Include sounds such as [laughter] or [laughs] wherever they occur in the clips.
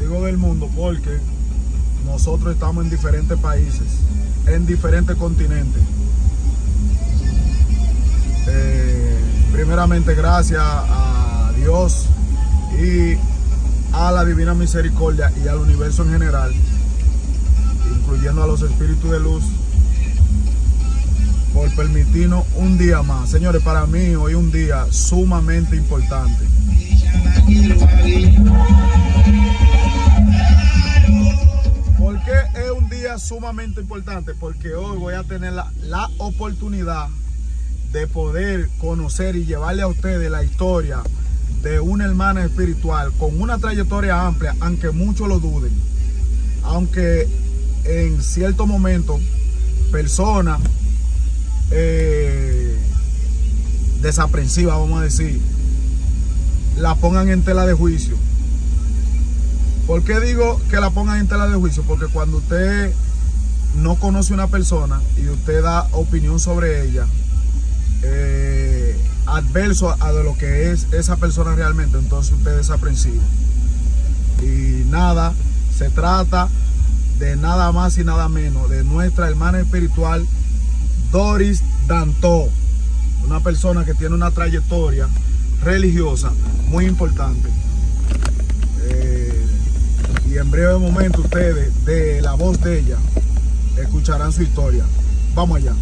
digo del mundo porque nosotros estamos en diferentes países, en diferentes continentes. Eh, primeramente gracias a Dios y a la Divina Misericordia y al universo en general, incluyendo a los espíritus de luz, por permitirnos un día más. Señores, para mí hoy un día sumamente importante. ¿Por es un día sumamente importante? Porque hoy voy a tener la, oportunidad de poder conocer y llevarle a ustedes la historia de una hermana espiritual con una trayectoria amplia, aunque muchos lo duden. Aunque en cierto momento personas eh, desaprensivas, vamos a decir, la pongan en tela de juicio. ¿Por qué digo que la pongan en tela de juicio? Porque cuando usted no conoce una persona y usted da opinión sobre ella, eh, adverso a, de lo que es esa persona realmente, entonces usted es aprensivo. Y nada, se trata de nada más y nada menos, de nuestra hermana espiritual Doris Dantó, una persona que tiene una trayectoria religiosa muy importante. Eh, y en breve momento ustedes de la voz de ella escucharán su historia. Vamos allá.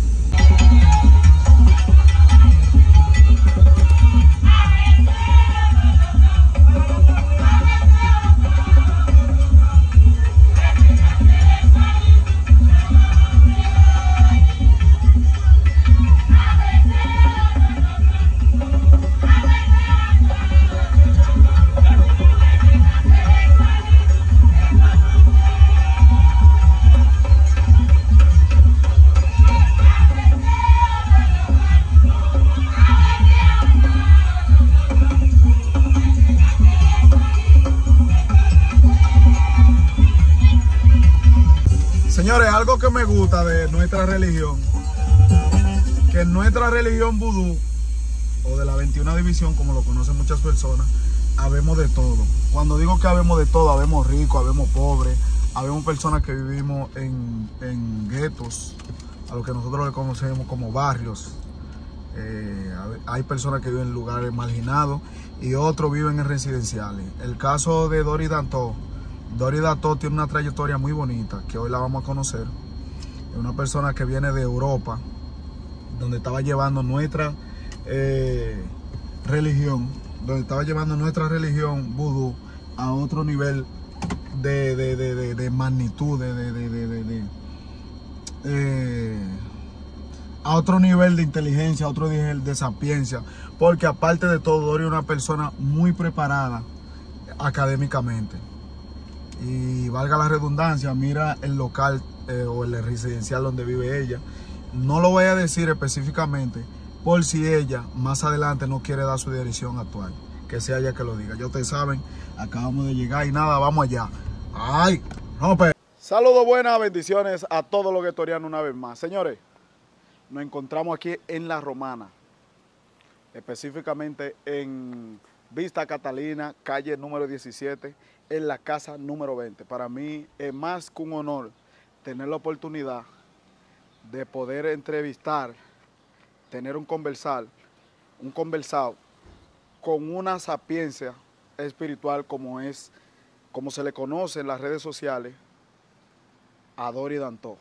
que me gusta de nuestra religión, que en nuestra religión vudú, o de la 21 división, como lo conocen muchas personas, habemos de todo. Cuando digo que habemos de todo, habemos ricos, habemos pobres, habemos personas que vivimos en, en guetos, a lo que nosotros le conocemos como barrios. Eh, hay personas que viven en lugares marginados y otros viven en residenciales. El caso de Dori Dantó. Dori Dato tiene una trayectoria muy bonita que hoy la vamos a conocer. Es una persona que viene de Europa, donde estaba llevando nuestra eh, religión, donde estaba llevando nuestra religión vudú a otro nivel de, magnitud, de, eh, a otro nivel de inteligencia, a otro nivel de sapiencia, porque aparte de todo, Dori es una persona muy preparada académicamente y valga la redundancia, mira el local eh, o el residencial donde vive ella. No lo voy a decir específicamente por si ella más adelante no quiere dar su dirección actual. Que sea ella que lo diga. Ya ustedes saben, acabamos de llegar y nada, vamos allá. ¡Ay! ¡Rompe! Saludos, buenas bendiciones a todos los guetorianos una vez más. Señores, nos encontramos aquí en La Romana, específicamente en Vista Catalina, calle número 17, en la casa número 20. Para mí es más que un honor tener la oportunidad de poder entrevistar, tener un conversar, un conversado con una sapiencia espiritual como es, como se le conoce en las redes sociales, a Dori Dantó.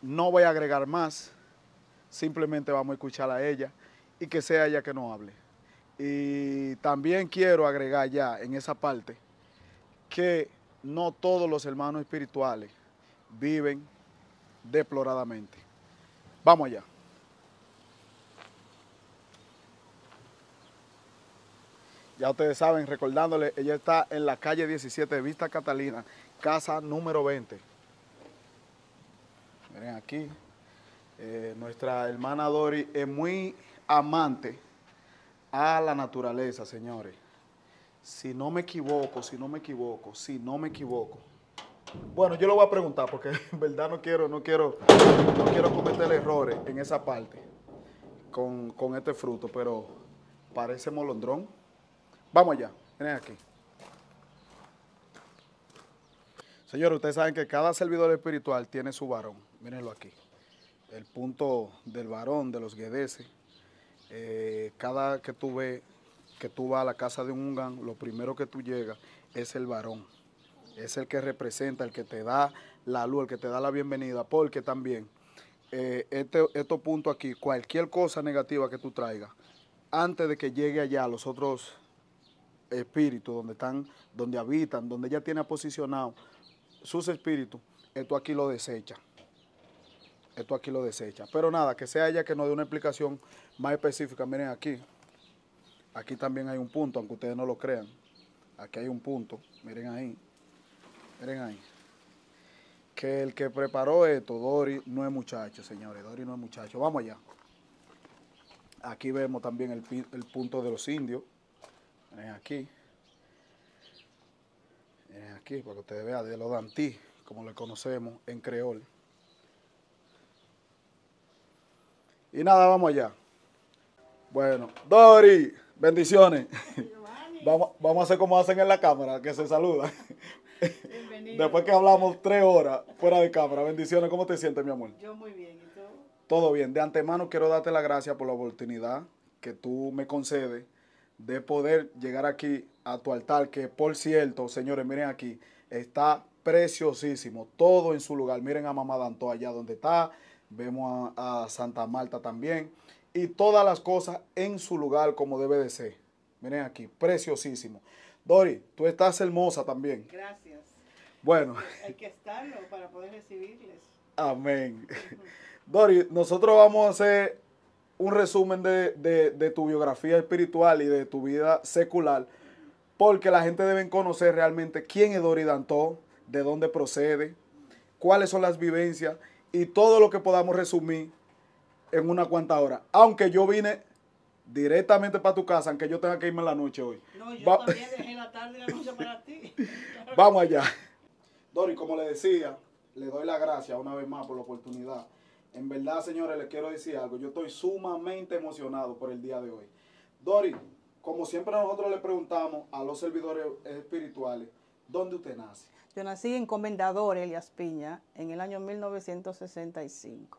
No voy a agregar más, simplemente vamos a escuchar a ella y que sea ella que nos hable. Y también quiero agregar ya en esa parte que no todos los hermanos espirituales viven deploradamente. Vamos allá. Ya ustedes saben, recordándole, ella está en la calle 17 de Vista Catalina, casa número 20. Miren aquí, eh, nuestra hermana Dori es muy amante a la naturaleza, señores. Si no me equivoco, si no me equivoco, si no me equivoco. Bueno, yo lo voy a preguntar porque [laughs] en verdad no quiero, no quiero, no quiero cometer errores en esa parte con, este fruto, pero parece molondrón. Vamos allá, miren aquí. Señores, ustedes saben que cada servidor espiritual tiene su varón. Mírenlo aquí. El punto del varón, de los guedeses eh, cada que tú ves que tú vas a la casa de un ungán, lo primero que tú llegas es el varón. Es el que representa, el que te da la luz, el que te da la bienvenida. Porque también, eh, este, estos puntos aquí, cualquier cosa negativa que tú traigas, antes de que llegue allá los otros espíritus, donde están, donde habitan, donde ya tiene posicionado sus espíritus, esto aquí lo desecha esto aquí lo desecha. Pero nada, que sea ella que nos dé una explicación más específica. Miren aquí, aquí también hay un punto, aunque ustedes no lo crean. Aquí hay un punto, miren ahí, miren ahí. Que el que preparó esto, Dori, no es muchacho, señores, Dori no es muchacho. Vamos allá. Aquí vemos también el, punto de los indios. Miren aquí. Miren aquí, para que ustedes vean, de los dantí, como le conocemos en creol. Y nada, vamos allá. Bueno, Dori, bendiciones. Vamos, vamos a hacer como hacen en la cámara, que se saluda. Bienvenido. Después que hablamos tres horas fuera de cámara, bendiciones, ¿cómo te sientes, mi amor? Yo muy bien, ¿y tú? Todo bien. De antemano quiero darte la gracia por la oportunidad que tú me concedes de poder llegar aquí a tu altar, que por cierto, señores, miren aquí, está preciosísimo, todo en su lugar. Miren a Mamá Danto allá donde está, vemos a, Santa Marta también, y todas las cosas en su lugar como debe de ser. Miren aquí, preciosísimo. Dori, tú estás hermosa también. Gracias. Bueno. Hay que estarlo para poder recibirles. Amén. [laughs] Dori, nosotros vamos a hacer un resumen de, tu biografía espiritual y de tu vida secular, porque la gente debe conocer realmente quién es Dori Dantó, de dónde procede, cuáles son las vivencias y todo lo que podamos resumir en una cuanta hora. Aunque yo vine directamente para tu casa, aunque yo tenga que irme en la noche hoy. No, yo también dejé la tarde y la noche para ti. [laughs] Vamos allá. Dori, como le decía, le doy la gracia una vez más por la oportunidad. En verdad, señores, les quiero decir algo. Yo estoy sumamente emocionado por el día de hoy. Dori, como siempre nosotros le preguntamos a los servidores espirituales, ¿dónde usted nace? Yo nací en Comendador Elias Piña en el año 1965.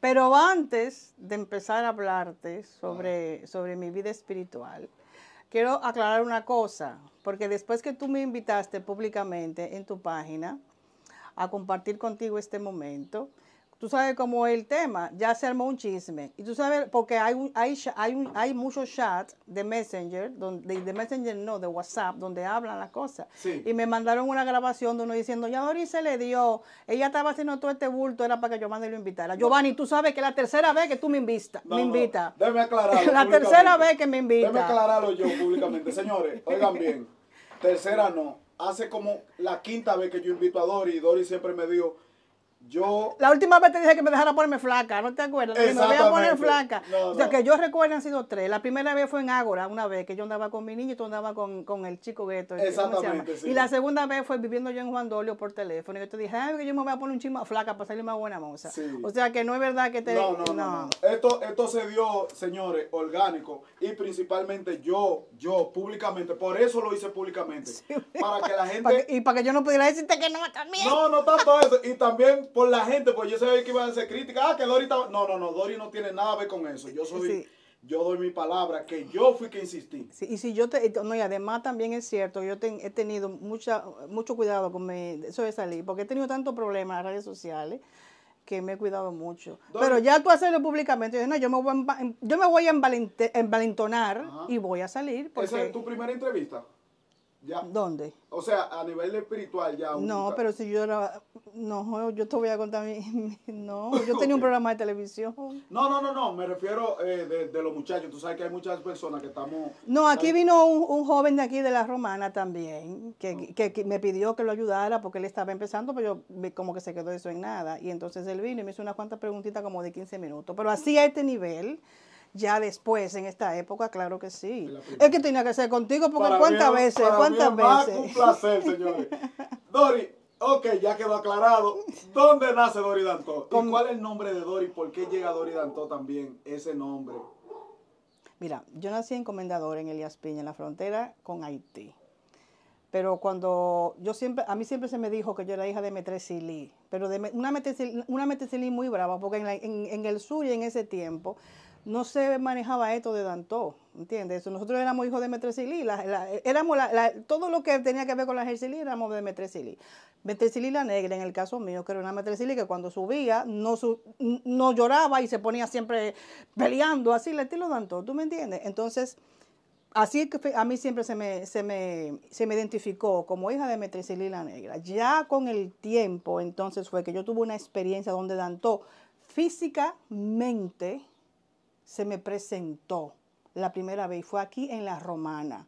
Pero antes de empezar a hablarte sobre mi vida espiritual, quiero aclarar una cosa, porque después que tú me invitaste públicamente en tu página a compartir contigo este momento, tú sabes como el tema, ya se armó un chisme. Y tú sabes, porque hay, hay, hay, hay muchos chats de Messenger, donde, de, Messenger no, de WhatsApp, donde hablan las cosas. Y me mandaron una grabación de uno diciendo, ya Doris se le dio, ella estaba haciendo todo este bulto, era para que yo Giovanni lo invitara. Giovanni, tú sabes que la tercera vez que tú me invitas, me invita. aclararlo. [laughs] la tercera vez que me invita. Déjeme aclararlo yo públicamente. Señores, oigan bien, tercera no. Hace como la quinta vez que yo invito a Dori y siempre me dijo yo... La última vez te dije que me dejara ponerme flaca, ¿no te acuerdas? Que me voy a poner flaca. No, O sea, que yo recuerdo han sido tres. La primera vez fue en Ágora, una vez que yo andaba con mi niño y tú andabas con, el chico gueto Exactamente. Y la segunda vez fue viviendo yo en Juan Dolio por teléfono. Y yo te dije, ay, que yo me voy a poner un chino flaca para salir más buena moza. O sea, que no es verdad que te. No, no, no. Esto, esto se dio, señores, orgánico. Y principalmente yo, yo, públicamente. Por eso lo hice públicamente. Para que la [laughs] gente. y para que yo no pudiera decirte que no también. No, no tanto eso. Y también por la gente, pues yo sabía que iban a hacer críticas. Ah, que Dori estaba. No, no, no, Dori no tiene nada que ver con eso. Yo soy. Yo doy mi palabra, que yo fui que insistí. Sí, y si yo te, no, y además también es cierto, yo he tenido mucha, mucho cuidado con eso de salir, porque he tenido tantos problemas en las redes sociales que me he cuidado mucho. Pero ya tú hacerlo públicamente, yo, no, yo me voy a, yo envalentonar y voy a salir. ¿Esa es tu primera entrevista? ¿Dónde? O sea, a nivel espiritual ya. No, pero si yo No, yo te voy a contar mi... No, yo [laughs] tenía un programa de televisión. No, no, no, no, me refiero eh, de, los muchachos. Tú sabes que hay muchas personas que estamos... No, aquí vino un, joven de aquí, de La Romana también, ah. que, que, me pidió que lo ayudara porque él estaba empezando, pero yo como que se quedó eso en nada. Y entonces él vino y me hizo unas cuantas preguntitas como de 15 minutos. Pero así a este nivel... Ya después, en esta época, claro que sí. Es que tenía que ser contigo, porque cuántas veces, cuántas veces. Un placer, señores. [laughs] Dori, ok, ya quedó aclarado. ¿Dónde nace Dori Dantó? ¿Y cuál es el nombre de Dori? ¿Por qué llega Dori Dantó también ese nombre? Mira, yo nací en Comendador, en Elías Piña, en la frontera con Haití. Pero cuando yo siempre, a mí siempre se me dijo que yo era hija de Metresilí, pero de una Metresilí, una muy brava, porque en, en el sur y en ese tiempo no se manejaba esto de Dantó, ¿entiendes? Nosotros éramos hijos de Metresilí, éramos todo lo que tenía que ver con la Jersilí... éramos de Metresilí. Metresilí la negra, en el caso mío, que era una Metresilí que cuando subía no, no lloraba y se ponía siempre peleando, así, el estilo Dantó, ¿tú me entiendes? Entonces, así que a mí siempre se me, se me, se me identificó como hija de Metresilí la negra. Ya con el tiempo, entonces, fue que yo tuve una experiencia donde Dantó físicamente se me presentó la primera vez, Y fue aquí en La Romana.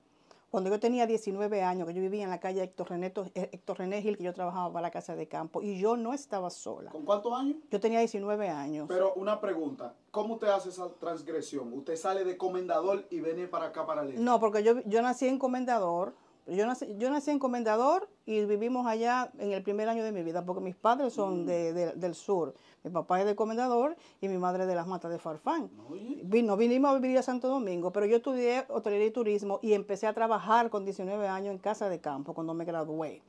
Cuando yo tenía 19 años, que yo vivía en la calle Héctor René, eh, Héctor René Gil, que yo trabajaba para la casa de campo, y yo no estaba sola. ¿Con cuántos años? Yo tenía 19 años. Pero una pregunta, ¿cómo usted hace esa transgresión? ¿Usted sale de comendador y viene para acá, para leer? No, porque yo, yo nací en comendador, yo nací, yo nací en Comendador y vivimos allá en el primer año de mi vida, porque mis padres son mm. del sur. Mi papá es de Comendador y mi madre de las matas de Farfán. no vinimos a vivir a Santo Domingo, pero yo estudié hotelería y turismo y empecé a trabajar con 19 años en casa de campo cuando me gradué.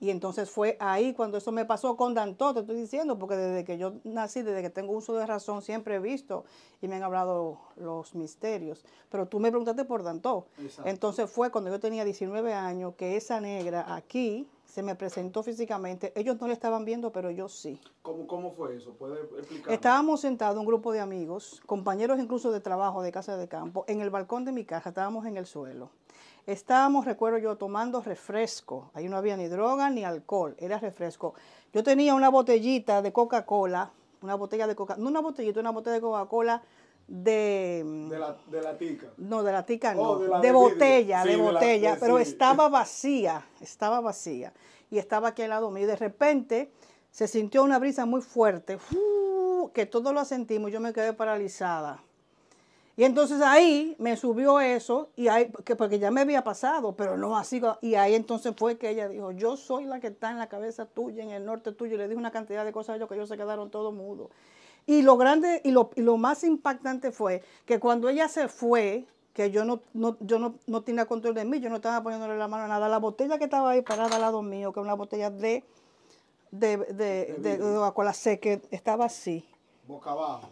Y entonces fue ahí cuando eso me pasó con Dantó, te estoy diciendo, porque desde que yo nací, desde que tengo uso de razón, siempre he visto y me han hablado los misterios. Pero tú me preguntaste por Dantó. Entonces fue cuando yo tenía 19 años que esa negra aquí se me presentó físicamente. Ellos no le estaban viendo, pero yo sí. ¿Cómo, fue eso? ¿Puede explicar? Estábamos sentados, un grupo de amigos, compañeros incluso de trabajo de casa de campo, en el balcón de mi casa, estábamos en el suelo. Estábamos, recuerdo yo, tomando refresco. Ahí no había ni droga ni alcohol, era refresco. Yo tenía una botellita de Coca-Cola, una botella de Coca, no una botellita, una botella de Coca-Cola de... Mm, de la, tica. No, de la tica oh, no. de, botella, de, botella, pero estaba vacía, estaba vacía. Y estaba aquí al lado mío. Y de repente se sintió una brisa muy fuerte, que todos lo sentimos. Yo me quedé paralizada. Y entonces ahí me subió eso, y ahí, que porque ya me había pasado, pero no así. Y ahí entonces fue que ella dijo, yo soy la que está en la cabeza tuya, en el norte tuyo. Y le dije una cantidad de cosas a ellos que ellos se quedaron todos mudos. Y lo grande y lo, más impactante fue que cuando ella se fue, que yo no, yo no, tenía control de mí, yo no estaba poniéndole la mano a nada, la botella que estaba ahí parada al lado mío, que era una botella de, de, de, de, de, cola estaba así. Boca abajo.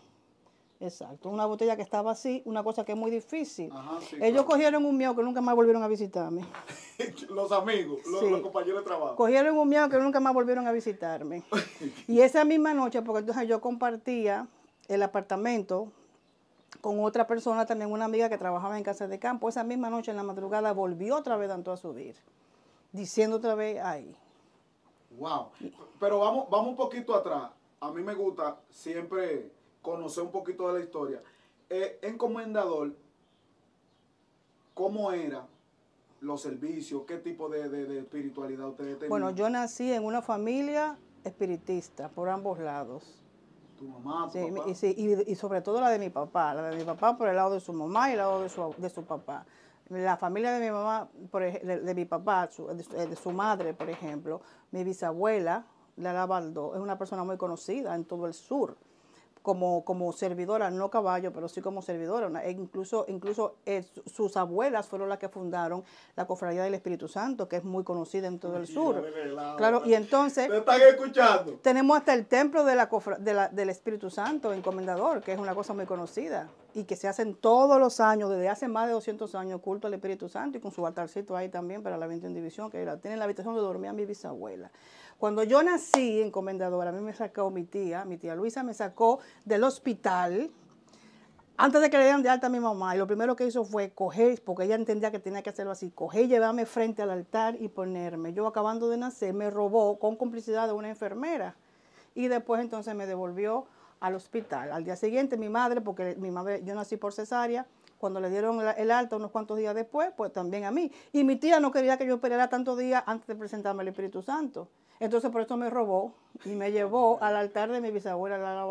Exacto, una botella que estaba así, una cosa que es muy difícil. Ellos cogieron un miedo que nunca más volvieron a visitarme. [laughs] los amigos, los, compañeros de trabajo. Cogieron un miedo que nunca más volvieron a visitarme. [laughs] y esa misma noche, porque entonces yo compartía el apartamento con otra persona, también una amiga que trabajaba en casa de campo, esa misma noche en la madrugada volvió otra vez tanto a subir, diciendo otra vez ahí. Wow. Pero vamos, vamos un poquito atrás. A mí me gusta siempre conocer un poquito de la historia. Eh, encomendador, ¿cómo era los servicios? ¿Qué tipo de, espiritualidad ustedes tenían? Bueno, yo nací en una familia espiritista por ambos lados. Tu mamá, sí, Y, sobre todo la de mi papá, la de mi papá por el lado de su mamá y el lado de su, papá. La familia de mi mamá, de, mi papá, eh, de, su madre, por ejemplo, mi bisabuela, la Baldo, es una persona muy conocida en todo el sur como, como servidora, no caballo, pero sí como servidora. E incluso incluso eh, sus abuelas fueron las que fundaron la Cofradía del Espíritu Santo, que es muy conocida en todo el sur. claro, y entonces... Tenemos hasta el templo de la, de la del Espíritu Santo, encomendador, que es una cosa muy conocida y que se hacen todos los años, desde hace más de 200 años, culto al Espíritu Santo y con su altarcito ahí también para la venta en división, que la, tiene en la habitación donde dormía mi bisabuela. Cuando yo nací, en encomendadora, a mí me sacó mi tía, mi tía Luisa me sacó del hospital, antes de que le dieran de alta a mi mamá, y lo primero que hizo fue coger, porque ella entendía que tenía que hacerlo así, coger y llevarme frente al altar y ponerme. Yo acabando de nacer, me robó con complicidad de una enfermera y después entonces me devolvió al hospital. Al día siguiente mi madre, porque mi madre, yo nací por cesárea, cuando le dieron el alta unos cuantos días después, pues también a mí. Y mi tía no quería que yo esperara tantos días antes de presentarme al Espíritu Santo. Entonces por eso me robó y me llevó al altar de mi bisabuela Lara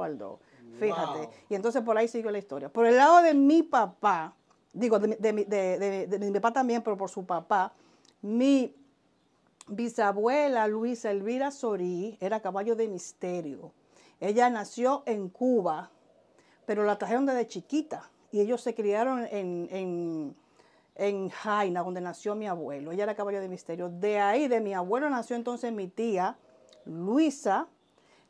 Fíjate. Y entonces por ahí sigue la historia. Por el lado de mi papá, digo, de, de, de mi papá también, pero por su papá, mi bisabuela Luisa Elvira Sorí era caballo de misterio. Ella nació en Cuba, pero la trajeron desde chiquita y ellos se criaron en, en, en Jaina, donde nació mi abuelo. Ella era caballo de misterio. De ahí, de mi abuelo, nació entonces mi tía, Luisa,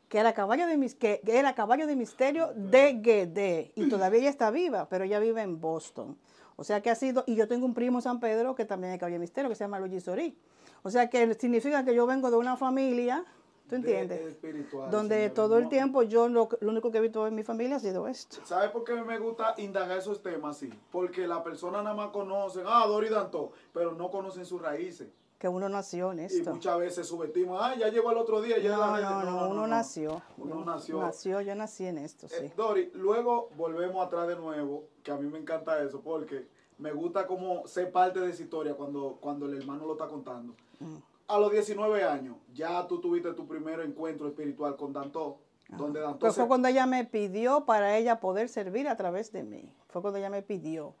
que era caballo de, que caballo de misterio de Guedé. Y todavía ella está viva, pero ella vive en Boston. O sea que ha sido, y yo tengo un primo San Pedro que también es caballo de misterio, que se llama Luigi Sorí. O sea que significa que yo vengo de una familia ¿Tú entiendes? Donde todo el tiempo yo lo, único que he visto en mi familia ha sido esto. ¿Sabes por qué me gusta indagar esos temas así? Porque la persona nada más conoce, ah, Dori Danto, pero no conocen sus raíces. Que uno nació en esto. Y muchas veces subestimos, ah, ya llegó el otro día, ya no, la No, no, uno nació. Uno yo, nació. Nació, yo nací en esto, eh, sí. Dori, luego volvemos atrás de nuevo, que a mí me encanta eso, porque me gusta como ser parte de esa historia cuando, cuando el hermano lo está contando. Mm a los 19 años, ya tú tuviste tu primer encuentro espiritual con Dantó. donde Dantó pues fue cuando ella me pidió para ella poder servir a través de mí. Fue cuando ella me pidió.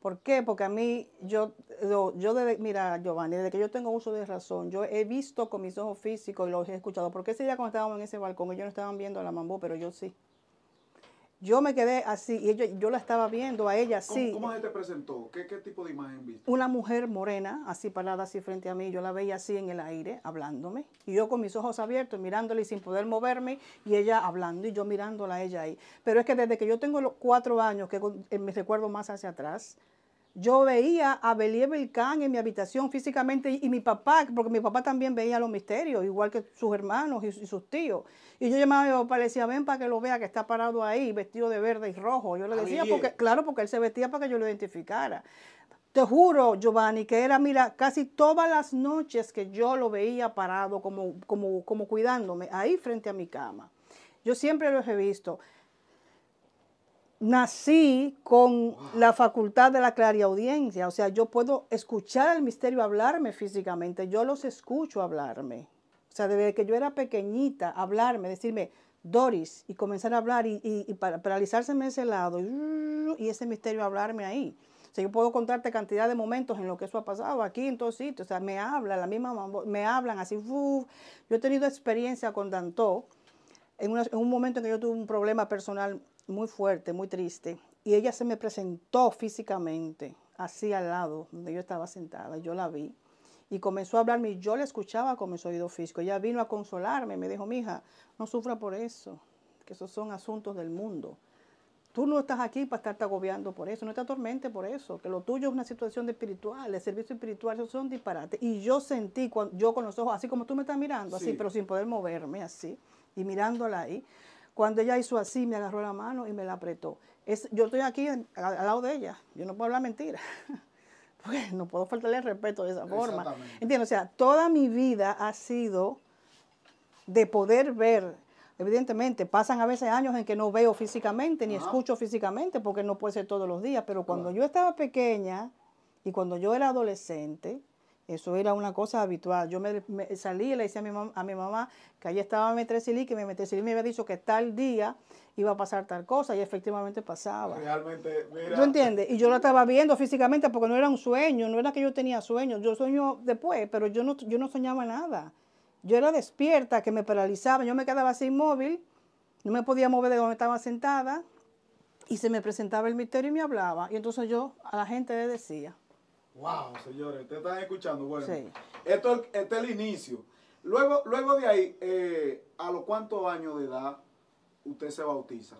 ¿Por qué? Porque a mí, yo, yo desde, mira, Giovanni, desde que yo tengo uso de razón, yo he visto con mis ojos físicos y los he escuchado. Porque ese día cuando estábamos en ese balcón, ellos no estaban viendo a la mambo, pero yo sí. Yo me quedé así y yo la estaba viendo a ella así. ¿Cómo, se te presentó? ¿Qué, ¿Qué, tipo de imagen viste? Una mujer morena, así parada así frente a mí. Yo la veía así en el aire, hablándome. Y yo con mis ojos abiertos, mirándole y sin poder moverme, y ella hablando y yo mirándola a ella ahí. Pero es que desde que yo tengo los cuatro años, que eh, me recuerdo más hacia atrás, yo veía a Belie Belcán en mi habitación físicamente y, mi papá, porque mi papá también veía los misterios, igual que sus hermanos y, sus tíos. Y yo llamaba a mi papá y le decía, ven para que lo vea, que está parado ahí, vestido de verde y rojo. Yo le decía, porque, claro, porque él se vestía para que yo lo identificara. Te juro, Giovanni, que era, mira, casi todas las noches que yo lo veía parado, como, como, como cuidándome, ahí frente a mi cama. Yo siempre los he visto nací con la facultad de la clariaudiencia, o sea, yo puedo escuchar al misterio hablarme físicamente, yo los escucho hablarme. O sea, desde que yo era pequeñita, hablarme, decirme, Doris, y comenzar a hablar y, paralizarse en ese lado, y ese misterio hablarme ahí. O sea, yo puedo contarte cantidad de momentos en lo que eso ha pasado aquí en todos sitios. O sea, me hablan, la misma, me hablan así. Yo he tenido experiencia con Dantó en, en un momento en que yo tuve un problema personal muy fuerte, muy triste, y ella se me presentó físicamente, así al lado donde yo estaba sentada, yo la vi, y comenzó a hablarme, y yo la escuchaba con mis oídos físicos, ella vino a consolarme, me dijo, mija, no sufra por eso, que esos son asuntos del mundo. Tú no estás aquí para estarte agobiando por eso, no te atormentes por eso, que lo tuyo es una situación de espiritual, el servicio espiritual, esos son disparates. Y yo sentí, cuando, yo con los ojos, así como tú me estás mirando, así, pero sin poder moverme, así, y mirándola ahí, cuando ella hizo así, me agarró la mano y me la apretó. yo estoy aquí al, lado de ella, yo no puedo hablar mentira, [laughs] pues, no puedo faltarle el respeto de esa forma. Entiendo, O sea, toda mi vida ha sido de poder ver Evidentemente, pasan a veces años en que no veo físicamente ni escucho físicamente porque no puede ser todos los días, pero cuando yo estaba pequeña y cuando yo era adolescente, eso era una cosa habitual. Yo me, salí y le decía a mi, a mi mamá que allí estaba Metresilí, que mi Metresilí me había dicho que tal día iba a pasar tal cosa y efectivamente pasaba. Realmente, mira. ¿Tú entiendes? Y yo la estaba viendo físicamente porque no era un sueño, no era que yo tenía sueños. Yo sueño después, pero yo no, yo no soñaba nada. Yo era despierta, que me paralizaba, yo me quedaba así inmóvil, no me podía mover de donde estaba sentada y se me presentaba el misterio y me hablaba. Y entonces yo a la gente le decía. Wow, señores, ustedes están escuchando. Bueno, esto, este es el inicio. Luego, luego de ahí, eh, ¿a los cuántos años de edad usted se bautiza?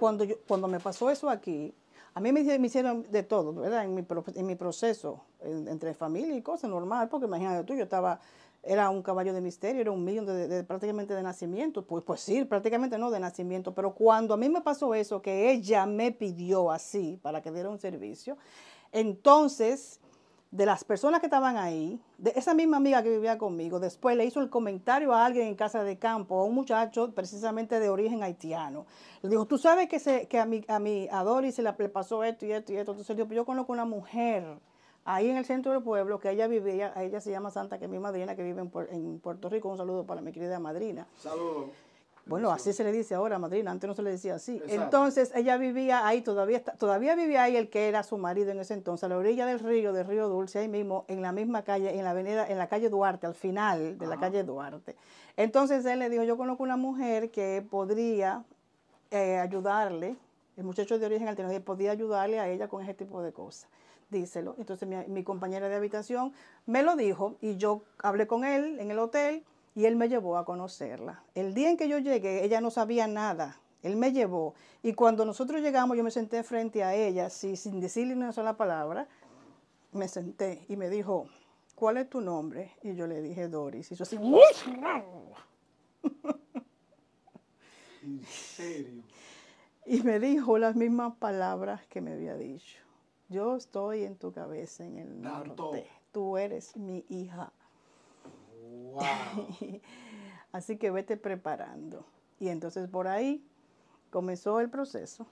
Cuando, yo, cuando me pasó eso aquí, a mí me, hicieron de todo, ¿verdad? En mi, proceso, entre familia y cosas, normal, porque imagínate tú, yo estaba, era un caballo de misterio, era un millón prácticamente de nacimiento, pues, pues sí, prácticamente no de nacimiento, pero cuando a mí me pasó eso, que ella me pidió así para que diera un servicio, entonces de las personas que estaban ahí, de esa misma amiga que vivía conmigo, después le hizo el comentario a alguien en casa de campo, a un muchacho precisamente de origen haitiano. Le dijo, tú sabes que, que a, mi, a, mi, se le pasó esto y esto y esto. Entonces dijo, yo conozco una mujer ahí en el centro del pueblo, que ella vivía, ella se llama Santa, que es mi madrina, que vive en, en Puerto Rico. Un saludo para mi querida madrina. Saludos. Bueno, así se le dice ahora, madrina, antes no se le decía así. Entonces ella vivía ahí, todavía, todavía vivía ahí el que era su marido en ese entonces, a la orilla del río, del río Dulce, ahí mismo, en la misma calle, en la avenida, en la calle Duarte, al final de la ah. calle Duarte. Entonces él le dijo, yo conozco una mujer que podría eh, ayudarle, el muchacho de origen alternativo, podía ayudarle a ella con ese tipo de cosas díselo. Entonces mi, mi, compañera de habitación me lo dijo y yo hablé con él en el hotel y él me llevó a conocerla. El día en que yo llegué, ella no sabía nada. Él me llevó y cuando nosotros llegamos, yo me senté frente a ella, y sin decirle una sola palabra, me senté y me dijo, ¿cuál es tu nombre? Y yo le dije Doris. Y yo así, [laughs] ¿En serio? Y me dijo las mismas palabras que me había dicho. Yo estoy en tu cabeza, en el norte. Tú eres mi hija. Wow. [laughs] Así que vete preparando. Y entonces por ahí comenzó el proceso.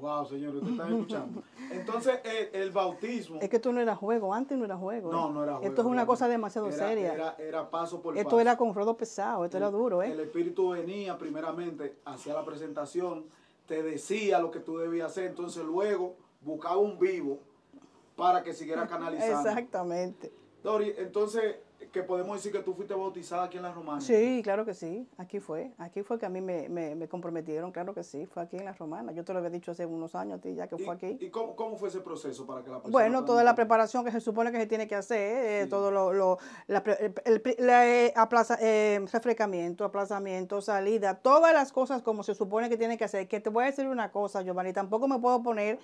Wow, señor, usted está [laughs] escuchando. Entonces, el, bautismo. Es que esto no era juego, antes no era juego. No, ¿eh? no era juego. Esto es una cosa demasiado seria. Era, paso por Esto era con rodo pesado, esto era duro, ¿eh? El espíritu venía primeramente, hacía la presentación, te decía lo que tú debías hacer, entonces luego buscaba un vivo para que siguiera canalizando. [laughs] Exactamente. Dori, entonces que podemos decir que tú fuiste bautizada aquí en la Romana. Sí, claro que sí, aquí fue. Aquí fue que a mí me, comprometieron, claro que sí, fue aquí en la Romana. Yo te lo había dicho hace unos años a ti ya que fue aquí. ¿Y cómo, fue ese proceso para que la Bueno, toda la preparación que se supone que se tiene que hacer, eh, todo lo... la, el, eh, eh, refrescamiento, aplazamiento, salida, todas las cosas como se supone que tiene que hacer. Que te voy a decir una cosa, Giovanni, tampoco me puedo poner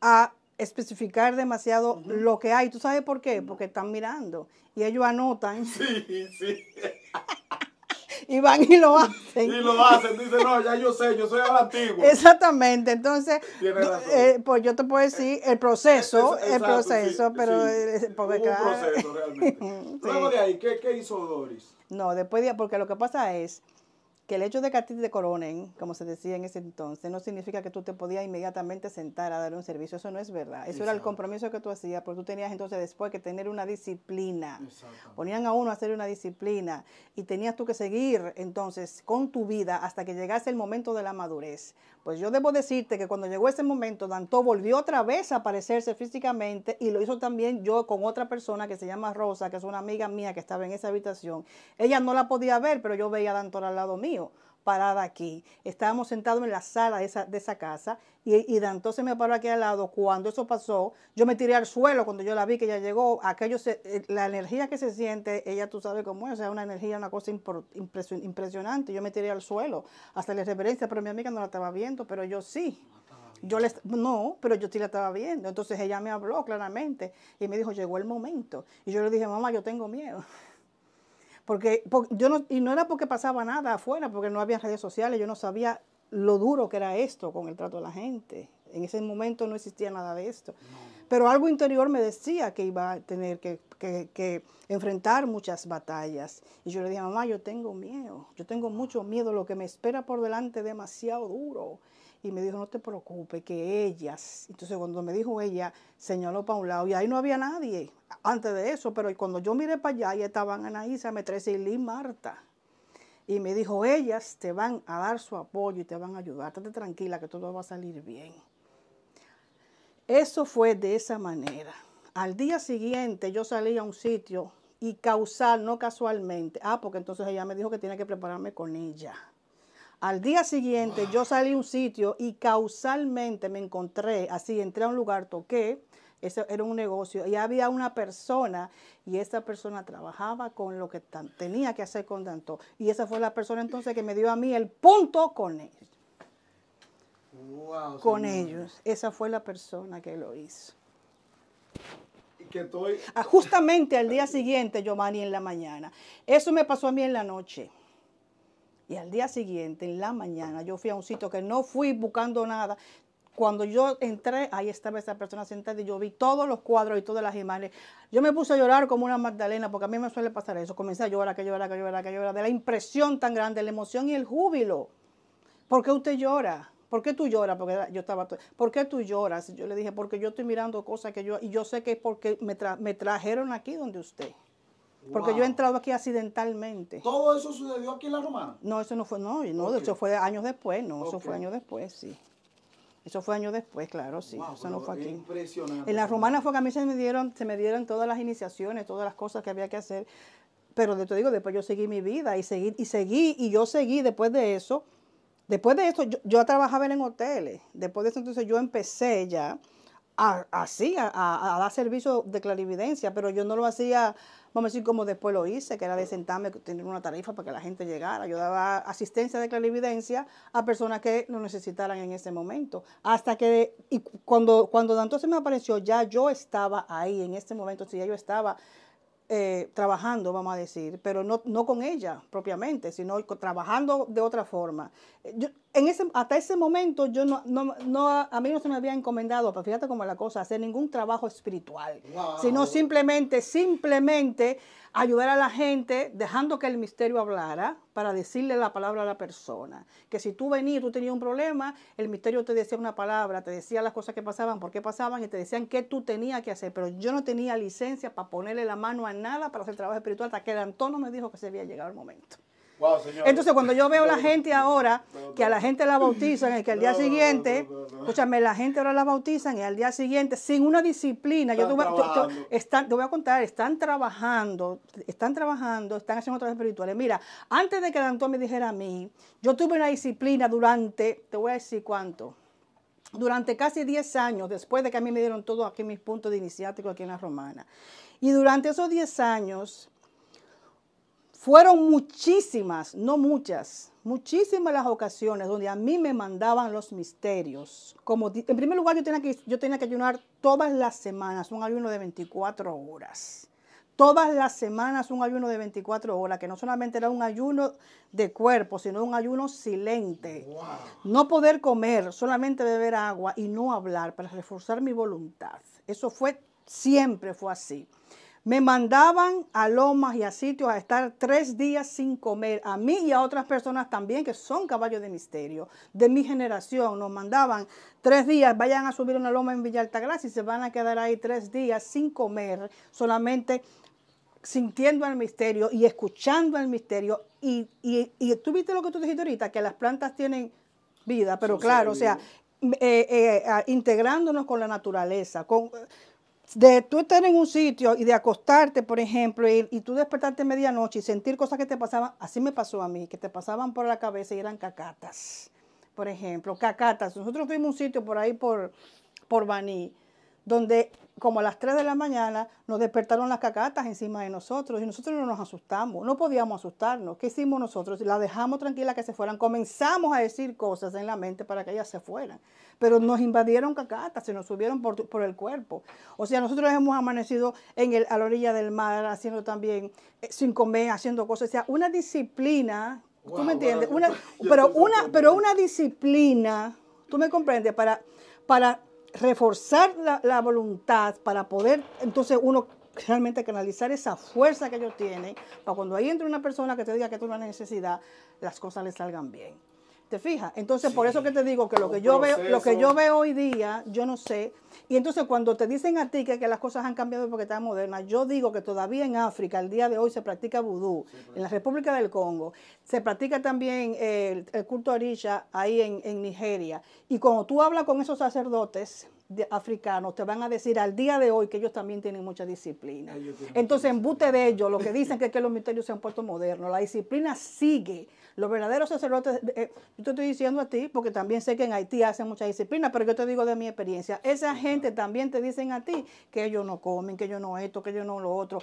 a especificar demasiado lo que hay. ¿Tú sabes por qué? Porque están mirando y ellos anotan. [laughs] Sí, sí. [laughs] y van y lo hacen. Y lo hacen, dicen, no, ya yo sé, yo soy abatido [laughs] Exactamente, entonces, eh, pues yo te puedo decir el proceso, el proceso, pero... el eh, eh, proceso realmente. Luego de ahí, ¿qué, ¿qué, hizo Doris? No, después de porque lo que pasa es y el hecho de que a ti te coronen, como se decía en ese entonces, no significa que tú te podías inmediatamente sentar a dar un servicio. Eso no es verdad. Eso era el compromiso que tú hacías, porque tú tenías entonces después que tener una disciplina. Ponían a uno a hacer una disciplina y tenías tú que seguir entonces con tu vida hasta que llegase el momento de la madurez. Pues yo debo decirte que cuando llegó ese momento, Dantó volvió otra vez a aparecerse físicamente y lo hizo también yo con otra persona que se llama Rosa, que es una amiga mía que estaba en esa habitación. Ella no la podía ver, pero yo veía a Dantó al lado mío parada aquí. Estábamos sentados en la sala de esa, de esa casa y, y entonces se me paró aquí al lado. Cuando eso pasó, yo me tiré al suelo cuando yo la vi que ella llegó. Aquello eh, la energía que se siente, ella tú sabes cómo es, o sea, una energía, una cosa impresionante. Yo me tiré al suelo, hasta la reverencia, pero mi amiga no la estaba viendo, pero yo sí. Yo les, no, pero yo sí la estaba viendo. Entonces ella me habló claramente y me dijo, llegó el momento. Y yo le dije, mamá, yo tengo miedo. Porque, yo no, y no era porque pasaba nada afuera, porque no había redes sociales, yo no sabía lo duro que era esto con el trato de la gente. En ese momento no existía nada de esto. Pero algo interior me decía que iba a tener que, enfrentar muchas batallas. Y yo le dije, mamá, yo tengo miedo, yo tengo mucho miedo, lo que me espera por delante es demasiado duro y me dijo, no te preocupes, que ellas. Entonces cuando me dijo ella, señaló para un lado y ahí no había nadie antes de eso, pero cuando yo miré para allá, ya estaban Anaísa, Metresa y Marta. Y me dijo, ellas te van a dar su apoyo y te van a ayudar, estate tranquila que todo va a salir bien. Eso fue de esa manera. Al día siguiente yo salí a un sitio y causal, no casualmente. Ah, porque entonces ella me dijo que tenía que prepararme con ella. Al día siguiente yo salí a un sitio y causalmente me encontré, así entré a un lugar, toqué, ese era un negocio y había una persona y esa persona trabajaba con lo que tenía que hacer con tanto, Y esa fue la persona entonces que me dio a mí el punto con ellos. con ellos. Esa fue la persona que lo hizo. Ah, justamente al día siguiente, yo Giovanni, en la mañana. Eso me pasó a mí en la noche. Y al día siguiente, en la mañana, yo fui a un sitio que no fui buscando nada. Cuando yo entré, ahí estaba esa persona sentada y yo vi todos los cuadros y todas las imágenes. Yo me puse a llorar como una Magdalena, porque a mí me suele pasar eso. Comencé a llorar, que llorar, que llorar, que llorar, de la impresión tan grande, la emoción y el júbilo. ¿Por qué usted llora? ¿Por qué tú lloras? Porque yo estaba. ¿Por qué tú lloras? Yo le dije, porque yo estoy mirando cosas que yo. Y yo sé que es porque me, me trajeron aquí donde usted. Porque yo he entrado aquí accidentalmente. ¿Todo eso sucedió aquí en La Romana? No, eso no fue, no, no eso fue años después, no, eso fue años después, sí. Eso fue años después, claro, sí. eso no fue aquí. Impresionante. En la romana fue que a mí se me dieron, se me dieron todas las iniciaciones, todas las cosas que había que hacer. Pero te digo, después yo seguí mi vida y seguí, y seguí, y yo seguí después de eso. Después de eso, yo, trabajaba en hoteles. Después de eso, entonces yo empecé ya a, a, dar servicio de clarividencia, pero yo no lo hacía vamos a decir como después lo hice, que era de sentarme, tener una tarifa para que la gente llegara. Yo daba asistencia de clarividencia a personas que lo necesitaran en ese momento. Hasta que, y cuando, cuando se me apareció, ya yo estaba ahí, en este momento, Si ya yo estaba eh, trabajando, vamos a decir, pero no, no, con ella propiamente, sino trabajando de otra forma hasta ese momento yo no, a mí no se me había encomendado, pero fíjate cómo es la cosa, hacer ningún trabajo espiritual, sino simplemente, simplemente ayudar a la gente dejando que el misterio hablara para decirle la palabra a la persona. Que si tú venías, tú tenías un problema, el misterio te decía una palabra, te decía las cosas que pasaban, por qué pasaban y te decían qué tú tenías que hacer, pero yo no tenía licencia para ponerle la mano a nada para hacer trabajo espiritual hasta que el Antonio me dijo que se había llegado el momento. Entonces, cuando yo veo la gente ahora, que a la gente la bautizan, y que al día siguiente, escúchame, la gente ahora la bautizan y al día siguiente, sin una disciplina, yo te voy, te, voy a contar, están trabajando, están trabajando, están haciendo otras espirituales. Mira, antes de que Antón me dijera a mí, yo tuve una disciplina durante, te voy a decir cuánto, durante casi 10 años, después de que a mí me dieron todos aquí mis puntos de iniciático aquí en la Romana. Y durante esos 10 años, fueron muchísimas, no muchas, muchísimas las ocasiones donde a mí me mandaban los misterios. Como en primer lugar yo tenía que yo tenía que ayunar todas las semanas, un ayuno de 24 horas. Todas las semanas un ayuno de 24 horas, que no solamente era un ayuno de cuerpo, sino un ayuno silente. No poder comer, solamente beber agua y no hablar para reforzar mi voluntad. Eso fue siempre fue así. Me mandaban a lomas y a sitios a estar tres días sin comer, a mí y a otras personas también que son caballos de misterio, de mi generación. Nos mandaban tres días, vayan a subir una loma en Villa Altagracia y se van a quedar ahí tres días sin comer, solamente sintiendo el misterio y escuchando el misterio. Y, y, tú viste lo que tú dijiste ahorita, que las plantas tienen vida, pero claro, o sea, eh, eh, integrándonos con la naturaleza, con de tú estar en un sitio y de acostarte, por ejemplo, y, tú despertarte a medianoche y sentir cosas que te pasaban, así me pasó a mí, que te pasaban por la cabeza y eran cacatas, por ejemplo, cacatas. Nosotros fuimos a un sitio por ahí, por, por Baní, donde como a las 3 de la mañana nos despertaron las cacatas encima de nosotros y nosotros no nos asustamos, no podíamos asustarnos. ¿Qué hicimos nosotros? La dejamos tranquila que se fueran, comenzamos a decir cosas en la mente para que ellas se fueran, pero nos invadieron cacatas, se nos subieron por, por el cuerpo. O sea, nosotros hemos amanecido en el, a la orilla del mar haciendo también, eh, sin comer, haciendo cosas, o sea, una disciplina, ¿tú me entiendes? [laughs] una, pero, una, pero una disciplina, ¿tú me comprendes? Para... para reforzar la, voluntad para poder entonces uno realmente canalizar esa fuerza que ellos tienen para cuando ahí entre una persona que te diga que tú una necesidad, las cosas le salgan bien. ¿Te Entonces, por eso que te digo que lo que, yo veo, lo que yo veo hoy día, yo no sé. Y entonces cuando te dicen a ti que, que las cosas han cambiado porque están modernas, yo digo que todavía en África, el día de hoy, se practica vudú. Pues. en la República del Congo, se practica también el, culto a Orisha ahí en, en Nigeria. Y cuando tú hablas con esos sacerdotes, africanos te van a decir al día de hoy que ellos también tienen mucha disciplina. Entonces, embute de ellos, lo que dicen que, que los misterios sean puertos modernos, la disciplina sigue. Los verdaderos sacerdotes, eh, eh, yo te estoy diciendo a ti, porque también sé que en Haití hacen mucha disciplina, pero yo te digo de mi experiencia, esa gente también te dicen a ti que ellos no comen, que ellos no esto, que ellos no lo otro.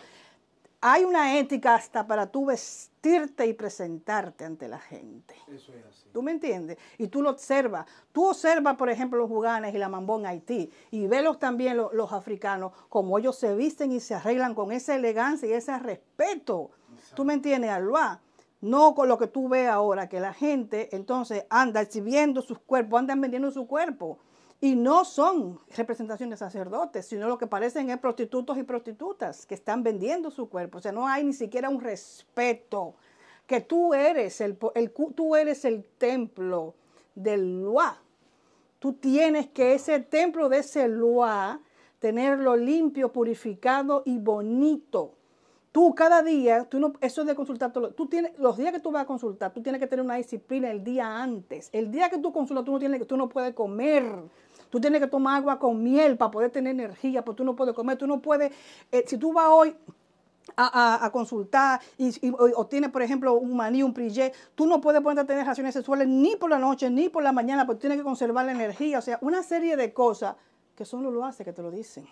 Hay una ética hasta para tú vestirte y presentarte ante la gente. Eso es así. ¿Tú me entiendes? Y tú lo observas. Tú observas, por ejemplo, los juganes y la mambón en Haití. Y velos también los, africanos, como ellos se visten y se arreglan con esa elegancia y ese respeto. ¿Tú me entiendes, Alba? No con lo que tú ves ahora, que la gente entonces anda exhibiendo sus cuerpos, anda vendiendo su cuerpo. Y no son representaciones de sacerdotes, sino lo que parecen es prostitutos y prostitutas que están vendiendo su cuerpo. O sea, no hay ni siquiera un respeto que tú eres el, el tú eres el templo del Luá. Tú tienes que ese templo de ese Luá tenerlo limpio, purificado y bonito. Tú cada día, tú no, eso de consultar, tú los días que tú vas a consultar, tú tienes que tener una disciplina el día antes. El día que tú consultas, tú no, tienes, tú no puedes comer, Tú tienes que tomar agua con miel para poder tener energía, porque tú no puedes comer, tú no puedes, eh, si tú vas hoy... A, consultar y, tienes, por ejemplo, un maní, un prillé, tú no puedes ponerte a tener relaciones sexuales ni por la noche ni por la mañana, porque tienes que conservar la energía, o sea, una serie de cosas que solo lo hace que te lo dicen.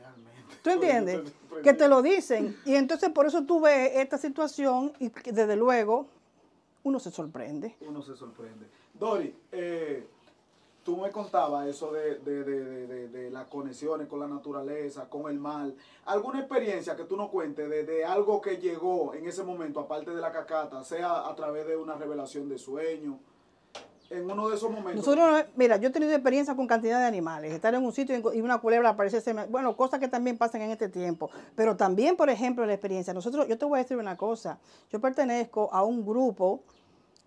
Realmente. ¿Tú [laughs] entiendes? Que te lo dicen. Y entonces por eso tú ves esta situación y desde luego uno se sorprende. Uno se sorprende. Dori, eh, tú me contabas eso de, de, de, de, las conexiones con la naturaleza, con el mal. ¿Alguna experiencia que tú nos cuentes de, algo que llegó en ese momento, aparte de la cacata, sea a través de una revelación de sueño? En uno de esos momentos. Nosotros, mira, yo he tenido experiencia con cantidad de animales. Estar en un sitio y una culebra aparece. Bueno, cosas que también pasan en este tiempo. Pero también, por ejemplo, la experiencia. Nosotros, yo te voy a decir una cosa. Yo pertenezco a un grupo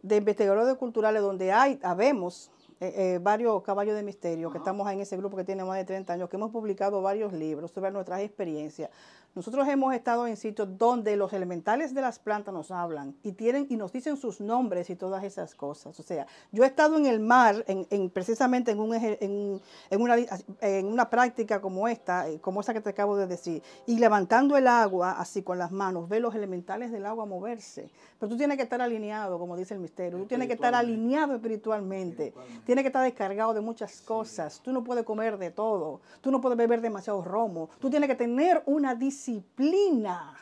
de investigadores culturales donde hay, sabemos. Eh, eh, varios caballos de misterio, que estamos en ese grupo que tiene más de 30 años, que hemos publicado varios libros sobre nuestras experiencias, nosotros hemos estado en sitios donde los elementales de las plantas nos hablan y tienen y nos dicen sus nombres y todas esas cosas. O sea, yo he estado en el mar, en, precisamente en, un, en, una, práctica como esta, eh, como esa que te acabo de decir, y levantando el agua así con las manos, ve los elementales del agua moverse. Pero tú tienes que estar alineado, como dice el misterio. Tú tienes que estar alineado espiritualmente. Tienes que estar descargado de muchas cosas. Tú no puedes comer de todo. Tú no puedes beber demasiado romo. Tú tienes que tener una disciplina disciplina.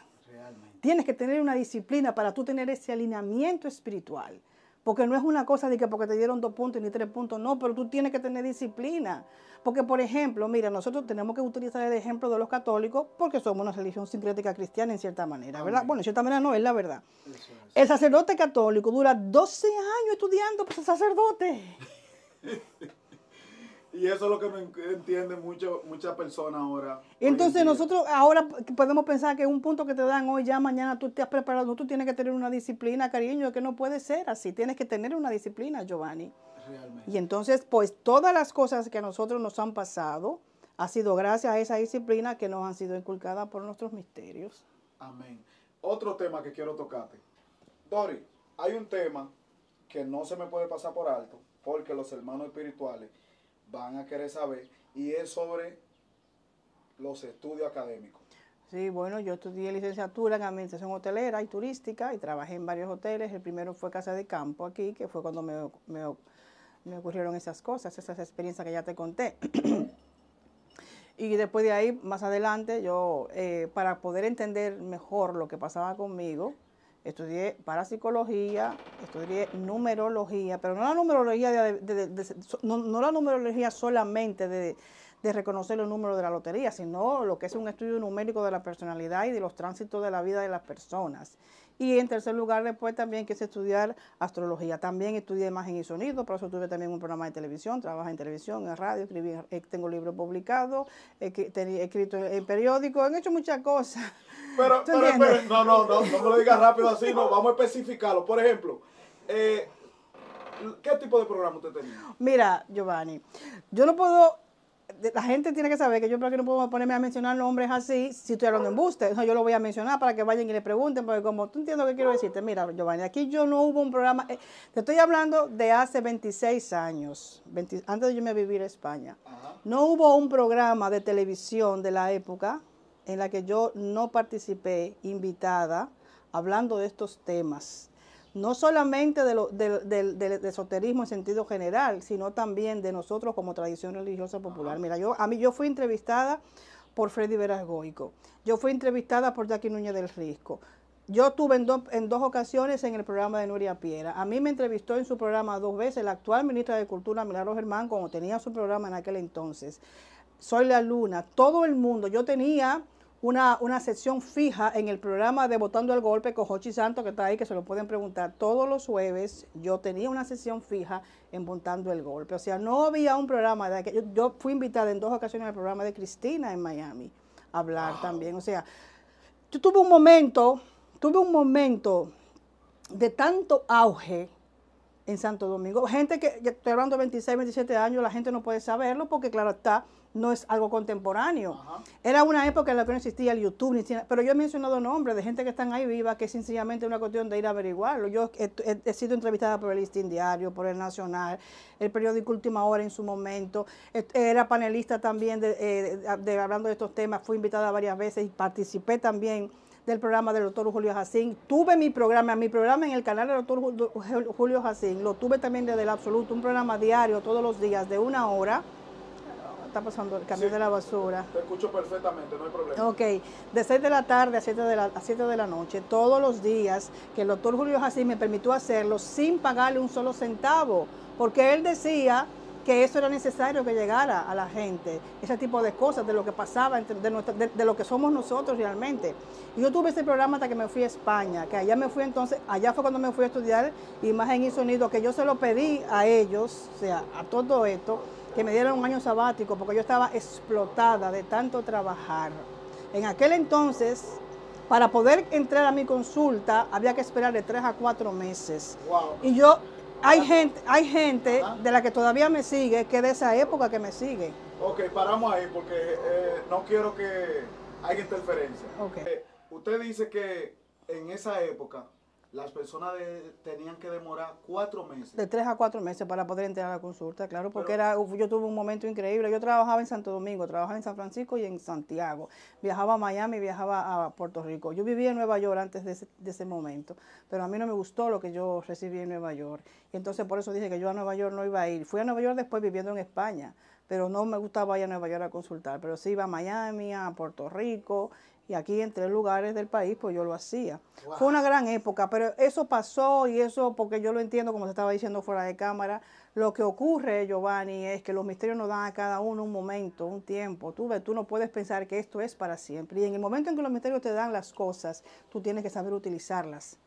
Tienes que tener una disciplina para tú tener ese alineamiento espiritual. Porque no es una cosa de que porque te dieron dos puntos ni tres puntos, no, pero tú tienes que tener disciplina. Porque, por ejemplo, mira, nosotros tenemos que utilizar el ejemplo de los católicos porque somos una religión sincrética cristiana en cierta manera, ¿verdad? Bueno, en cierta manera no, es la verdad. El sacerdote católico dura 12 años estudiando para ser sacerdote. [laughs] Y eso es lo que me entiende muchas personas ahora. Entonces nosotros ahora podemos pensar que un punto que te dan hoy, ya mañana tú te has preparado, tú tienes que tener una disciplina, cariño, que no puede ser así, tienes que tener una disciplina, Giovanni. Realmente. Y entonces, pues todas las cosas que a nosotros nos han pasado, ha sido gracias a esa disciplina que nos han sido inculcadas por nuestros misterios. Amén. Otro tema que quiero tocarte. Dori, hay un tema que no se me puede pasar por alto, porque los hermanos espirituales van a querer saber y es sobre los estudios académicos. Sí, bueno, yo estudié licenciatura en administración hotelera y turística y trabajé en varios hoteles. El primero fue Casa de Campo aquí, que fue cuando me, ocurrieron esas cosas, esas experiencias que ya te conté. [clears throat] y después de ahí, más adelante, yo, eh, para poder entender mejor lo que pasaba conmigo, estudié parapsicología, estudié numerología, pero no la numerología, de, la numerología solamente de, reconocer los números de la lotería, sino lo que es un estudio numérico de la personalidad y de los tránsitos de la vida de las personas. Y en tercer lugar, después también quise estudiar astrología. También estudié imagen y sonido, por eso tuve también un programa de televisión, trabajé en televisión, en radio, escribí, eh, tengo libros publicados, he, escrito en periódico he hecho muchas cosas. Pero, pero, no, no, no, no lo digas rápido así, no, vamos a especificarlo. Por ejemplo, eh, ¿qué tipo de programa usted tenía? Mira, Giovanni, yo no puedo la gente tiene que saber que yo que no puedo ponerme a mencionar nombres así si estoy hablando en buste. no yo lo voy a mencionar para que vayan y le pregunten, porque como tú entiendes lo que quiero decirte, mira, Giovanni, aquí yo no hubo un programa, eh, te estoy hablando de hace 26 años, antes de yo me vivir a España. No hubo un programa de televisión de la época en la que yo no participé invitada hablando de estos temas no solamente del, del, esoterismo en sentido general, sino también de nosotros como tradición religiosa popular. Mira, yo, a mí yo fui entrevistada por Freddy Veras Goico, yo fui entrevistada por Jackie Núñez del Risco, yo estuve en, dos ocasiones en el programa de Nuria Piera. A mí me entrevistó en su programa dos veces la actual ministra de Cultura, Milagros Germán, cuando tenía su programa en aquel entonces. Soy la Luna, todo el mundo. Yo tenía una, una fija en el programa de Botando el Golpe con Jochi Santo, que está ahí, que se lo pueden preguntar. Todos los jueves yo tenía una sesión fija en Botando el Golpe. O sea, no había un programa de que Yo, fui invitada en dos ocasiones al programa de Cristina en Miami a hablar también. O sea, yo tuve un momento, tuve un momento de tanto auge en Santo Domingo. Gente que, estoy hablando de 26, 27 años, la gente no puede saberlo porque, claro, está no es algo contemporáneo. Era una época en la que no existía el YouTube, ni pero yo he mencionado nombres de gente que están ahí viva, que es sencillamente una cuestión de ir a averiguarlo. Yo he, sido entrevistada por el Listín Diario, por el Nacional, el periódico Última Hora en su momento. E, era panelista también de, eh, de, hablando de estos temas, fui invitada varias veces y participé también del programa del doctor Julio Jacín. Tuve mi programa, mi programa en el canal del doctor Julio Jacín, lo tuve también desde el absoluto, un programa diario todos los días de una hora pasando, el cambio de la basura. Te escucho perfectamente, no hay problema. Ok, de 6 de la tarde a 7 de la, 7 de la noche, todos los días, que el doctor Julio Jacín me permitió hacerlo sin pagarle un solo centavo, porque él decía que eso era necesario que llegara a la gente, ese tipo de cosas, de lo que pasaba, de, nuestra, de, lo que somos nosotros realmente. yo tuve ese programa hasta que me fui a España, que allá me fui entonces, allá fue cuando me fui a estudiar imagen y sonido, que yo se lo pedí a ellos, o sea, a todo esto, que me dieron un año sabático porque yo estaba explotada de tanto trabajar. En aquel entonces, para poder entrar a mi consulta, había que esperar de tres a cuatro meses. Y yo, hay gente, hay gente de la que todavía me sigue, que de esa época que me sigue. Ok, paramos ahí porque eh, no quiero que haya interferencia. Okay. Eh, usted dice que en esa época las personas tenían que demorar cuatro meses. De tres a cuatro meses para poder entrar a la consulta, claro, porque era, yo tuve un momento increíble. Yo trabajaba en Santo Domingo, trabajaba en San Francisco y en Santiago. Viajaba a Miami, viajaba a Puerto Rico. Yo vivía en Nueva York antes de ese, momento, pero a mí no me gustó lo que yo recibí en Nueva York. Y entonces por eso dije que yo a Nueva York no iba a ir. Fui a Nueva York después viviendo en España, pero no me gustaba ir a Nueva York a consultar, pero sí iba a Miami, a Puerto Rico y aquí en tres lugares del país, pues yo lo hacía. Fue una gran época, pero eso pasó y eso, porque yo lo entiendo, como se estaba diciendo fuera de cámara, lo que ocurre, Giovanni, es que los misterios nos dan a cada uno un momento, un tiempo. Tú, tú no puedes pensar que esto es para siempre. Y en el momento en que los misterios te dan las cosas, tú tienes que saber utilizarlas.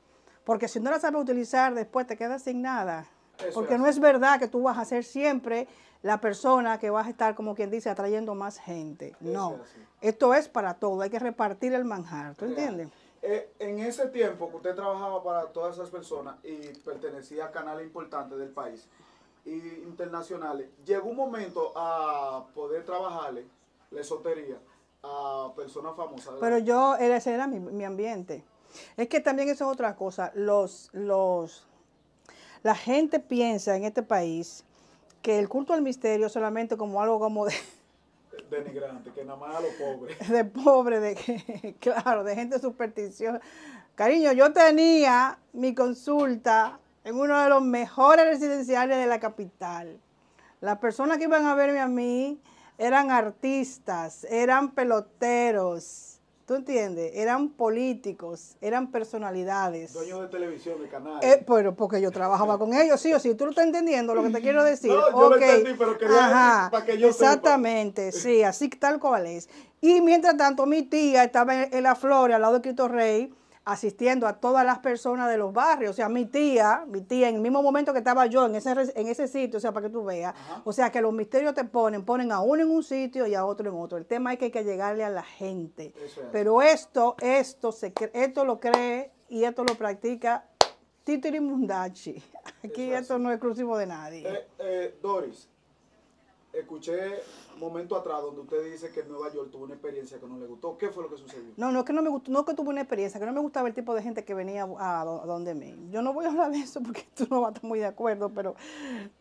Porque si no las sabes utilizar, después te quedas sin nada. Porque no es verdad que tú vas a ser siempre la persona que vas a estar, como quien dice, atrayendo más gente. no, esto es para todo, hay que repartir el manjar, ¿tú entiendes? Eh, en ese tiempo que usted trabajaba para todas esas personas y pertenecía a canales importantes del país e internacionales, llegó un momento a poder trabajarle la esotería a personas famosas. Pero yo, ese era mi, ambiente. Es que también eso es otra cosa. Los, los la gente piensa en este país que el culto al misterio solamente como algo como de... Denigrante, que nada más a los pobres. [laughs] De pobre, de que, [laughs] claro, de gente supersticiosa. Cariño, yo tenía mi consulta en uno de los mejores residenciales de la capital. Las personas que iban a verme a mí eran artistas, eran peloteros, ¿Tú entiendes? Eran políticos, eran personalidades. Dueños de televisión, de canales. Eh, pero porque yo trabajaba con ellos, sí o sí. ¿Tú lo estás entendiendo lo que te [laughs] quiero decir? yo lo entendí, pero quería Ajá, para que yo Exactamente, [laughs] sí, así tal cual es. Y mientras tanto, mi tía estaba en, la flor al lado de Cristo Rey, asistiendo a todas las personas de los barrios. O sea, mi tía, mi tía, en el mismo momento que estaba yo en ese, en ese sitio, o sea, para que tú veas. O sea, que los misterios te ponen, ponen a uno en un sitio y a otro en otro. El tema es que hay que llegarle a la gente. Pero esto, esto, se, esto lo cree y esto lo practica Titiri Mundachi. Aquí esto no es exclusivo de nadie. Eh, eh, Doris, escuché un momento atrás donde usted dice que en Nueva York tuvo una experiencia que no le gustó. ¿Qué fue lo que sucedió? No, no es que no me gustó, no que tuve una experiencia, que no me gustaba el tipo de gente que venía a, a donde me. Yo no voy a hablar de eso porque tú no vas a estar muy de acuerdo, pero.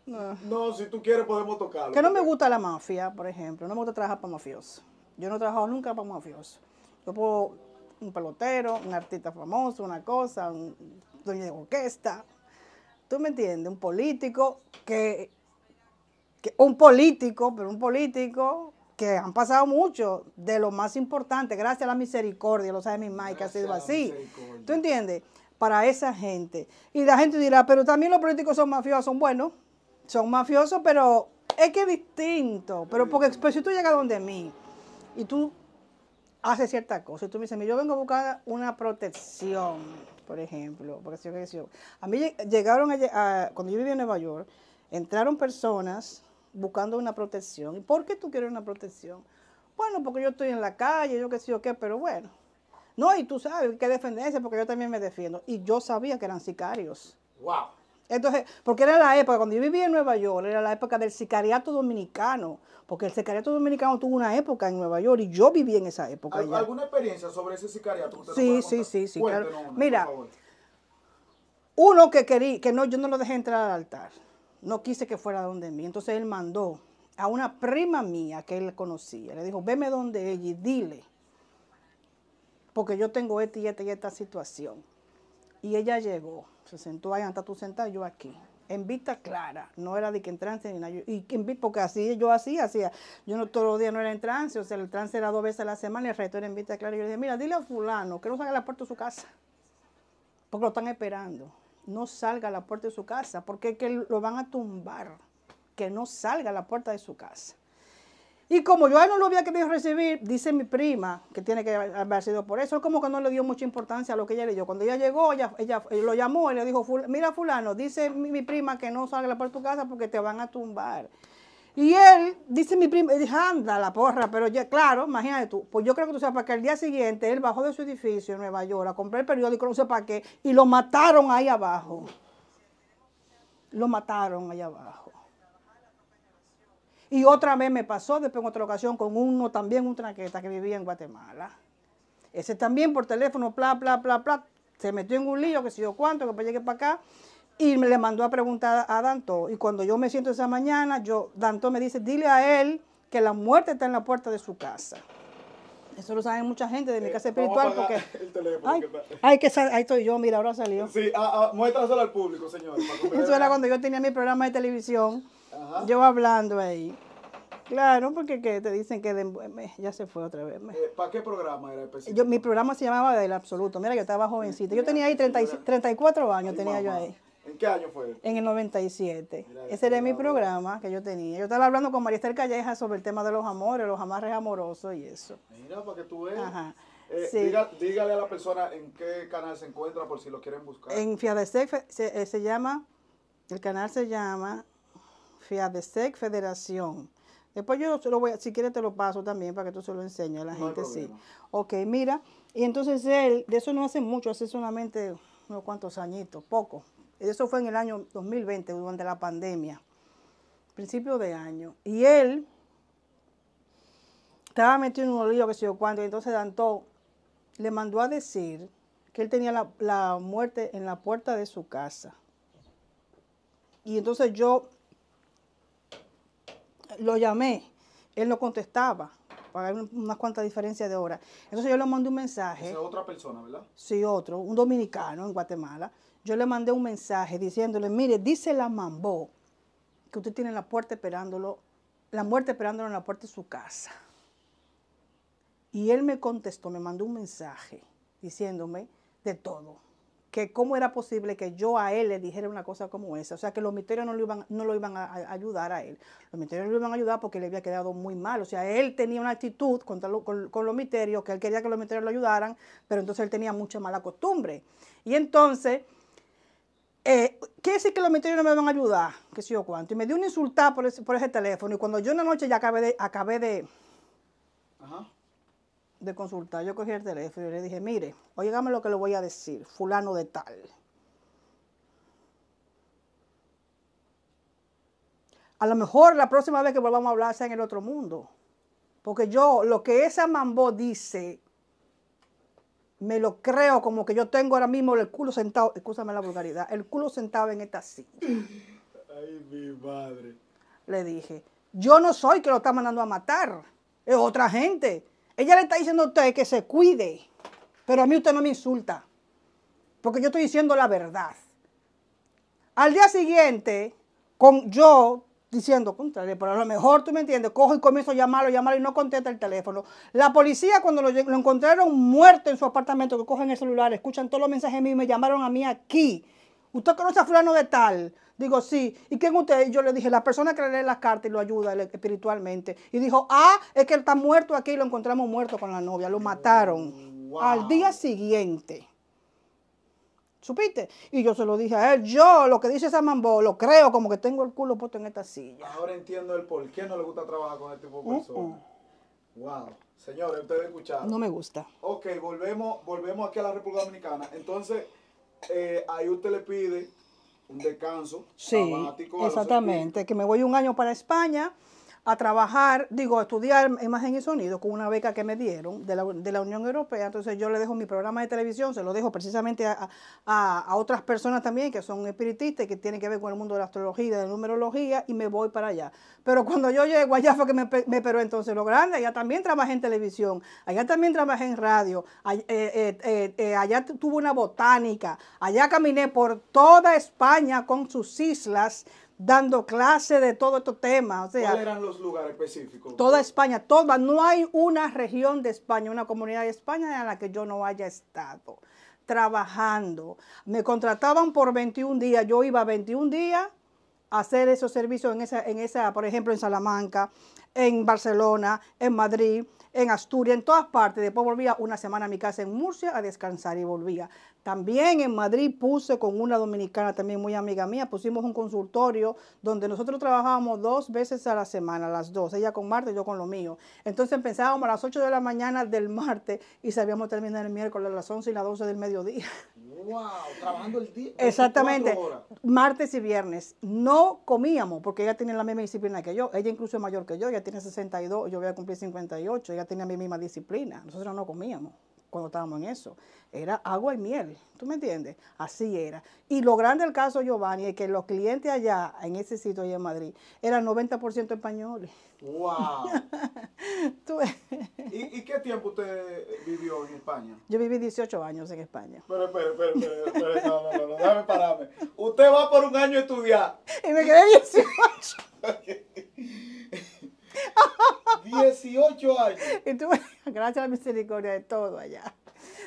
No, si tú quieres podemos tocarlo. Que no me gusta la mafia, por ejemplo. No me gusta trabajar para mafiosos. Yo no he trabajado nunca para mafiosos. Yo puedo un pelotero, un artista famoso, una cosa, un dueño de orquesta. ¿Tú me entiendes? Un político que un político, pero un político que han pasado mucho, de lo más importante, gracias a la misericordia, lo sabe mi Mike, que ha sido así. ¿Tú entiendes? Para esa gente. Y la gente dirá, pero también los políticos son mafiosos, son buenos, son mafiosos, pero es que es distinto. Pero porque si tú llegas donde mí y tú haces cierta cosa, y tú me dices, yo vengo a buscar una protección, por ejemplo, porque si yo, a mí llegaron cuando yo vivía en Nueva York, entraron personas buscando una protección. ¿Y por qué tú quieres una protección? Bueno, porque yo estoy en la calle, yo qué sé yo qué, pero bueno. No, y tú sabes que defenderse porque yo también me defiendo. Y yo sabía que eran sicarios. ¡Wow! Entonces, porque era la época, cuando yo vivía en Nueva York, era la época del sicariato dominicano, porque el sicariato dominicano tuvo una época en Nueva York y yo viví en esa época. ¿Al, ¿Alguna experiencia sobre ese sicariato? sí, sí, sí, sí, Mira, uno que quería, que no, yo no lo dejé entrar al altar no quise que fuera donde mí. Entonces él mandó a una prima mía que él conocía. Le dijo, veme donde ella y dile, porque yo tengo esta y esta y esta situación. Y ella llegó, se sentó ahí, hasta tú sentada, yo aquí. En vista clara, no era de que en trance ni nada. Y porque así yo así hacía. Yo no todos los días no era en trance, o sea, el trance era dos veces a la semana y el resto era en vista clara. Y yo le dije, mira, dile a fulano que no salga a la puerta de su casa, porque lo están esperando no salga a la puerta de su casa, porque que lo van a tumbar, que no salga a la puerta de su casa. Y como yo no lo había querido recibir, dice mi prima, que tiene que haber sido por eso, es como que no le dio mucha importancia a lo que ella le dio. Cuando ella llegó, ella, lo llamó y le dijo, mira fulano, dice mi, prima que no salga a la puerta de su casa porque te van a tumbar. Y él, dice mi primo, dice, anda la porra, pero claro, imagínate tú, pues yo creo que tú sabes, para que el día siguiente él bajó de su edificio en Nueva York a el periódico, no sé para qué, y lo mataron ahí abajo. Lo mataron ahí abajo. Y otra vez me pasó, después en otra ocasión, con uno también, un tranqueta que vivía en Guatemala. Ese también por teléfono, bla, bla, bla, bla, se metió en un lío, que si yo cuánto, que para llegué para acá. Y me le mandó a preguntar a Dantó. Y cuando yo me siento esa mañana, yo, Danto me dice, dile a él que la muerte está en la puerta de su casa. Eso lo saben mucha gente de mi casa espiritual porque... [laughs] El que ahí estoy yo, mira, ahora salió. Sí, ah, ah, muéstraselo al público, señor. [laughs] Eso era cuando yo tenía mi programa de televisión, yo hablando ahí. Claro, porque que te dicen que ya se fue otra vez. Eh, ¿Para qué programa era Yo, mi programa se llamaba El Absoluto. Mira, yo estaba jovencita. Yo tenía ahí 34 años, tenía yo ahí. ¿En qué año fue? En el 97. Ese era mi programa que yo tenía. Yo estaba hablando con Maristel Calleja sobre el tema de los amores, los amarres amorosos y eso. Mira, para que tú veas. Eh, dígale, a la persona en qué canal se encuentra por si lo quieren buscar. En FIADESEC se, eh, se, llama, el canal se llama FIADESEC Federación. Después yo lo voy, si quieres te lo paso también para que tú se lo enseñes a la gente, sí. Ok, mira, y entonces él, de eso no hace mucho, hace solamente unos cuantos añitos, poco, eso fue en el año 2020, durante la pandemia, principio de año. Y él estaba metido en un lío que sé yo cuándo, y entonces Dantó le mandó a decir que él tenía la, muerte en la puerta de su casa. Y entonces yo lo llamé, él no contestaba, para unas cuantas diferencias de horas. Entonces yo le mandé un mensaje. Esa otra persona, ¿verdad? Sí, otro, un dominicano en Guatemala yo le mandé un mensaje diciéndole, mire, dice la mambo que usted tiene la puerta esperándolo, la muerte esperándolo en la puerta de su casa. Y él me contestó, me mandó un mensaje diciéndome de todo, que cómo era posible que yo a él le dijera una cosa como esa, o sea que los misterios no lo iban, no lo iban a, ayudar a él, los misterios no lo iban a ayudar porque le había quedado muy mal, o sea, él tenía una actitud contra con, con los misterios, que él quería que los misterios lo ayudaran, pero entonces él tenía mucha mala costumbre. Y entonces eh, ¿qué decir que los ministerios no me van a ayudar? ¿Qué sé yo cuánto? Y me dio una insultada por ese, teléfono. Y cuando yo una noche ya acabé de, de, de consultar, yo cogí el teléfono y le dije, mire, oígame lo que le voy a decir, fulano de tal. A lo mejor la próxima vez que volvamos a hablar sea en el otro mundo. Porque yo, lo que esa mambo dice, me lo creo como que yo tengo ahora mismo el culo sentado, escúchame la vulgaridad, el culo sentado en esta silla. Ay, mi madre. Le dije, yo no soy que lo está mandando a matar, es otra gente. Ella le está diciendo a usted que se cuide, pero a mí usted no me insulta, porque yo estoy diciendo la verdad. Al día siguiente, con yo diciendo, pero a lo mejor tú me entiendes, cojo y comienzo a llamarlo, llamarlo y no contesta el teléfono. La policía cuando lo, encontraron muerto en su apartamento, que cogen el celular, escuchan todos los mensajes míos y me llamaron a mí aquí. ¿Usted conoce a fulano de tal? Digo, sí. ¿Y quién usted? Yo le dije, la persona que le lee las cartas y lo ayuda espiritualmente. Y dijo, ah, es que él está muerto aquí y lo encontramos muerto con la novia, lo mataron. Al día siguiente. ¿Supiste? Y yo se lo dije a él, yo lo que dice esa mambo lo creo como que tengo el culo puesto en esta silla. Ahora entiendo el por qué no le gusta trabajar con este tipo de personas. Wow. Señores, ustedes escucharon. No me gusta. Ok, volvemos, volvemos aquí a la República Dominicana. Entonces, eh, ahí usted le pide un descanso. Sí, exactamente. Que me voy un año para España a trabajar, digo, a estudiar imagen y sonido con una beca que me dieron de la, Unión Europea. Entonces yo le dejo mi programa de televisión, se lo dejo precisamente a, otras personas también que son espiritistas, que tienen que ver con el mundo de la astrología, de la numerología, y me voy para allá. Pero cuando yo llego allá fue que me, me pero entonces lo grande, allá también trabajé en televisión, allá también trabajé en radio, eh, eh, eh, allá, allá tuve una botánica, allá caminé por toda España con sus islas dando clases de todo estos temas. O sea, ¿Cuáles eran los lugares específicos? Toda España, toda. No hay una región de España, una comunidad de España en la que yo no haya estado trabajando. Me contrataban por 21 días, yo iba 21 días a hacer esos servicios en esa, en esa, por ejemplo, en Salamanca, en Barcelona, en Madrid, en Asturias, en todas partes. Después volvía una semana a mi casa en Murcia a descansar y volvía. También en Madrid puse con una dominicana, también muy amiga mía, pusimos un consultorio donde nosotros trabajábamos dos veces a la semana, las dos, ella con martes, yo con lo mío. Entonces empezábamos a las 8 de la mañana del martes y sabíamos terminar el miércoles a las 11 y las 12 del mediodía. ¡Wow! Trabajando el día. Exactamente. Martes y viernes. No comíamos porque ella tiene la misma disciplina que yo. Ella incluso es mayor que yo, ella tiene 62, yo voy a cumplir 58, ella tenía mi misma disciplina. Nosotros no comíamos cuando estábamos en eso. Era agua y miel, ¿tú me entiendes? Así era. Y lo grande del caso Giovanni es que los clientes allá, en ese sitio allá en Madrid, eran 90% españoles. ¡Wow! [laughs] ¿Y, qué tiempo usted vivió en España? Yo viví 18 años en España. Pero, espera, espera, espera, no, no, no, no, pararme. Usted va por un año a estudiar. Y me quedé 18. [laughs] 18 años. Y tú, [laughs] gracias a la misericordia de todo allá.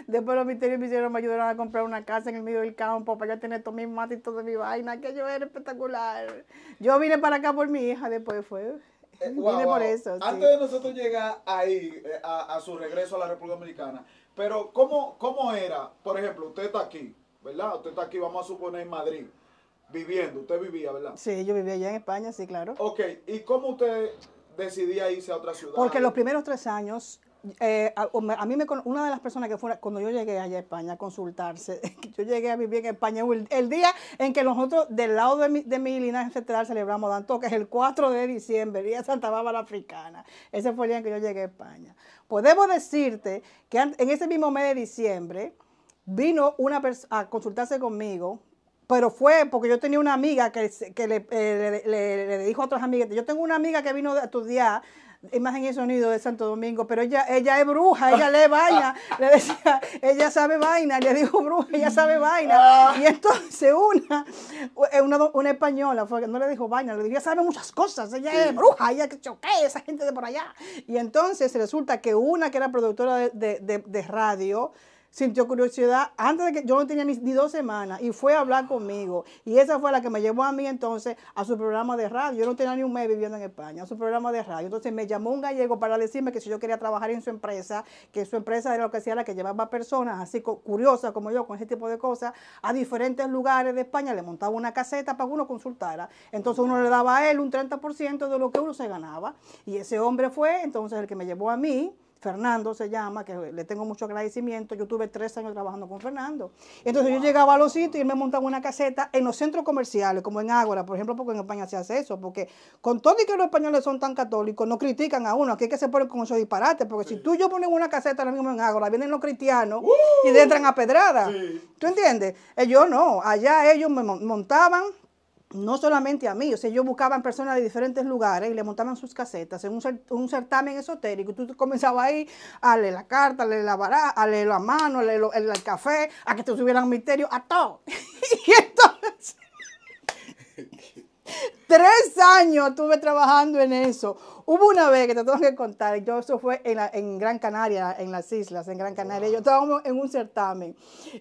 Después los misterios me hicieron, me ayudaron a comprar una casa en el medio del campo para yo tener todo mis matitos de mi vaina, que yo era espectacular. Yo vine para acá por mi hija, después fue. Eh, vine por eso. Antes de nosotros llegar ahí, eh, a, su regreso a la República Dominicana, pero ¿cómo, ¿cómo era? Por ejemplo, usted está aquí, ¿verdad? Usted está aquí, vamos a suponer, en Madrid viviendo, usted vivía, ¿verdad? Sí, yo vivía allá en España, sí, claro. Ok, ¿y cómo usted decidía irse a otra ciudad. Porque los primeros tres años, eh, um, a, mí me, una de las personas que fue, cuando yo llegué allá a España a consultarse, [laughs] yo llegué a vivir en España el, día en que nosotros del lado de mi, de mi linaje central celebramos Danto, que es el 4 de diciembre, día de Santa Bárbara Africana. Ese fue el día en que yo llegué a España. Podemos pues decirte que en ese mismo mes de diciembre vino una persona a consultarse conmigo pero fue porque yo tenía una amiga que, que eh, le, dijo a otras amigas, yo tengo una amiga que vino a estudiar imagen y sonido de Santo Domingo, pero ella, ella es bruja, ella lee vaina, [laughs] le decía, ella sabe vaina, le dijo bruja, ella sabe vaina. Ah. Y entonces una, eh, una, una española fue, no le dijo vaina, le dijo, sabe muchas cosas, ella es bruja, ella que choqué, esa gente de por allá. Y entonces resulta que una que era productora de, de radio, sintió curiosidad antes de que yo no tenía ni, dos semanas y fue a hablar conmigo. Y esa fue la que me llevó a mí entonces a su programa de radio. Yo no tenía ni un mes viviendo en España, a su programa de radio. Entonces me llamó un gallego para decirme que si yo quería trabajar en su empresa, que su empresa era lo que hacía la que llevaba personas así curiosas como yo con ese tipo de cosas a diferentes lugares de España. Le montaba una caseta para que uno consultara. Entonces uno le daba a él un 30% de lo que uno se ganaba. Y ese hombre fue entonces el que me llevó a mí Fernando se llama, que le tengo mucho agradecimiento, yo tuve tres años trabajando con Fernando. Entonces yo llegaba a los sitios y él me montaba una caseta en los centros comerciales, como en Ágora, por ejemplo, porque en España se hace eso, porque con todo y que los españoles son tan católicos, no critican a uno, aquí hay que se ponen con esos disparates, porque si tú y yo ponemos una caseta ahora mismo en Ágora, vienen los cristianos ¡Uh! y entran a pedrada. ¿Tú entiendes? Eh, yo no, allá ellos me montaban no solamente a mí, o sea, yo buscaban personas de diferentes lugares y le montaban sus casetas en un, certamen esotérico. Tú comenzabas ahí a leer la carta, a leer la baraja, a leer la mano, a el, café, a que te subieran misterio, a todo. [laughs] y entonces, [laughs] tres años estuve trabajando en eso. Hubo una vez que te tengo que contar, yo eso fue en, Gran Canaria, en las islas, en Gran Canaria, yo estábamos en un certamen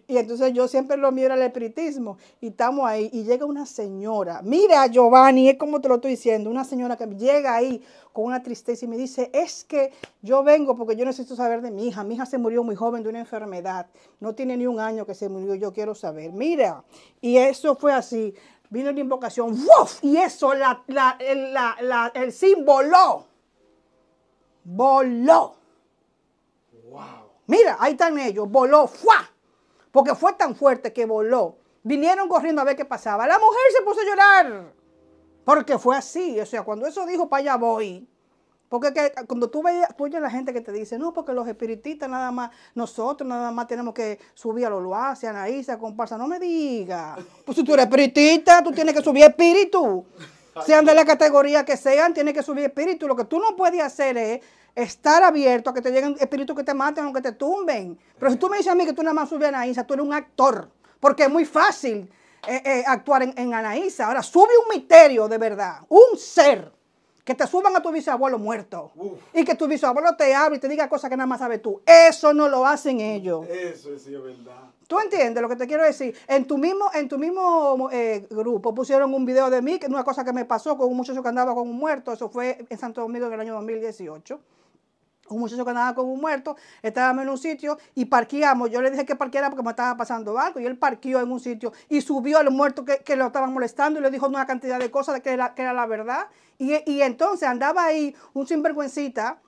y entonces yo siempre lo miro al espiritismo y estamos ahí y llega una señora, mira Giovanni, es como te lo estoy diciendo, una señora que llega ahí con una tristeza y me dice, es que yo vengo porque yo necesito saber de mi hija, mi hija se murió muy joven de una enfermedad, no tiene ni un año que se murió, yo quiero saber, mira, y eso fue así vino la invocación, y eso, la, el símbolo voló. Wow. Mira, ahí están ellos, voló, ¡fua! porque fue tan fuerte que voló. Vinieron corriendo a ver qué pasaba. La mujer se puso a llorar, porque fue así. O sea, cuando eso dijo, para allá voy, porque ah, cuando tú ves, tú la gente que te dice, no, porque los espiritistas nada más, nosotros nada más tenemos que subir a los loas, a Anaísa, comparsa. No me digas. Pues si tú eres espiritista, tú tienes que subir espíritu. [laughs] Sean de la categoría que sean, tienes que subir espíritu. Lo que tú no puedes hacer es estar abierto a que te lleguen espíritus que te maten o que te tumben. Pero si tú me dices a mí que tú nada más subes a Anaísa, tú eres un actor. Porque es muy fácil eh, eh, actuar en, en Anaísa. Ahora, sube un misterio de verdad, un ser que te suban a tu bisabuelo muerto y que tu bisabuelo te hable y te diga cosas que nada más sabes tú. Eso no lo hacen ellos. Eso sí es verdad. ¿Tú entiendes lo que te quiero decir? En tu mismo, en tu mismo eh, grupo pusieron un video de mí, que una cosa que me pasó con un muchacho que andaba con un muerto, eso fue en Santo Domingo en el año 2018 un muchacho que andaba con un muerto, estábamos en un sitio y parqueamos. Yo le dije que parqueara porque me estaba pasando algo y él parqueó en un sitio y subió al muerto que, que, lo estaban molestando y le dijo una cantidad de cosas que era, que era la verdad. Y, entonces andaba ahí un sinvergüencita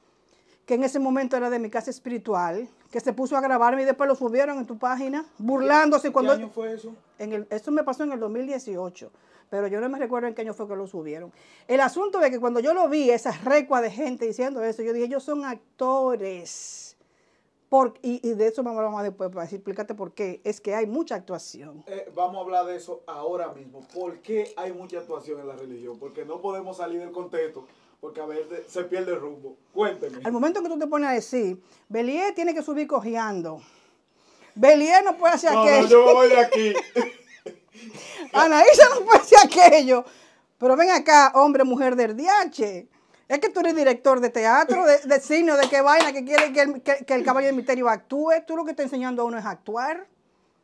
que en ese momento era de mi casa espiritual, que se puso a grabarme y después lo subieron en tu página, burlándose. cuando, fue eso? En el, eso me pasó en el 2018 pero yo no me recuerdo en qué año fue que lo subieron. El asunto de que cuando yo lo vi, esa recua de gente diciendo eso, yo dije, ellos son actores. y, de eso vamos a hablar después para explicarte por qué. Es que hay mucha actuación. Eh, vamos a hablar de eso ahora mismo. ¿Por qué hay mucha actuación en la religión? Porque no podemos salir del contexto porque a veces se pierde el rumbo. Cuénteme. Al momento que tú te pones a decir, Belier tiene que subir cojeando. Belier no puede hacer aquello. No, yo me voy de aquí. [laughs] [laughs] Anaísa no puede aquello. Pero ven acá, hombre, mujer del diache. Es que tú eres director de teatro, de, signo, de qué vaina, que quiere que el, caballo del misterio actúe. Tú lo que estás enseñando a uno es actuar.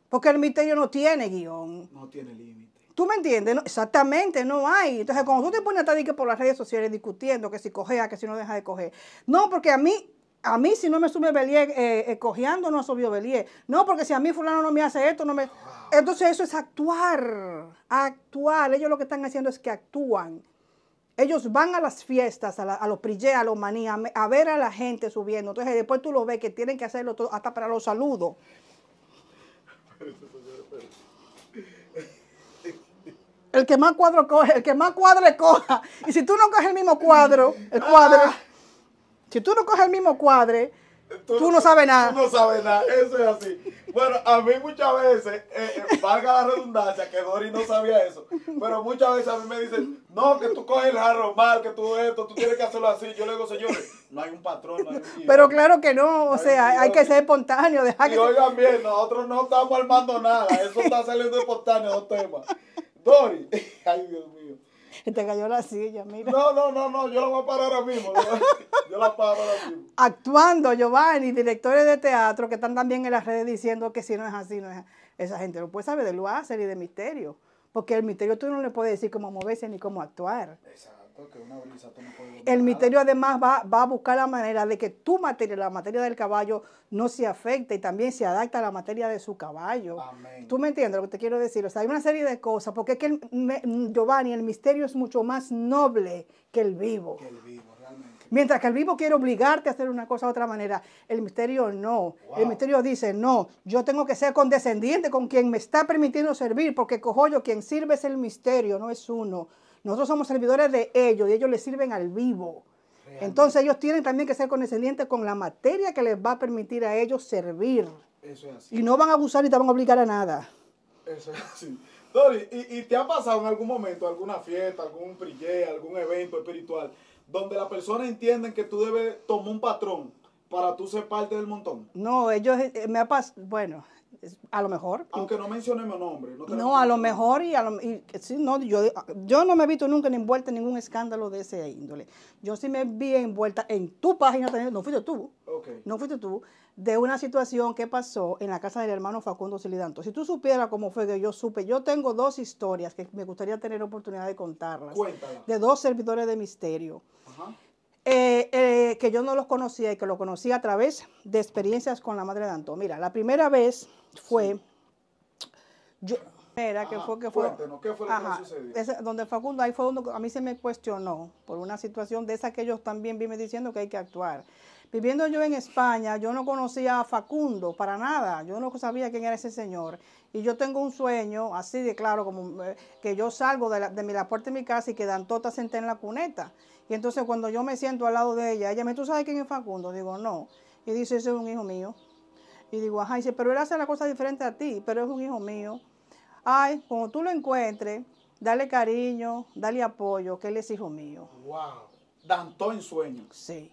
Porque el misterio no tiene guión. No tiene límite. ¿Tú me entiendes? exactamente, no hay. Entonces, cuando tú te pones a estar por las redes sociales discutiendo que si cogea, que si no deja de coger. No, porque a mí a mí si no me sube Belier eh, eh, cojeando, no subió Belier. No, porque si a mí fulano no me hace esto, no me... Entonces eso es actuar, actuar. Ellos lo que están haciendo es que actúan. Ellos van a las fiestas, a, los prillés, a los manías, a ver a la gente subiendo. Entonces después tú lo ves que tienen que hacerlo todo, hasta para los saludos. El que más cuadro coge, el que más cuadro coja. Y si tú no coges el mismo cuadro, el cuadro... Ah. Si tú no coges el mismo cuadre, tú, no sabes nada. Tú no sabes nada, eso es así. Bueno, a mí muchas veces, eh, eh, valga la redundancia, que Dori no sabía eso, pero muchas veces a mí me dicen, no, que tú coges el jarro mal, que tú esto, tú tienes que hacerlo así. Yo le digo, señores, no hay un patrón, no hay un Pero claro que no, o sea, hay, que ser espontáneo. Dejar y que... oigan bien, nosotros no estamos armando nada, eso está saliendo espontáneo, dos temas. Dori, [laughs] ay Dios mío. [laughs] te cayó la silla, mira. No, no, no, no, yo la voy a parar ahora mismo. Yo, la paro ahora mismo. [laughs] Actuando, Giovanni, directores de teatro que están también en las redes diciendo que si no es así, no es Esa gente lo puede saber de lo hacer y de misterio. Porque el misterio tú no le puedes decir cómo moverse ni cómo actuar. Exacto. El misterio además va, a buscar la manera de que tu materia, la materia del caballo, no se afecte y también se adapte a la materia de su caballo. ¿Tú me entiendes lo que te quiero decir? O sea, hay una serie de cosas, porque es que el, Giovanni, el misterio es mucho más noble que el vivo. Mientras que el vivo quiere obligarte a hacer una cosa de otra manera, el misterio no. El misterio dice, no, yo tengo que ser condescendiente con quien me está permitiendo servir, porque cojo yo, quien sirve es el misterio, no es uno. Nosotros somos servidores de ellos y ellos les sirven al vivo. Entonces ellos tienen también que ser condescendientes con la materia que les va a permitir a ellos servir. Eso es así. Y no van a abusar y te van a obligar a nada. Eso es así. Dori, ¿y, te ha pasado en algún momento, alguna fiesta, algún prillé, algún evento espiritual, donde las personas entienden que tú debes tomar un patrón para tú ser parte del montón? No, ellos eh, me ha pasado, bueno, a lo mejor. Aunque no mencionemos nombre. No, a lo mejor y a lo y, yo, no me he visto nunca envuelta en ningún escándalo de ese índole. Yo sí me vi envuelta en tu página, no fuiste tú, no fuiste tú, de una situación que pasó en la casa del hermano Facundo Silidanto. Si tú supieras cómo fue que yo supe, yo tengo dos historias que me gustaría tener oportunidad de contarlas. De dos servidores de misterio. Eh, eh, que yo no los conocía y que lo conocía a través de experiencias con la madre de Anto. Mira, la primera vez fue, yo, era que ah, fue lo que sucedió? donde Facundo, ahí fue donde a mí se me cuestionó por una situación de esa que ellos también viven diciendo que hay que actuar. Viviendo yo en España, yo no conocía a Facundo para nada, yo no sabía quién era ese señor. Y yo tengo un sueño, así de claro, como eh, que yo salgo de, la, la puerta de mi casa y quedan todas sentadas en la cuneta. Y entonces cuando yo me siento al lado de ella, ella me dice, ¿tú sabes quién es Facundo? Digo, no. Y dice, ese es un hijo mío. Y digo, ajá, dice, pero él hace la cosa diferente a ti, pero es un hijo mío. Ay, cuando tú lo encuentres, dale cariño, dale apoyo, que él es hijo mío. Wow, Dantón en sueño. Sí.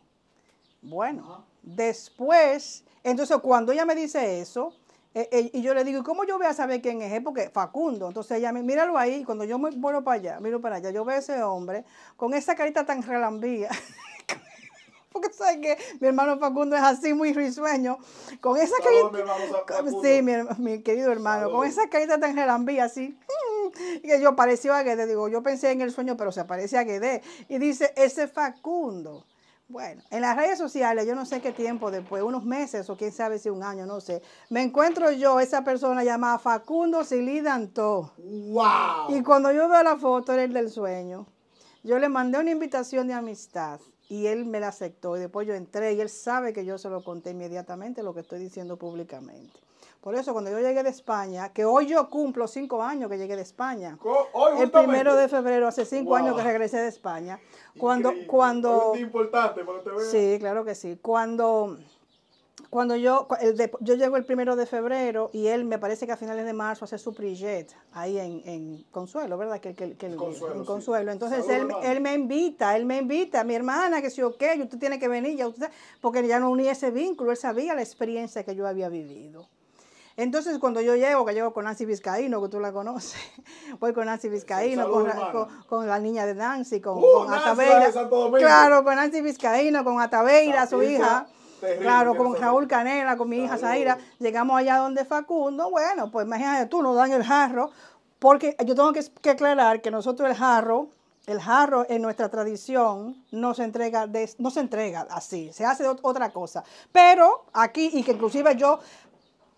Bueno, después, entonces cuando ella me dice eso, e, e, y yo le digo, ¿y cómo yo voy a saber quién es? Porque Facundo. Entonces ella, míralo ahí, cuando yo me vuelvo para allá, miro para allá, yo veo a ese hombre con esa carita tan relambía. [laughs] que sabes que mi hermano Facundo es así muy risueño. Con esa carita. Mi sí, mi, querido hermano, con esa carita tan jerambí así. [laughs] Y que yo parecía a Guedé, digo, yo pensé en el sueño, pero se parece a Guedé. Y dice, ese Facundo. Bueno, en las redes sociales, yo no sé qué tiempo después, unos meses o quién sabe si un año, no sé, me encuentro yo, esa persona llamada Facundo Silidanto. ¡Wow! Y cuando yo veo la foto, era el del sueño. Yo le mandé una invitación de amistad y él me la aceptó. Y después yo entré y él sabe que yo se lo conté inmediatamente lo que estoy diciendo públicamente. Por eso cuando yo llegué de España, que hoy yo cumplo cinco años que llegué de España, el primero de febrero, hace cinco años que regresé de España, cuando... cuando es importante para Sí, claro que sí. Cuando cuando yo, eh, yo llego el primero de febrero y él me parece que a finales de marzo hace su prijet ahí en, Consuelo, ¿verdad? Que, en Consuelo. Entonces él, me invita, él me invita, a mi hermana, que si o usted tiene que venir, ya usted, porque ya no uní ese vínculo, él sabía la experiencia que yo había vivido. Entonces, cuando yo llego, que llego con Nancy Vizcaíno, que tú la conoces, [laughs] voy con Nancy Vizcaíno, con, la niña de Nancy, con, uh, Ataveira, Claro, con Nancy Vizcaíno, con Atabeira, su hija claro, con Raúl Canela, con mi hija Zaira, llegamos allá donde Facundo, bueno, pues imagínate tú, nos dan el jarro, porque yo tengo que, aclarar que nosotros el jarro, el jarro en nuestra tradición no se entrega, no se entrega así, se hace otra cosa. Pero aquí, y que inclusive yo,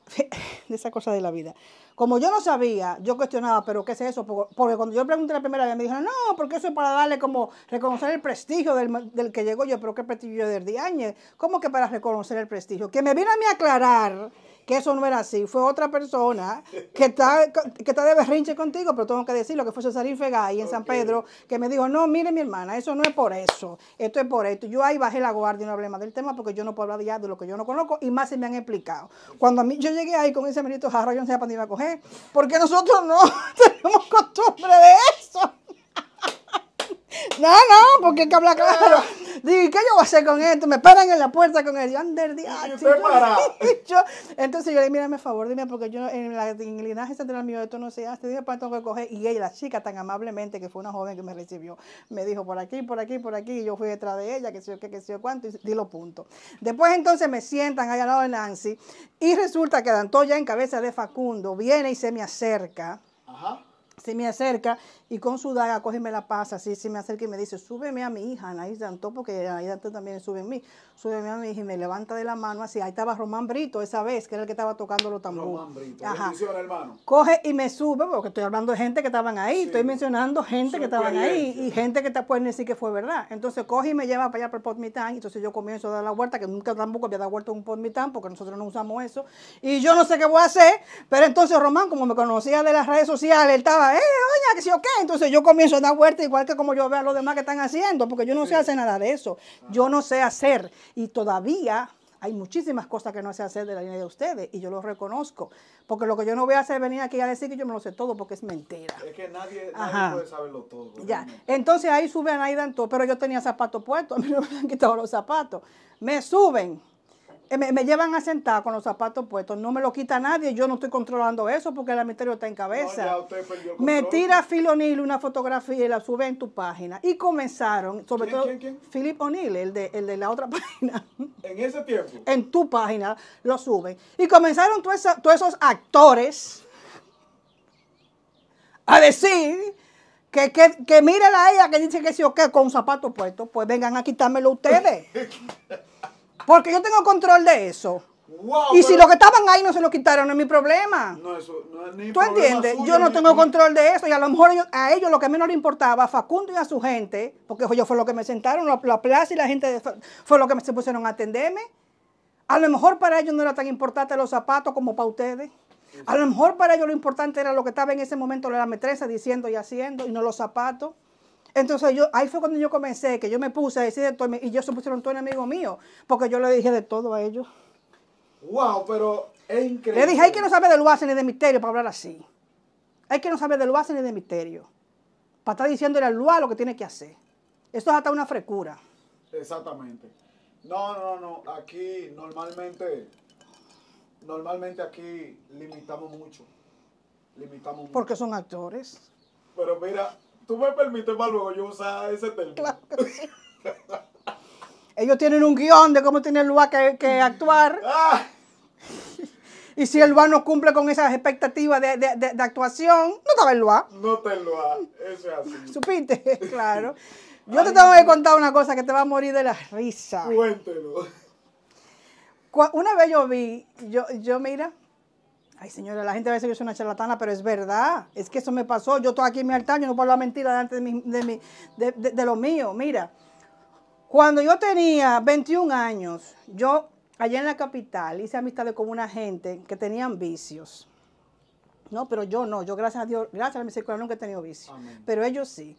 [laughs] de esa cosa de la vida, como yo no sabía, yo cuestionaba, pero ¿qué es eso? Porque cuando yo pregunté la primera vez, me dijeron, no, porque eso es para darle como reconocer el prestigio del, que llegó yo, pero ¿qué prestigio del Diáñez? ¿Cómo que para reconocer el prestigio? Que me vino a mí aclarar que eso no era así, fue otra persona que está, que está de berrinche contigo, pero tengo que decirlo, que fue Cesarín Fegay en San Pedro, que me dijo, no, mire mi hermana, eso no es por eso, esto es por esto. Yo ahí bajé la guardia y no hablé más del tema porque yo no puedo hablar ya de lo que yo no conozco y más se me han explicado. Cuando a mí, yo llegué ahí con ese merito jarro, yo no sabía para dónde iba a coger, porque nosotros no [laughs] tenemos costumbre de eso. [laughs] No, no, porque hay que hablar claro. Digo, qué yo voy a hacer con esto? Me paran en la puerta con el yander, Entonces yo le dije, mírame a favor, dime, porque yo en, el linaje central mío esto no se hace. Dije, ¿para pues tengo que coger? Y ella, la chica tan amablemente, que fue una joven que me recibió, me dijo, por aquí, por aquí, por aquí. Y yo fui detrás de ella, que sé yo qué, que sé yo cuánto, y di los Después entonces me sientan allá al lado de Nancy, y resulta que Dantoya en cabeza de Facundo viene y se me acerca. Ajá se me acerca y con su daga coge me la pasa, así se me acerca y me dice, súbeme a mi hija, Anaís Dantó, porque Anaís Dantó también sube a mí, súbeme a mi hija y me levanta de la mano así, ahí estaba Román Brito esa vez, que era el que estaba tocando los tambores. Román Brito, Ajá. Coge y me sube, porque estoy hablando de gente que estaban ahí, estoy mencionando gente que estaban ahí y gente que te pueden decir que fue verdad. Entonces coge y me lleva para allá para el Podmitán, entonces yo comienzo a dar la vuelta, que nunca tampoco había dado vuelta a un Podmitán, porque nosotros no usamos eso, y yo no sé qué voy a hacer, pero entonces Román, como me conocía de las redes sociales, él estaba, eh, doña, que qué, entonces yo comienzo a dar vueltas igual que como yo veo a los demás que están haciendo, porque yo no sé hacer nada de eso. Yo no sé hacer y todavía hay muchísimas cosas que no sé hacer de la línea de ustedes y yo lo reconozco. Porque lo que yo no voy a hacer es venir aquí a decir que yo me lo sé todo porque es mentira. Es que nadie, puede saberlo todo. Ya. Entonces ahí suben, ahí dan todo. Pero yo tenía zapatos puestos, [laughs] a mí no me han quitado los zapatos. Me suben me, llevan a sentar con los zapatos puestos, no me lo quita nadie, yo no estoy controlando eso porque el misterio está en cabeza. me tira Phil O'Neill una fotografía y la sube en tu página. Y comenzaron, sobre todo, ¿quién, Philip O'Neill, el de, el de la otra [laughs] página. En ese tiempo. En tu página lo suben. Y comenzaron todos esos actores a decir que, que, que a ella que dice que sí o qué con zapatos puestos, pues vengan a quitármelo ustedes. [laughs] Porque yo tengo control de eso. y si los que estaban ahí no se lo quitaron, no es mi problema. No, eso no es ni ¿Tú entiendes? yo no tengo control de eso y a lo mejor a ellos lo que menos le importaba, Facundo y a su gente, porque yo fue lo que me sentaron, la, plaza y la gente fue lo que me, se pusieron a atenderme. A lo mejor para ellos no era tan importante los zapatos como para ustedes. A lo mejor para ellos lo importante era lo que estaba en ese momento la metresa diciendo y haciendo y no los zapatos. Entonces yo, ahí fue cuando yo comencé, que yo me puse a decir de todo, y yo se pusieron todo amigo mío, porque yo le dije de todo a ellos. Wow, pero es increíble. Le dije, hay que no sabe de luaces ni de misterio para hablar así. Hay que no saber de luaces ni de misterio. Para estar diciéndole al luar lo que tiene que hacer. Esto es hasta una frecura. Exactamente. No, no, no. Aquí normalmente, normalmente aquí limitamos mucho. Limitamos mucho. Porque son actores. Pero mira, tú me permites para luego yo usar ese término. Claro Ellos tienen un guión de cómo tiene el lugar que, que actuar. [laughs] Ah. Y si el lugar no cumple con esas expectativas de, de, de, actuación, no estaba el lugar. No te el lugar, eso es así. Supiste, [laughs] claro. [laughs] Yo te tengo que contar una cosa que te va a morir de la risa. Cuéntelo. Una vez yo vi, yo, yo mira, Ay, señora, la gente a veces que soy una charlatana, pero es verdad. Es que eso me pasó. Yo estoy aquí en mi altar, yo no puedo la mentira delante de, mi, de, lo mío. Mira, cuando yo tenía 21 años, yo allá en la capital hice amistades con una gente que tenían vicios. No, pero yo no. Yo, gracias a Dios, gracias a mi misericordia, nunca he tenido vicios. Pero ellos sí.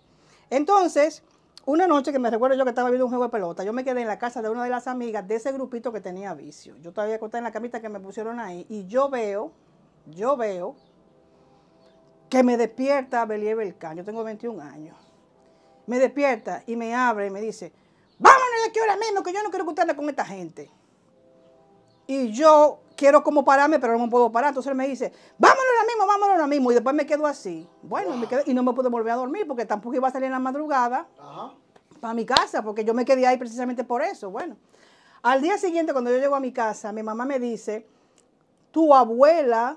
Entonces, una noche que me recuerdo yo que estaba viendo un juego de pelota, yo me quedé en la casa de una de las amigas de ese grupito que tenía vicios. Yo todavía estaba en la camita que me pusieron ahí y yo veo yo veo que me despierta Believe Belcán, yo tengo 21 años, me despierta y me abre y me dice, vámonos de aquí ahora mismo, que yo no quiero ande con esta gente. Y yo quiero como pararme, pero no me puedo parar. Entonces él me dice, vámonos ahora mismo, vámonos ahora mismo. Y después me quedo así. Bueno, me quedo, y no me puedo volver a dormir porque tampoco iba a salir en la madrugada para mi casa, porque yo me quedé ahí precisamente por eso. Bueno, al día siguiente cuando yo llego a mi casa, mi mamá me dice, tu abuela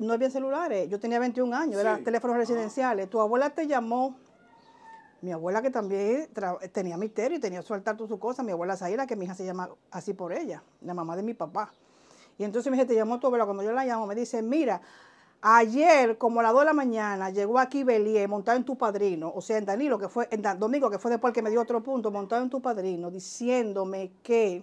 no había celulares, yo tenía 21 años, era eran teléfonos ah. residenciales, tu abuela te llamó, mi abuela que también tenía misterio y tenía suelta todo su cosa, mi abuela Zaira, que mi hija se llama así por ella, la mamá de mi papá. Y entonces me dije, te llamó tu abuela, cuando yo la llamo me dice, mira, Ayer, como a las 2 de la mañana, llegó aquí Belie, montado en tu padrino, o sea, en Danilo, que fue, en Domingo, que fue después que me dio otro punto, montado en tu padrino, diciéndome que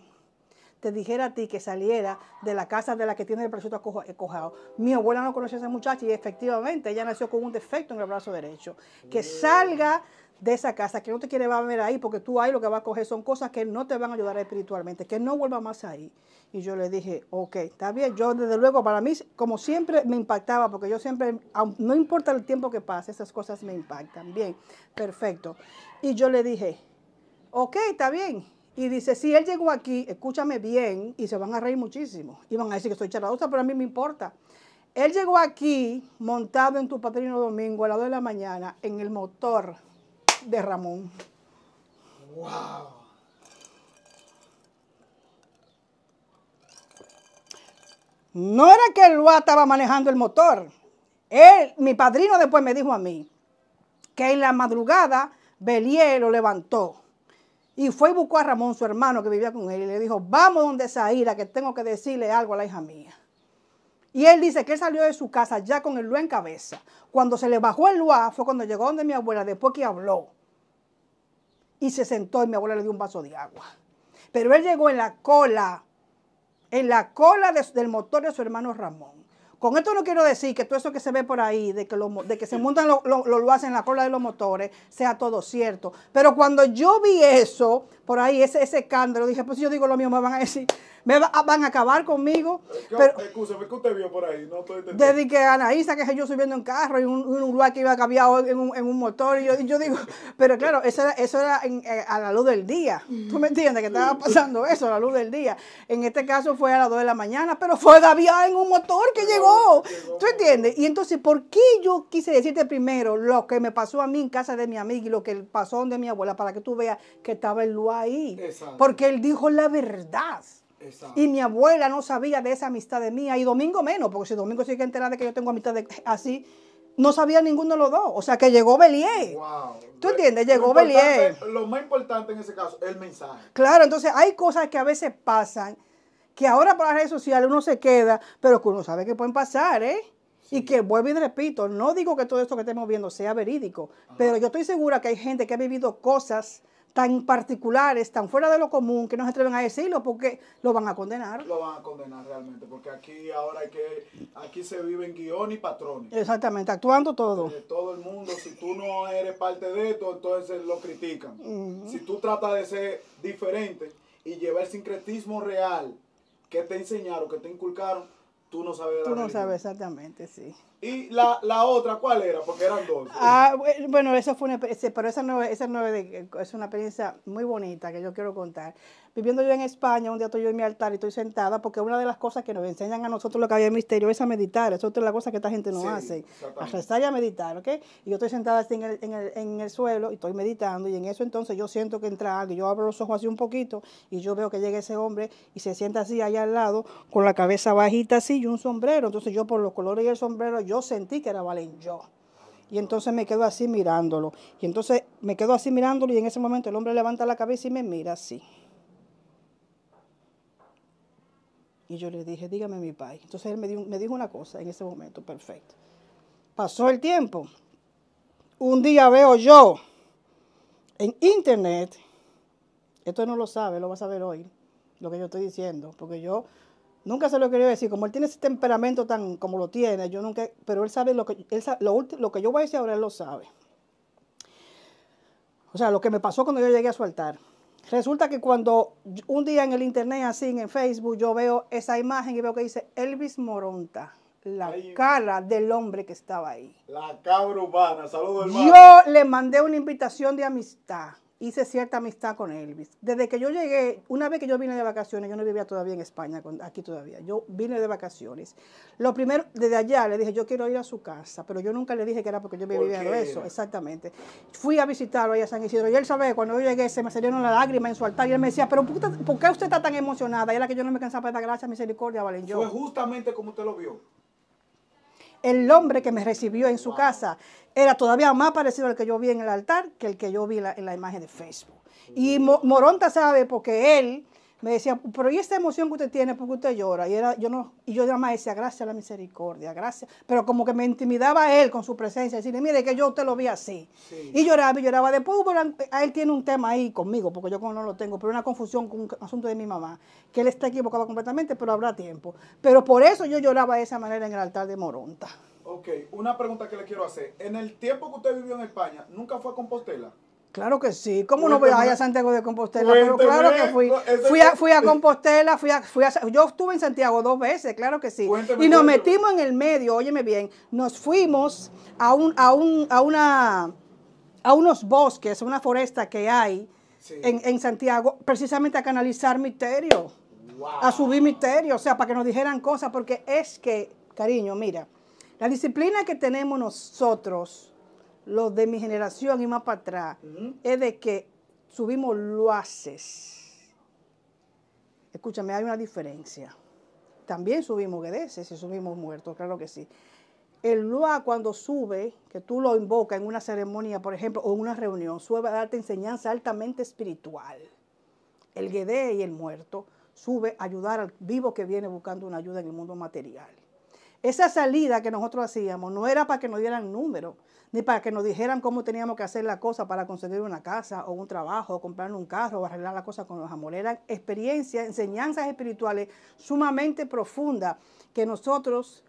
te dijera a ti que saliera de la casa de la que tiene el presunto eh, cojado. Mi abuela no conoce a esa muchacha y efectivamente ella nació con un defecto en el brazo derecho. Que salga de esa casa, que no te quiere ver ahí, porque tú ahí lo que vas a coger son cosas que no te van a ayudar espiritualmente, que no vuelva más ahí. Y yo le dije, ok, está bien. Yo, desde luego, para mí, como siempre, me impactaba, porque yo siempre, no importa el tiempo que pase, esas cosas me impactan. Bien, perfecto. Y yo le dije, ok, está bien y dice, si él llegó aquí, escúchame bien, y se van a reír muchísimo. Y van a decir que soy charadosa, pero a mí me importa. Él llegó aquí montado en tu padrino domingo a las 2 de la mañana en el motor de Ramón. ¡Wow! No era que el Lua estaba manejando el motor. Él, mi padrino después me dijo a mí que en la madrugada Belier lo levantó y fue y buscó a Ramón, su hermano que vivía con él, y le dijo, vamos donde Saíra que tengo que decirle algo a la hija mía. Y él dice que él salió de su casa ya con el lua en cabeza. Cuando se le bajó el lua fue cuando llegó donde mi abuela, después que habló. Y se sentó y mi abuela le dio un vaso de agua. Pero él llegó en la cola, en la cola del motor de su hermano Ramón. Con esto no quiero decir que todo eso que se ve por ahí, de que, lo, de que se montan lo, lo, lo hacen en la cola de los motores, sea todo cierto. Pero cuando yo vi eso, por ahí ese, escándalo. Dije, pues si yo digo lo mío me van a decir, me van a acabar conmigo. Pero, excusa ¿qué usted vio por ahí? No estoy entendiendo. Desde que Anaísa, que yo subiendo en carro y un, lugar que iba cambiado en un, en un motor. Y yo, digo, [laughs] pero claro, eso era, eh, a la luz del día. ¿Tú me entiendes? Que estaba pasando eso a la luz del día. En este caso fue a las 2 de la mañana, pero fue David en un motor que llegó. ¿Tú entiendes? Y entonces, ¿por qué yo quise decirte primero lo que me pasó a mí en casa de mi amiga y lo que pasó de mi abuela para que tú veas que estaba el lugar ahí. Porque él dijo la verdad. Y mi abuela no sabía de esa amistad de mía. Y Domingo menos, porque si Domingo sigue enterada de que yo tengo amistad de, así, no sabía ninguno de los dos. O sea que llegó Belier. ¿Tú entiendes? Llegó Belie. Belier. Lo más importante en ese caso el mensaje. Claro, entonces hay cosas que a veces pasan, que ahora por las redes sociales uno se queda, pero que uno sabe que pueden pasar, ¿eh? Y que vuelvo y repito, no digo que todo esto que estemos viendo sea verídico, pero yo estoy segura que hay gente que ha vivido cosas tan particulares, tan fuera de lo común, que no se atreven a decirlo porque lo van a condenar. Lo van a condenar realmente, porque aquí ahora hay que, aquí se viven guión y patrones. Exactamente, actuando todo. todo el mundo, si tú no eres parte de esto, entonces lo critican. Si tú tratas de ser diferente y llevar el sincretismo real que te enseñaron, que te inculcaron, Tú no sabes Tú no sabes exactamente, sí. ¿Y la, la, otra cuál era? Porque eran dos. Ah, bueno, eso fue una pero esa no, esa es, es una experiencia muy bonita que yo quiero contar viviendo yo en España, un día estoy yo en mi altar y estoy sentada, porque una de las cosas que nos enseñan a nosotros lo que había en misterio es a meditar, eso es otra cosa que esta gente no hace, a rezar y a meditar, ¿ok? Y yo estoy sentada así en el, suelo y estoy meditando y en eso entonces yo siento que entra algo, yo abro los ojos así un poquito y yo veo que llega ese hombre y se sienta así allá al lado con la cabeza bajita así y un sombrero, entonces yo por los colores y el sombrero yo sentí que era yo. Y entonces me quedo así mirándolo. Y entonces me quedo así mirándolo y en ese momento el hombre levanta la cabeza y me mira así. Y yo le dije, dígame mi país. Entonces él me dijo, una cosa en ese momento, perfecto. Pasó el tiempo. Un día veo yo en internet, esto no lo sabe, lo vas a ver hoy, lo que yo estoy diciendo, porque yo Nunca se lo he querido decir, como él tiene ese temperamento tan como lo tiene, yo nunca, pero él sabe lo que lo, que yo voy a decir ahora él lo sabe. O sea, lo que me pasó cuando yo llegué a su altar. Resulta que cuando un día en el internet, así en Facebook, yo veo esa imagen y veo que dice Elvis Moronta, la cara del hombre que estaba ahí. La cabra urbana, saludos hermano. Yo le mandé una invitación de amistad hice cierta amistad con Elvis. Desde que yo llegué, una vez que yo vine de vacaciones, yo no vivía todavía en España, aquí todavía, yo vine de vacaciones. Lo primero, desde allá le dije, yo quiero ir a su casa, pero yo nunca le dije que era porque yo vivía de eso, exactamente. Fui a visitarlo ahí a San Isidro y él sabe, cuando yo llegué se me salieron las lágrimas en su altar y él me decía, pero ¿por qué usted está tan emocionada? Y era que yo no me cansaba de dar gracia, misericordia, Valen. Fue justamente como usted lo vio el hombre que me recibió en su casa era todavía más parecido al que yo vi en el altar que el que yo vi en la imagen de Facebook. Y Moronta sabe porque él me decía, pero ¿y esta emoción que usted tiene? porque usted llora? Y, era, yo no, y yo nada más decía, gracias a la misericordia, gracias. Pero como que me intimidaba él con su presencia, decirle, mire que yo te lo vi así. Y lloraba y lloraba. Después bueno, él tiene un tema ahí conmigo, porque yo no lo tengo, pero una confusión con un asunto de mi mamá, que él está equivocado completamente, pero habrá tiempo. Pero por eso yo lloraba de esa manera en el altar de Moronta. Ok, una pregunta que le quiero hacer. En el tiempo que usted vivió en España, ¿nunca fue a Compostela? Claro que sí. ¿Cómo no voy a Santiago de Compostela? Pero claro que fui. Fui a, [laughs] Compostela, fui a, yo estuve en Santiago dos veces, claro que sí. y nos metimos en el medio, óyeme bien, nos fuimos a, un, a, un, a, una, a unos bosques, una foresta que hay en, Santiago, precisamente a canalizar misterio, a subir misterio, o sea, para que nos dijeran cosas, porque es que, cariño, mira. La disciplina que tenemos nosotros, los de mi generación y más para atrás, es de que subimos lo haces. Escúchame, hay una diferencia. También subimos guedeses y subimos muertos, claro que sí. El lua cuando sube, que tú lo invocas en una ceremonia, por ejemplo, o en una reunión, sube a darte enseñanza altamente espiritual. El guedé y el muerto sube a ayudar al vivo que viene buscando una ayuda en el mundo material. Esa salida que nosotros hacíamos no era para que nos dieran números, ni para que nos dijeran cómo teníamos que hacer la cosa para conseguir una casa o un trabajo, o comprar un carro, o arreglar la cosa con los amores. Eran experiencias, enseñanzas espirituales sumamente profundas que nosotros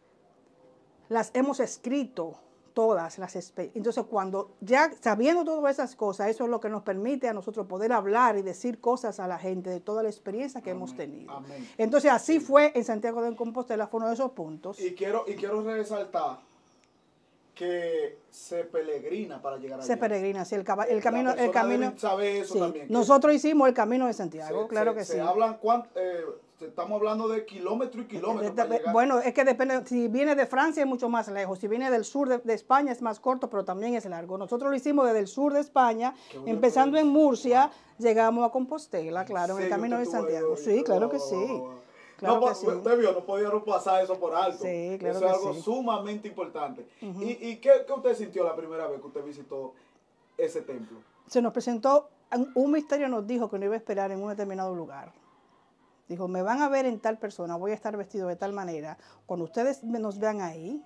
las hemos escrito todas las especies. Entonces, cuando ya sabiendo todas esas cosas, eso es lo que nos permite a nosotros poder hablar y decir cosas a la gente de toda la experiencia que hemos tenido. Entonces, así fue en Santiago de Compostela, fue uno de esos puntos. Y quiero, y quiero resaltar que se peregrina para llegar allí. Se peregrina, sí, el, el camino... El camino sabe eso Nosotros hicimos el camino de Santiago, claro que que se Hablan eh, este, estamos hablando de kilómetro y kilómetros bueno, es que depende, si viene de Francia es mucho más lejos, si viene del sur de, España es más corto, pero también es largo. Nosotros lo hicimos desde el sur de España, empezando en Murcia, llegamos a Compostela, claro, en, el camino de Santiago. Sí, claro que sí. Usted vio, no podíamos pasar eso por alto. Sí, claro eso es algo sumamente importante. ¿Y, y qué, qué usted sintió la primera vez que usted visitó ese templo? Se nos presentó, un misterio nos dijo que no iba a esperar en un determinado lugar Dijo, me van a ver en tal persona, voy a estar vestido de tal manera. Cuando ustedes nos vean ahí,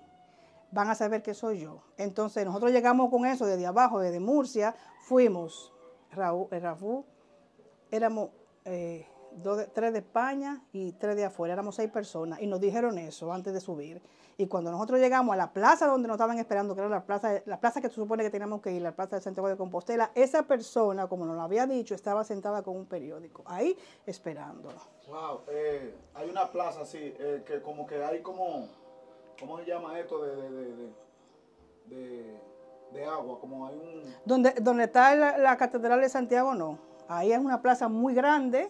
van a saber que soy yo. Entonces nosotros llegamos con eso desde abajo, desde Murcia, fuimos, Raúl, eh, éramos eh, dos tres de España y tres de afuera, éramos seis personas, y nos dijeron eso antes de subir. Y cuando nosotros llegamos a la plaza donde nos estaban esperando, que era la plaza, la plaza que se supone que teníamos que ir, la plaza de Santiago de Compostela, esa persona, como nos lo había dicho, estaba sentada con un periódico, ahí esperándolo. Wow, eh, hay una plaza así, eh, que como que hay como, ¿cómo se llama esto? de, de, de agua, como hay un... Donde, donde está la, Catedral de Santiago, no. Ahí es una plaza muy grande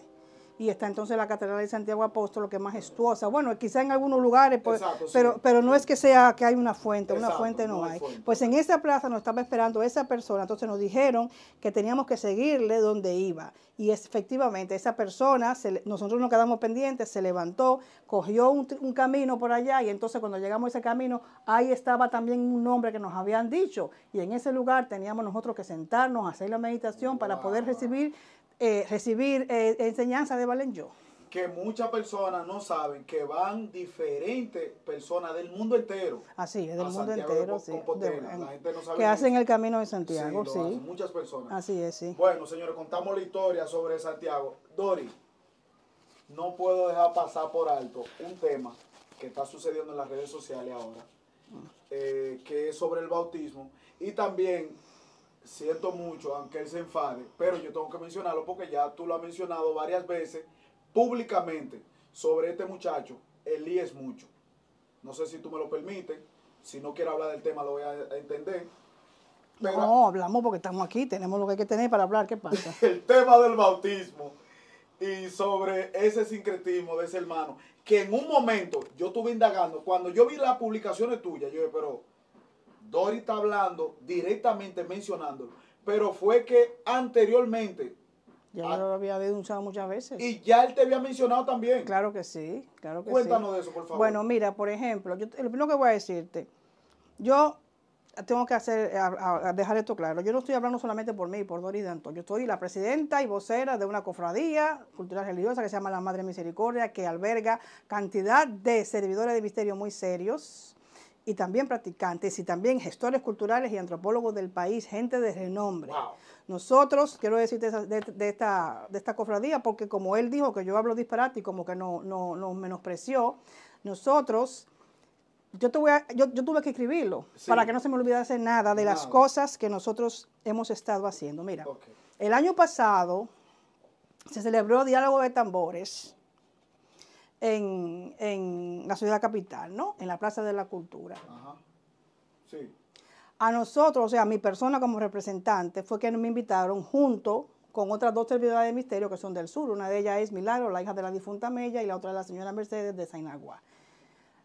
y está entonces la Catedral de Santiago Apóstol, que es majestuosa. Bueno, quizá en algunos lugares, pues, pero, no es que sea que hay una fuente, una fuente no, hay. Pues en esa plaza nos estaba esperando esa persona, entonces nos dijeron que teníamos que seguirle donde iba. Y efectivamente, esa persona, nosotros nos quedamos pendientes, se levantó, cogió un, camino por allá y entonces cuando llegamos a ese camino, ahí estaba también un hombre que nos habían dicho. Y en ese lugar teníamos nosotros que sentarnos, hacer la meditación para poder recibir eh, recibir eh, enseñanza de Valenjo. Que muchas personas no saben que van diferentes personas del mundo entero. Así es, del mundo entero, sí. que hacen el camino de Santiago, sí. muchas personas. Así es, sí. Bueno, señores, contamos la historia sobre Santiago. Dori, no puedo dejar pasar por alto un tema que está sucediendo en las redes sociales ahora, mm. eh, que es sobre el bautismo. Y también siento mucho, aunque él se enfade, pero yo tengo que mencionarlo porque ya tú lo has mencionado varias veces públicamente sobre este muchacho, es Mucho. No sé si tú me lo permites, si no quiero hablar del tema lo voy a entender. no, hablamos porque estamos aquí, tenemos lo que hay que tener para hablar, ¿qué pasa? [laughs] el tema del bautismo y sobre ese sincretismo de ese hermano, que en un momento yo estuve indagando, cuando yo vi las publicaciones tuyas, yo dije, pero Dori está hablando directamente mencionándolo, pero fue que anteriormente... Ya lo había denunciado muchas veces. Y ya él te había mencionado también. Claro que sí, claro que sí. Cuéntanos de eso, por favor. Bueno, mira, por ejemplo, yo, lo primero que voy a decirte, yo tengo que hacer, dejar esto claro. Yo no estoy hablando solamente por mí, por Dori Danto. Yo soy la presidenta y vocera de una cofradía cultural religiosa que se llama La Madre Misericordia, que alberga cantidad de servidores de misterio muy serios y también practicantes y también gestores culturales y antropólogos del país, gente de renombre. Nosotros, quiero decirte de, esta, de esta cofradía, porque como él dijo que yo hablo disparate y como que no, no, nos menospreció, nosotros, yo, te voy yo, yo, tuve que escribirlo para que no se me olvidase nada de las cosas que nosotros hemos estado haciendo. Mira, el año pasado se celebró Diálogo de Tambores en, la ciudad capital, ¿no? En la Plaza de la Cultura. Ajá. Sí. A nosotros, o sea, a mi persona como representante, fue que me invitaron junto con otras dos servidoras de misterio que son del sur. Una de ellas es Milagro, la hija de la difunta Mella, y la otra es la señora Mercedes de Sainagua.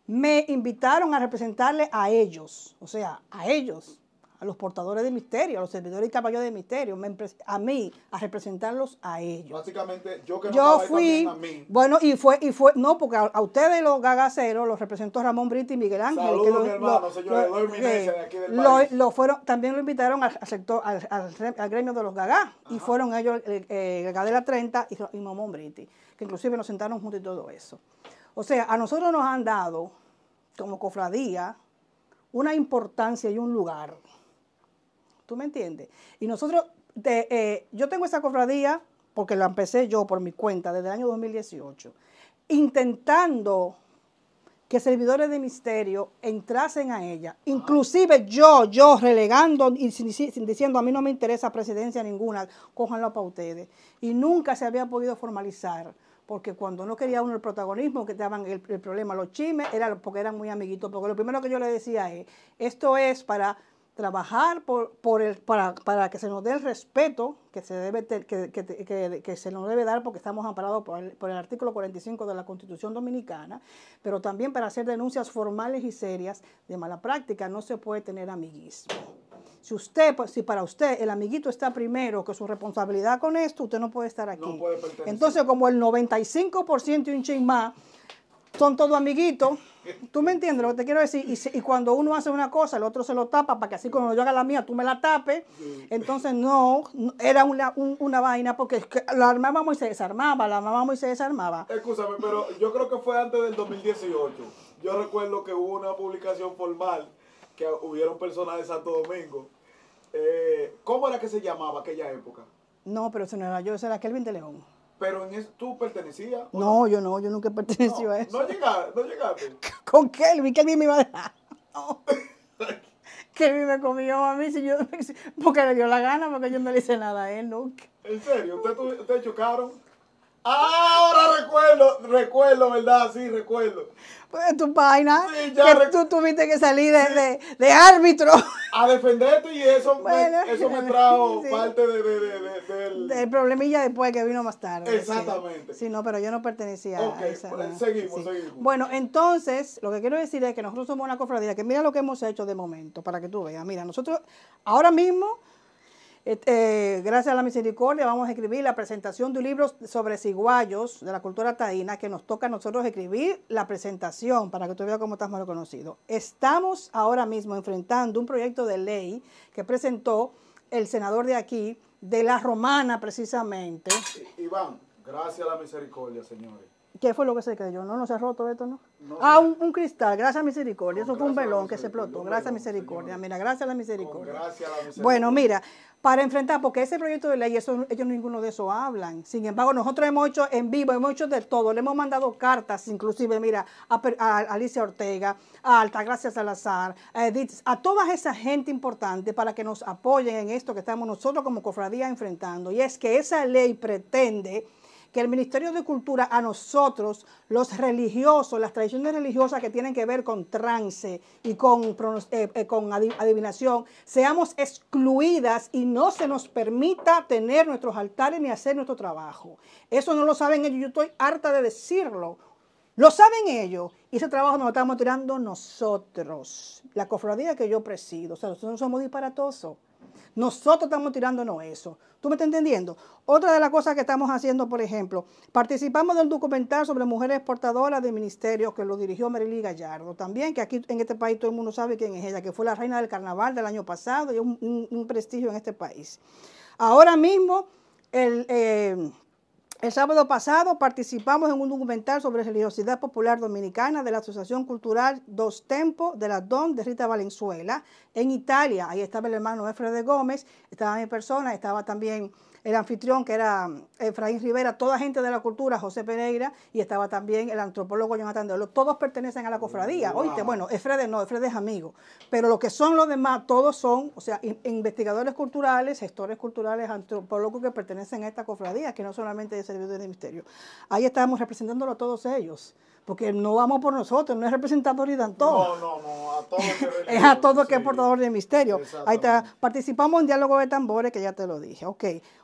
Me invitaron a representarle a ellos, o sea, a ellos, a los portadores de misterio, a los servidores y caballos de misterio, a mí, a representarlos a ellos. Básicamente, yo que no yo fui, a mí. bueno, y fue, y fue, no, porque a, ustedes los gagaceros los representó Ramón Britti y Miguel Ángel. Saludos, hermano, señores, eh, de aquí del lo, fueron, también lo invitaron al, sector, al, gremio de los gagás, y fueron ellos, el, 30 eh, y, y Mamón que inclusive nos sentaron juntos y todo eso. O sea, a nosotros nos han dado, como cofradía, una importancia y un lugar. ¿Tú me entiendes? Y nosotros, eh, yo tengo esa cofradía porque la empecé yo por mi cuenta desde el año 2018, intentando que servidores de misterio entrasen a ella. Inclusive yo, yo relegando y diciendo a mí no me interesa presidencia ninguna, cójanlo para ustedes. Y nunca se había podido formalizar, porque cuando no quería uno el protagonismo, que daban el, el problema los chimes, era porque eran muy amiguitos. Porque lo primero que yo le decía es, esto es para trabajar por, el, para, para, que se nos dé el respeto que se, debe, que, se nos debe dar porque estamos amparados por el, por el artículo 45 de la Constitución Dominicana, pero también para hacer denuncias formales y serias de mala práctica. No se puede tener amiguismo. Si usted, pues, si para usted el amiguito está primero que su responsabilidad con esto, usted no puede estar aquí. Entonces, como el 95% y un ching más son todos amiguitos. ¿Tú me entiendes lo que te quiero decir? Y, cuando uno hace una cosa, el otro se lo tapa para que así cuando yo haga la mía, tú me la tapes. Entonces, no, era una, una vaina porque la armábamos y se desarmaba, la armábamos y se desarmaba. Escúchame, pero yo creo que fue antes del 2018. Yo recuerdo que hubo una publicación formal que hubieron personas de Santo Domingo. Eh, ¿Cómo era que se llamaba aquella época? No, pero eso no era yo, eso era Kelvin de León. Pero en eso, ¿tú pertenecías? No, yo no, yo nunca pertenecí a eso. No llegaste, no llegaste. [laughs] ¿Con Kelvin? Kelvin me iba a dejar. Kelvin me comió a mí si yo, [laughs] porque le dio la gana, porque yo no le hice nada a él nunca. ¿En serio? ¿Ustedes chocaron? Ahora recuerdo, recuerdo, ¿verdad? Sí, recuerdo. Pues tu página sí, que tú tuviste que salir de, árbitro. [laughs] A defenderte y eso, me, eso me trajo [laughs] parte del... del... problemilla después que vino más tarde. Exactamente. Sí, no, pero yo no pertenecía a esa. Pues, seguimos, seguimos. Bueno, entonces, lo que quiero decir es que nosotros somos una cofradía, que mira lo que hemos hecho de momento, para que tú veas. Mira, nosotros ahora mismo este, eh, gracias a la misericordia vamos a escribir la presentación de un libro sobre ciguayos de la cultura taína que nos toca a nosotros escribir la presentación para que tú veas cómo estás más conocido. Estamos ahora mismo enfrentando un proyecto de ley que presentó el senador de aquí, de la Romana precisamente. Iván, gracias a la misericordia, señores. ¿Qué fue lo que se creyó No, no se ha roto esto, ¿no? ah, un, cristal, gracias a misericordia. Eso fue un velón que se explotó, gracias a misericordia. Mira, gracias a la misericordia. Bueno, mira, para enfrentar, porque ese proyecto de ley, eso, ellos ninguno de eso hablan. Sin embargo, nosotros hemos hecho en vivo, hemos hecho de todo. Le hemos mandado cartas, inclusive, mira, a, a Alicia Ortega, a Altagracia Salazar, a Edith, a toda esa gente importante para que nos apoyen en esto que estamos nosotros como cofradía enfrentando. Y es que esa ley pretende que el Ministerio de Cultura a nosotros, los religiosos, las tradiciones religiosas que tienen que ver con trance y con, eh, eh, con adivinación, seamos excluidas y no se nos permita tener nuestros altares ni hacer nuestro trabajo. Eso no lo saben ellos, yo estoy harta de decirlo. Lo saben ellos y ese trabajo nos lo estamos tirando nosotros, la cofradía que yo presido. O sea, nosotros no somos disparatosos. Nosotros estamos tirándonos eso. ¿Tú me estás entendiendo? Otra de las cosas que estamos haciendo, por ejemplo, participamos del documental sobre mujeres exportadoras de ministerios que lo dirigió Marily Gallardo. También, que aquí en este país todo el mundo sabe quién es ella, que fue la reina del carnaval del año pasado y un, un, prestigio en este país. Ahora mismo, el... Eh, el sábado pasado participamos en un documental sobre religiosidad popular dominicana de la Asociación Cultural Dos Tempos de la DON de Rita Valenzuela en Italia. Ahí estaba el hermano Efra de Gómez, estaba mi persona, estaba también el anfitrión que era mm, Efraín Rivera, toda gente de la cultura, José Pereira, y estaba también el antropólogo Jonathan Olo. Todos pertenecen a la cofradía, oíste, bueno, Efraín no, Efraín es amigo, pero lo que son los demás, todos son, o sea, investigadores culturales, gestores culturales, antropólogos que pertenecen a esta cofradía, que no solamente de servidores de misterio. Ahí estábamos representándolo a todos ellos porque no vamos por nosotros, no es y en todo. No, no, no, a todo [laughs] Es a todo que es portador de misterio. Ahí está, participamos en diálogo de tambores, que ya te lo dije. Ok,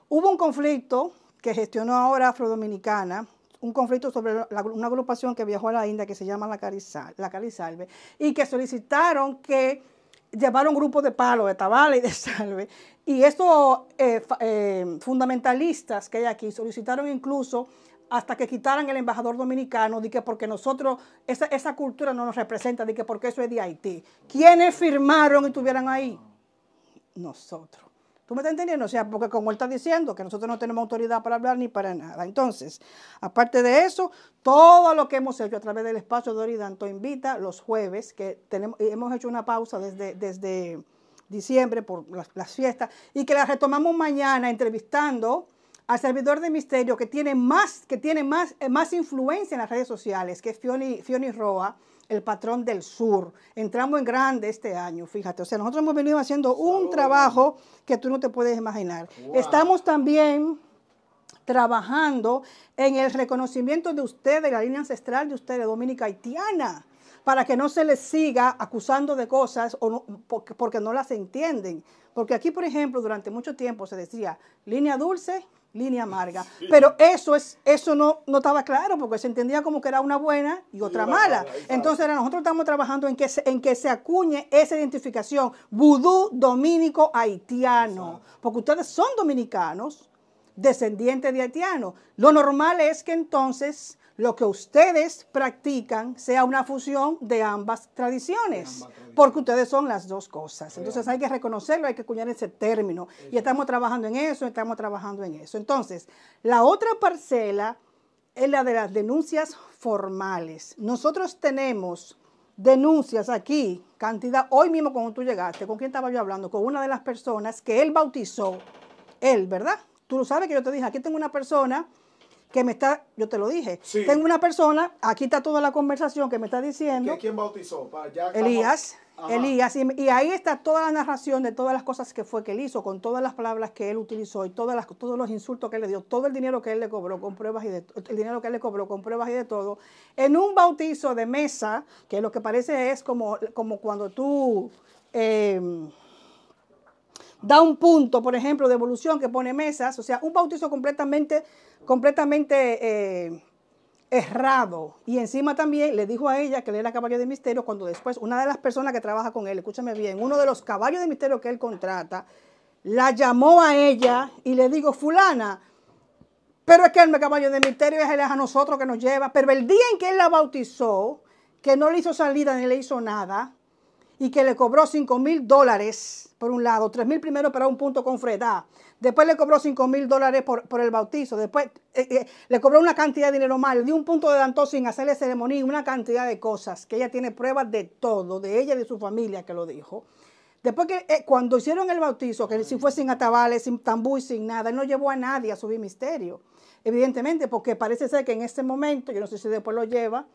hubo un conflicto que gestionó ahora Afrodominicana, un conflicto sobre una agrupación que viajó a la India que se llama la, Carizalve, la y que solicitaron que llevaron grupos de palo, de tabala y de salve. Y estos eh, eh, fundamentalistas que hay aquí solicitaron incluso hasta que quitaran el embajador dominicano, de que porque nosotros, esa, esa cultura no nos representa, de que porque eso es de Haití. ¿Quiénes firmaron y estuvieran ahí? Nosotros. ¿Tú me estás entendiendo? O sea, porque como él está diciendo, que nosotros no tenemos autoridad para hablar ni para nada. Entonces, aparte de eso, todo lo que hemos hecho a través del espacio de Oridanto Invita, los jueves, que tenemos, hemos hecho una pausa desde, desde diciembre por las, las fiestas, y que la retomamos mañana entrevistando al servidor de misterio que tiene más, que tiene más, eh, más influencia en las redes sociales, que es Fioni, Roa, el patrón del sur. Entramos en grande este año, fíjate. O sea, nosotros hemos venido haciendo un oh. trabajo que tú no te puedes imaginar. Estamos también trabajando en el reconocimiento de ustedes, la línea ancestral de ustedes, Dominica Haitiana para que no se les siga acusando de cosas o porque, porque no las entienden. Porque aquí, por ejemplo, durante mucho tiempo se decía línea dulce, línea amarga. Pero eso es eso no, estaba claro porque se entendía como que era una buena y otra mala. Entonces nosotros estamos trabajando en que, se, en que se acuñe esa identificación vudú dominico haitiano, porque ustedes son dominicanos, descendientes de haitianos. Lo normal es que entonces lo que ustedes practican sea una fusión de ambas tradiciones, porque ustedes son las dos cosas. Entonces hay que reconocerlo, hay que acuñar ese término. Y estamos trabajando en eso, estamos trabajando en eso. Entonces, la otra parcela es la de las denuncias formales. Nosotros tenemos denuncias aquí, cantidad, hoy mismo cuando tú llegaste, ¿con quién estaba yo hablando? Con una de las personas que él bautizó, él, ¿verdad? Tú lo sabes que yo te dije, aquí tengo una persona que me está, yo te lo dije, tengo una persona, aquí está toda la conversación que me está diciendo. ¿Quién bautizó? Elías. Elías, y, ahí está toda la narración de todas las cosas que fue que él hizo, con todas las palabras que él utilizó y todas todos los insultos que él le dio, todo el dinero que él le cobró con pruebas y de, el dinero que le cobró con pruebas y de todo, en un bautizo de mesa, que lo que parece es como, como cuando tú em, da un punto, por ejemplo, de evolución que pone mesas, o sea, un bautizo completamente, completamente eh, errado. Y encima también le dijo a ella que le era caballo de misterio cuando después una de las personas que trabaja con él, escúchame bien, uno de los caballos de misterio que él contrata, la llamó a ella y le dijo, fulana, pero es que el caballo de misterio es el a nosotros que nos lleva. Pero el día en que él la bautizó, que no le hizo salida ni le hizo nada, y que le cobró 5 mil dólares, por un lado, 3 mil primero para un punto con Freda, después le cobró 5 mil dólares por, el bautizo, después eh, eh, le cobró una cantidad de dinero mal de dio un punto de Dantos sin hacerle ceremonia, una cantidad de cosas, que ella tiene pruebas de todo, de ella y de su familia que lo dijo. Después que eh, cuando hicieron el bautizo, que si fue sin atabales, sin tambú y sin nada, él no llevó a nadie a subir misterio. Evidentemente, porque parece ser que en ese momento, yo no sé si después lo lleva,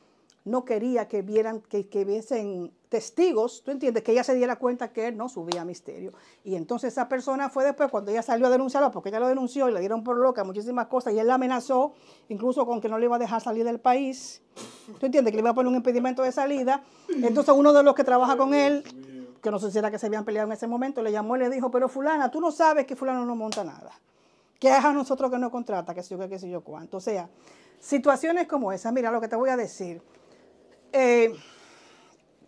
no quería que vieran, que, que viesen testigos, tú entiendes, que ella se diera cuenta que él no subía misterio. Y entonces esa persona fue después cuando ella salió a denunciarlo, porque ella lo denunció y le dieron por loca muchísimas cosas, y él la amenazó, incluso con que no le iba a dejar salir del país. Tú entiendes, que le iba a poner un impedimento de salida. Entonces uno de los que trabaja con él, que no sé si era que se habían peleado en ese momento, le llamó y le dijo, pero fulana, tú no sabes que fulano no monta nada. Que es a nosotros que no contrata, que sé yo, que, sé yo cuánto. O sea, situaciones como esa, mira lo que te voy a decir. Eh,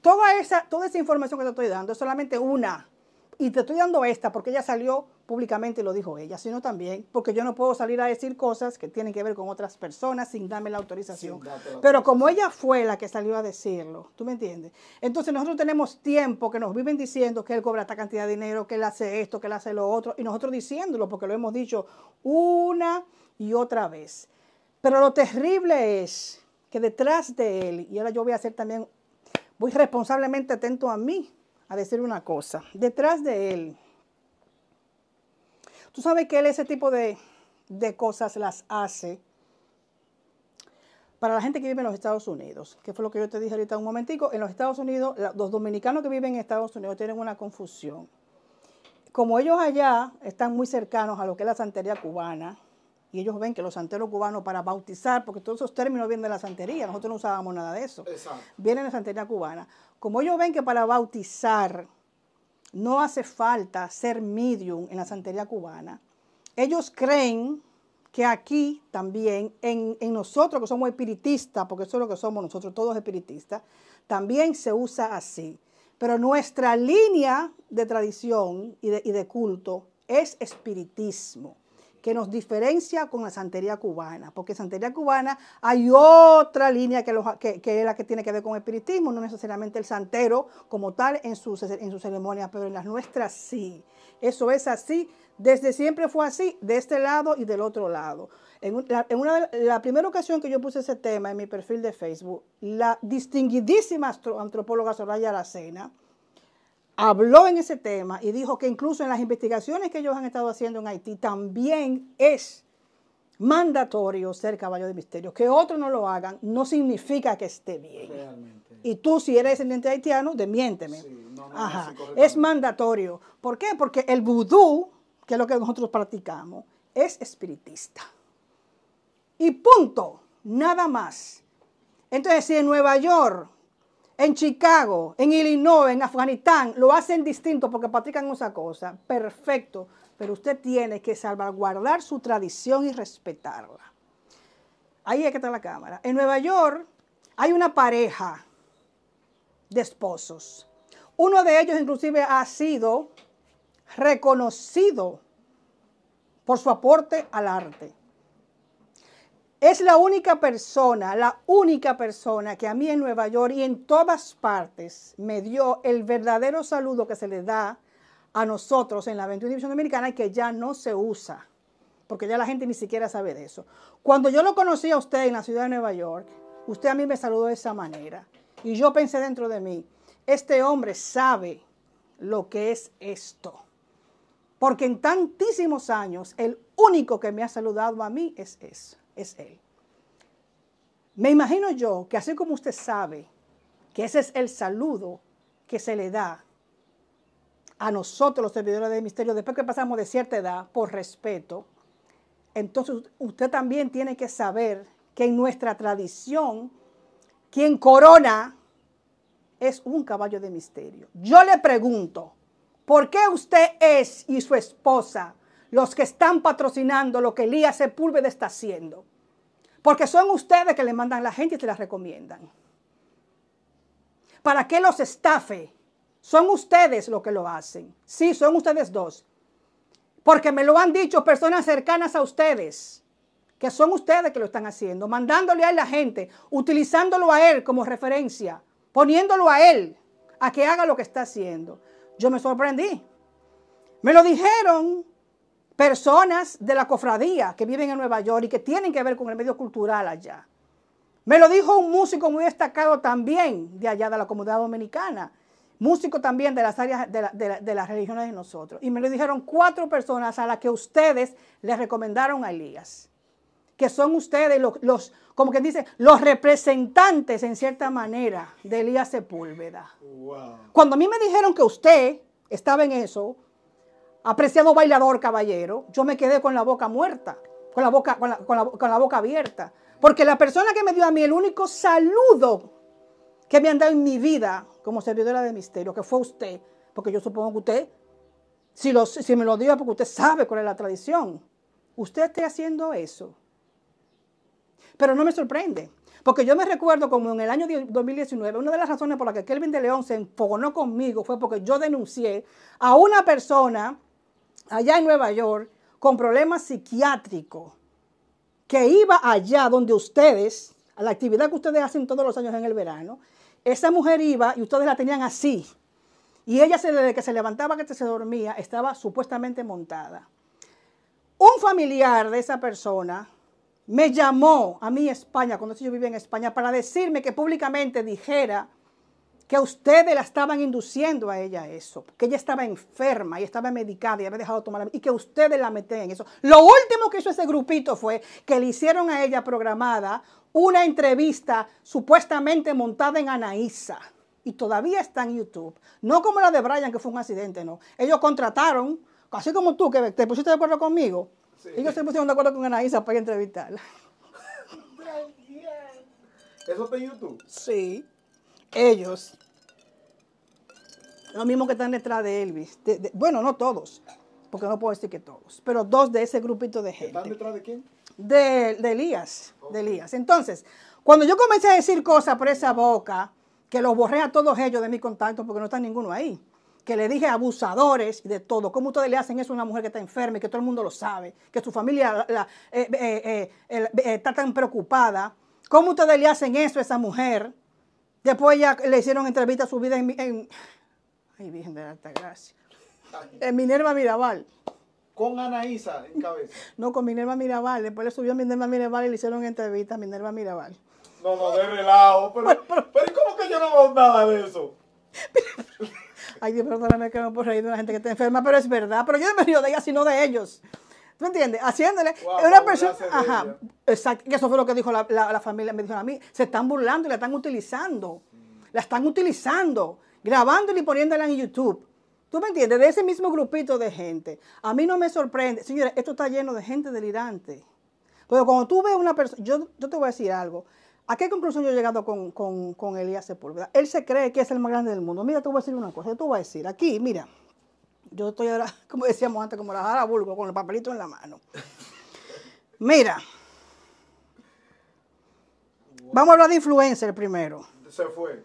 Toda esa, toda esa información que te estoy dando es solamente una. Y te estoy dando esta porque ella salió públicamente y lo dijo ella, sino también porque yo no puedo salir a decir cosas que tienen que ver con otras personas sin darme la autorización. La Pero como ella fue la que salió a decirlo, ¿tú me entiendes? Entonces nosotros tenemos tiempo que nos viven diciendo que él cobra esta cantidad de dinero, que él hace esto, que él hace lo otro, y nosotros diciéndolo porque lo hemos dicho una y otra vez. Pero lo terrible es que detrás de él, y ahora yo voy a hacer también responsablemente atento a mí a decir una cosa. Detrás de él, tú sabes que él ese tipo de, de cosas las hace para la gente que vive en los Estados Unidos, que fue lo que yo te dije ahorita un momentico, en los Estados Unidos, los dominicanos que viven en Estados Unidos tienen una confusión. Como ellos allá están muy cercanos a lo que es la santería cubana, y ellos ven que los santeros cubanos para bautizar, porque todos esos términos vienen de la santería, nosotros no usábamos nada de eso, vienen de la santería cubana. Como ellos ven que para bautizar no hace falta ser medium en la santería cubana, ellos creen que aquí también, en, nosotros que somos espiritistas, porque eso es lo que somos nosotros, todos espiritistas, también se usa así. Pero nuestra línea de tradición y de, y de culto es espiritismo que nos diferencia con la santería cubana, porque santería cubana hay otra línea que, los, que, es la que tiene que ver con el espiritismo, no necesariamente el santero como tal en sus, en ceremonias, pero en las nuestras sí. Eso es así, desde siempre fue así, de este lado y del otro lado. En, la, la primera ocasión que yo puse ese tema en mi perfil de Facebook, la distinguidísima antropóloga Soraya Aracena, habló en ese tema y dijo que incluso en las investigaciones que ellos han estado haciendo en Haití también es mandatorio ser caballo de misterio. Que otros no lo hagan no significa que esté bien. Y tú, si eres descendiente haitiano, demiénteme. es mandatorio. ¿Por qué? Porque el vudú, que es lo que nosotros practicamos, es espiritista. Y punto. Nada más. Entonces, si en Nueva York en Chicago, en Illinois, en Afganistán, lo hacen distinto porque practican esa cosa. Perfecto, pero usted tiene que salvaguardar su tradición y respetarla. Ahí es que está la cámara. En Nueva York hay una pareja de esposos. Uno de ellos inclusive ha sido reconocido por su aporte al arte. Es la única persona, la única persona que a mí en Nueva York y en todas partes me dio el verdadero saludo que se le da a nosotros en la 21 División Dominicana y que ya no se usa, porque ya la gente ni siquiera sabe de eso. Cuando yo lo conocí a usted en la ciudad de Nueva York, usted a mí me saludó de esa manera. Y yo pensé dentro de mí, este hombre sabe lo que es esto. Porque en tantísimos años, el único que me ha saludado a mí es eso es Él. Me imagino yo que así como usted sabe que ese es el saludo que se le da a nosotros los servidores del misterio después que pasamos de cierta edad por respeto, entonces usted también tiene que saber que en nuestra tradición quien corona es un caballo de misterio. Yo le pregunto, ¿por qué usted es y su esposa los que están patrocinando lo que Elías Sepúlveda está haciendo. Porque son ustedes que le mandan la gente y se la recomiendan. Para que los estafe. Son ustedes los que lo hacen. Sí, son ustedes dos. Porque me lo han dicho personas cercanas a ustedes, que son ustedes que lo están haciendo, mandándole a la gente, utilizándolo a él como referencia, poniéndolo a él a que haga lo que está haciendo. Yo me sorprendí. Me lo dijeron personas de la cofradía que viven en Nueva York y que tienen que ver con el medio cultural allá. Me lo dijo un músico muy destacado también de allá de la comunidad dominicana, músico también de las áreas de, las religiones de nosotros. Y me lo dijeron cuatro personas a las que ustedes les recomendaron a Elías, que son ustedes los, como que dice, los representantes en cierta manera de Elías Sepúlveda. Cuando a mí me dijeron que usted estaba en eso, Apreciado bailador, caballero, yo me quedé con la boca muerta, con la boca, con la, boca abierta. Porque la persona que me dio a mí el único saludo que me han dado en mi vida como servidora de misterio, que fue usted, porque yo supongo que usted, si, si me lo dio, porque usted sabe cuál es la tradición, usted esté haciendo eso. Pero no me sorprende, porque yo me recuerdo como en el año 2019, una de las razones por las que Kelvin de León se enfogonó conmigo fue porque yo denuncié a una persona allá en Nueva York con problemas psiquiátricos, que iba allá donde ustedes, a la actividad que ustedes hacen todos los años en el verano, esa mujer iba y ustedes la tenían así. Y ella, desde que se levantaba, que se dormía, estaba supuestamente montada. Un familiar de esa persona me llamó a mí España, cuando yo vivía en España, para decirme que públicamente dijera que ustedes la estaban induciendo a ella eso, Que ella estaba enferma y estaba medicada y había dejado de tomar y que ustedes la meten en eso. Lo último que hizo ese grupito fue que le hicieron a ella programada una entrevista supuestamente montada en Anaísa y todavía está en YouTube. No como la de Brian que fue un accidente, no. Ellos contrataron, así como tú que te pusiste de acuerdo conmigo, ellos se pusieron de acuerdo con Anaísa para entrevistarla. ¿Eso está en YouTube? Sí ellos. Lo mismo que están detrás de Elvis. bueno, no todos, porque no puedo decir que todos, pero dos de ese grupito de gente. ¿Están detrás de quién? De, Elías, de Elías. Entonces, cuando yo comencé a decir cosas por esa boca, que los borré a todos ellos de mi contacto porque no está ninguno ahí, que le dije abusadores y de todo, ¿cómo ustedes le hacen eso a una mujer que está enferma y que todo el mundo lo sabe, que su familia eh, eh, eh, está tan preocupada? ¿Cómo ustedes le hacen eso a esa mujer? Después ya le hicieron entrevista a su vida en, Ay, bien de la gracia. Eh, Minerva Mirabal. Con Anaísa en cabeza. No, con Minerva Mirabal. Después le subió a Minerva Mirabal y le hicieron entrevista a Minerva Mirabal. No, no, de relajo. Pero, ¿y pero, ¿cómo que yo no hago nada de eso? [laughs] Ay, Dios, perdóname que me por reír de la gente que está enferma, pero es verdad. Pero yo no me río de ella, sino de ellos. ¿Tú entiendes? Haciéndole. Es una persona. Ajá. Exacto. eso fue lo que dijo la, la, familia. Me dijeron a mí: se están burlando y la están utilizando. La están utilizando grabándola y poniéndola en YouTube. ¿Tú me entiendes? De ese mismo grupito de gente. A mí no me sorprende. Señores, esto está lleno de gente delirante. Pero cuando tú ves una persona, yo, te voy a decir algo. ¿A qué conclusión yo he llegado con, con, con Elías Sepúlveda? Él se cree que es el más grande del mundo. Mira, te voy a decir una cosa. Yo te voy a decir, aquí, mira, yo estoy ahora, [laughs] como decíamos antes, como la jara con el papelito en la mano. Mira. Vamos a hablar de influencer primero. Se fue.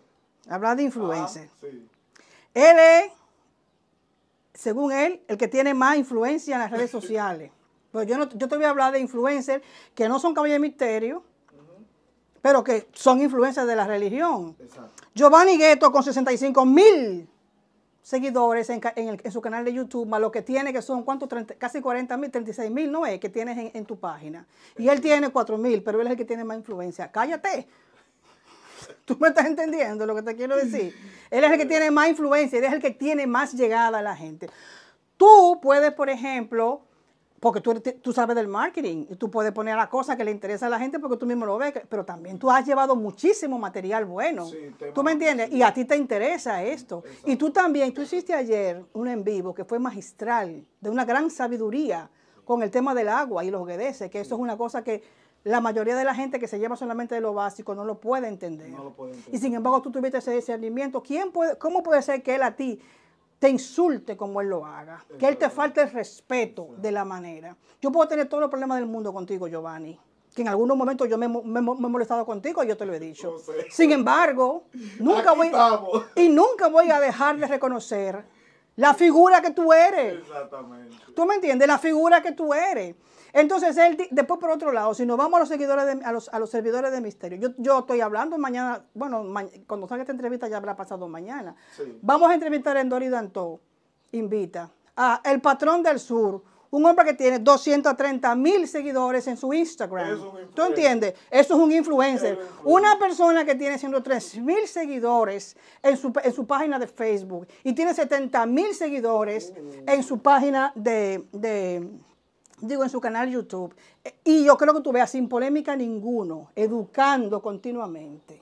Habla de influencer. Ah, él es, según él, el que tiene más influencia en las redes [laughs] sociales. Pero pues yo, no, yo te voy a hablar de influencers que no son caballeros de misterio, pero que son influencers de la religión. Giovanni Gueto con 65 mil seguidores en, su canal de YouTube, más lo que tiene, que son casi 40 mil, 36 mil, no es, que tienes en, en tu página. Y él tiene 4 mil, pero él es el que tiene más influencia. Cállate, ¿Tú me estás entendiendo lo que te quiero decir? [laughs] Él es el que tiene más influencia, él es el que tiene más llegada a la gente. Tú puedes, por ejemplo, porque tú, sabes del marketing tú puedes poner la cosa que le interesa a la gente porque tú mismo lo ves, pero también tú has llevado muchísimo material bueno. ¿Tú me entiendes? Y a ti te interesa esto. Y tú también, tú hiciste ayer un en vivo que fue magistral, de una gran sabiduría con el tema del agua y los guedeses, que eso es una cosa que la mayoría de la gente que se lleva solamente de lo básico no lo puede entender. Y sin embargo, tú tuviste ese discernimiento. ¿Quién puede, ¿Cómo puede ser que él a ti te insulte como él lo haga? que él te falte el respeto de la manera. Yo puedo tener todos los problemas del mundo contigo, Giovanni. Que en algunos momentos yo me, he molestado contigo, yo te lo he dicho. Sin embargo, nunca voy, y nunca voy a dejar de reconocer la figura que tú eres. Exactamente. ¿Tú me entiendes? La figura que tú eres. Entonces, él, después por otro lado, si nos vamos a los seguidores a, los, servidores de misterio, yo, estoy hablando mañana, bueno, cuando salga esta entrevista ya habrá pasado mañana. Vamos a entrevistar a y Dantó, invita, a El Patrón del Sur, un hombre que tiene 230 mil seguidores en su Instagram. ¿Tú entiendes? Eso es un influencer. Una persona que tiene 103 mil seguidores en su, página de Facebook y tiene 70 mil seguidores mm. en su página de, de digo, en su canal YouTube. Y yo creo que tú veas sin polémica ninguno, educando continuamente.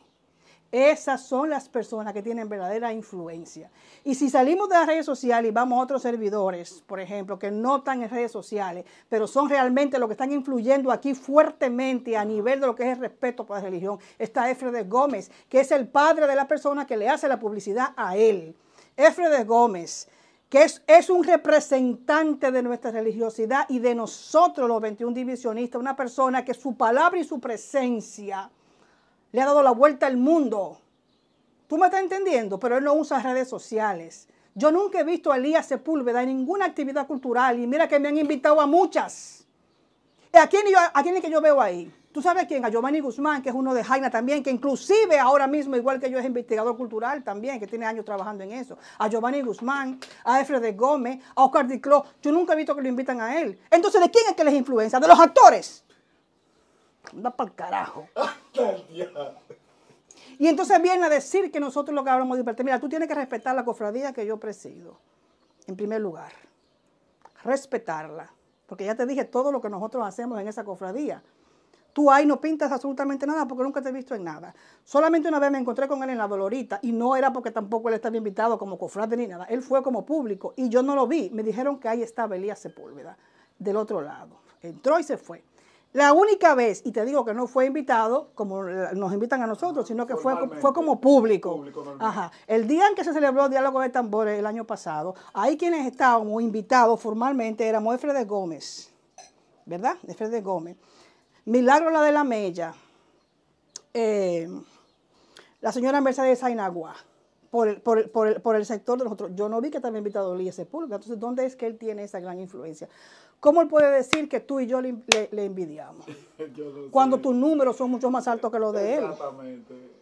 Esas son las personas que tienen verdadera influencia. Y si salimos de las redes sociales y vamos a otros servidores, por ejemplo, que no están en redes sociales, pero son realmente los que están influyendo aquí fuertemente a nivel de lo que es el respeto por la religión, está Efredes Gómez, que es el padre de la persona que le hace la publicidad a él. Efred Gómez, que es, un representante de nuestra religiosidad y de nosotros los 21 divisionistas, una persona que su palabra y su presencia le ha dado la vuelta al mundo. Tú me estás entendiendo, pero él no usa redes sociales. Yo nunca he visto a Elías Sepúlveda en ninguna actividad cultural y mira que me han invitado a muchas. a quién es que yo veo ahí? ¿Tú sabes quién? A Giovanni Guzmán, que es uno de Jaina también, que inclusive ahora mismo, igual que yo, es investigador cultural también, que tiene años trabajando en eso. A Giovanni Guzmán, a Alfredo Gómez, a Oscar Dicló. Yo nunca he visto que lo invitan a él. Entonces, ¿de quién es que les influencia? ¿De los actores? Anda para el carajo. [laughs] Y entonces viene a decir que nosotros lo que hablamos de Mira, tú tienes que respetar la cofradía que yo presido, en primer lugar. Respetarla. Porque ya te dije todo lo que nosotros hacemos en esa cofradía. Tú ahí no pintas absolutamente nada porque nunca te he visto en nada. Solamente una vez me encontré con él en la Dolorita y no era porque tampoco él estaba invitado como cofrade ni nada. Él fue como público y yo no lo vi. Me dijeron que ahí estaba Elías Sepúlveda del otro lado. Entró y se fue. La única vez, y te digo que no fue invitado, como nos invitan a nosotros, ah, sino que fue, fue como público. El día en que se celebró el diálogo de tambores el año pasado, ahí quienes estábamos invitados formalmente éramos de Gómez, ¿verdad? De Gómez. Milagro la de la Mella, eh, la señora Mercedes Ainagua, por, por, por, el, sector de nosotros. Yo no vi que también invitado a ese Entonces, ¿dónde es que él tiene esa gran influencia? ¿Cómo él puede decir que tú y yo le, envidiamos? [laughs] cuando tus números son mucho más altos que los de él. Exactamente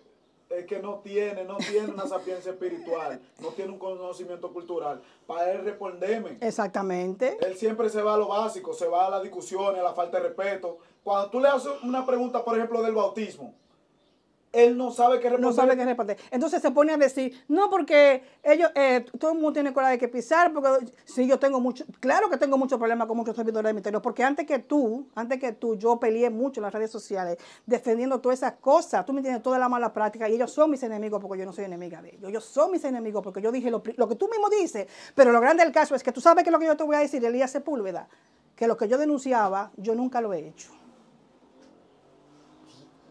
es que no tiene, no tiene una sapiencia espiritual, no tiene un conocimiento cultural. Para él responderme. Exactamente. Él siempre se va a lo básico, se va a las discusiones, a la falta de respeto. Cuando tú le haces una pregunta, por ejemplo, del bautismo, él no sabe qué responder. No sabe qué Entonces se pone a decir, no, porque ellos, eh, todo el mundo tiene cola de que pisar, porque si yo tengo mucho, claro que tengo mucho problemas con muchos servidores de ministerio, porque antes que tú, antes que tú, yo peleé mucho en las redes sociales defendiendo todas esas cosas, tú me tienes toda la mala práctica, y ellos son mis enemigos porque yo no soy enemiga de ellos, ellos son mis enemigos porque yo dije lo, lo que tú mismo dices, pero lo grande del caso es que tú sabes que lo que yo te voy a decir, Elías Sepúlveda, que lo que yo denunciaba, yo nunca lo he hecho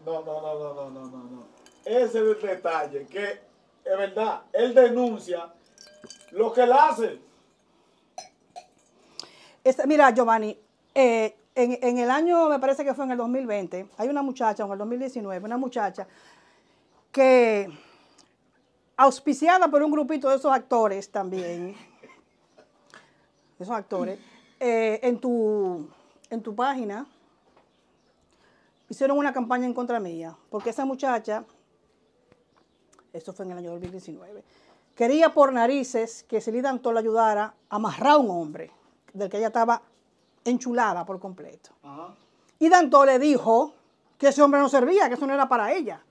no, no, no, no, no, no, no. Ese es el detalle, que es verdad, él denuncia lo que él hace. Este, mira, Giovanni, eh, en, el año, me parece que fue en el 2020, hay una muchacha, en el 2019, una muchacha que, auspiciada por un grupito de esos actores también, esos actores, eh, en, en tu página, hicieron una campaña en contra mía, porque esa muchacha, eso fue en el año 2019, quería por narices que Celida la ayudara a amarrar a un hombre del que ella estaba enchulada por completo. Y Danto le dijo que ese hombre no servía, que eso no era para ella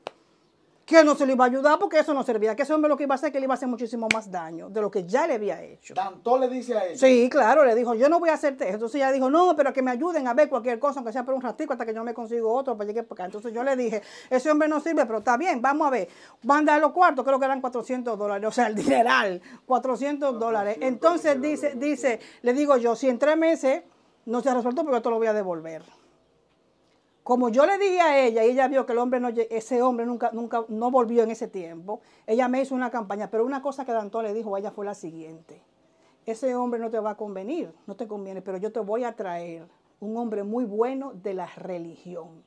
que no se le iba a ayudar porque eso no servía, que ese hombre lo que iba a hacer que le iba a hacer muchísimo más daño de lo que ya le había hecho. ¿Tanto le dice a él? Sí, claro, le dijo, yo no voy a hacerte eso. Entonces ella dijo, no, pero que me ayuden a ver cualquier cosa, aunque sea por un ratico hasta que yo me consigo otro para llegar acá. Entonces yo le dije, ese hombre no sirve, pero está bien, vamos a ver. Van a dar los cuartos, creo que eran 400 dólares, o sea, el dineral, 400 dólares. Entonces dice, dice, le digo yo, si en tres meses no se ha resuelto, porque yo lo voy a devolver. Como yo le dije a ella y ella vio que el hombre ese hombre nunca, nunca no volvió en ese tiempo, ella me hizo una campaña, pero una cosa que Dantón le dijo a ella fue la siguiente, ese hombre no te va a convenir, no te conviene, pero yo te voy a traer un hombre muy bueno de la religión.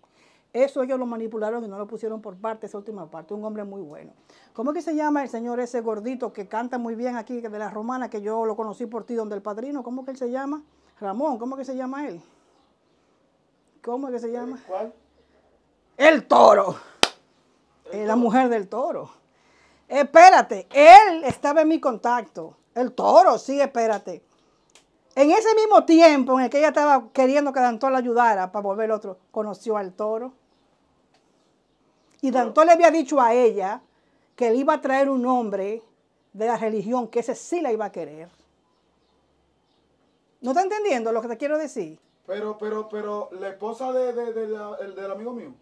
Eso ellos lo manipularon y no lo pusieron por parte, esa última parte, un hombre muy bueno. ¿Cómo que se llama el señor ese gordito que canta muy bien aquí, de la romana, que yo lo conocí por ti, donde el padrino? ¿Cómo que él se llama? Ramón, ¿cómo que se llama él? ¿Cómo es que se llama? ¿Cuál? El toro. Eh, la mujer del toro. Espérate, él estaba en mi contacto. El toro, sí, espérate. En ese mismo tiempo en el que ella estaba queriendo que Dantón la ayudara para volver otro, conoció al toro. Y Dantón le había dicho a ella que él iba a traer un hombre de la religión, que ese sí la iba a querer. ¿No está entendiendo lo que te quiero decir? Pero, pero, pero, la esposa de, del amigo mío.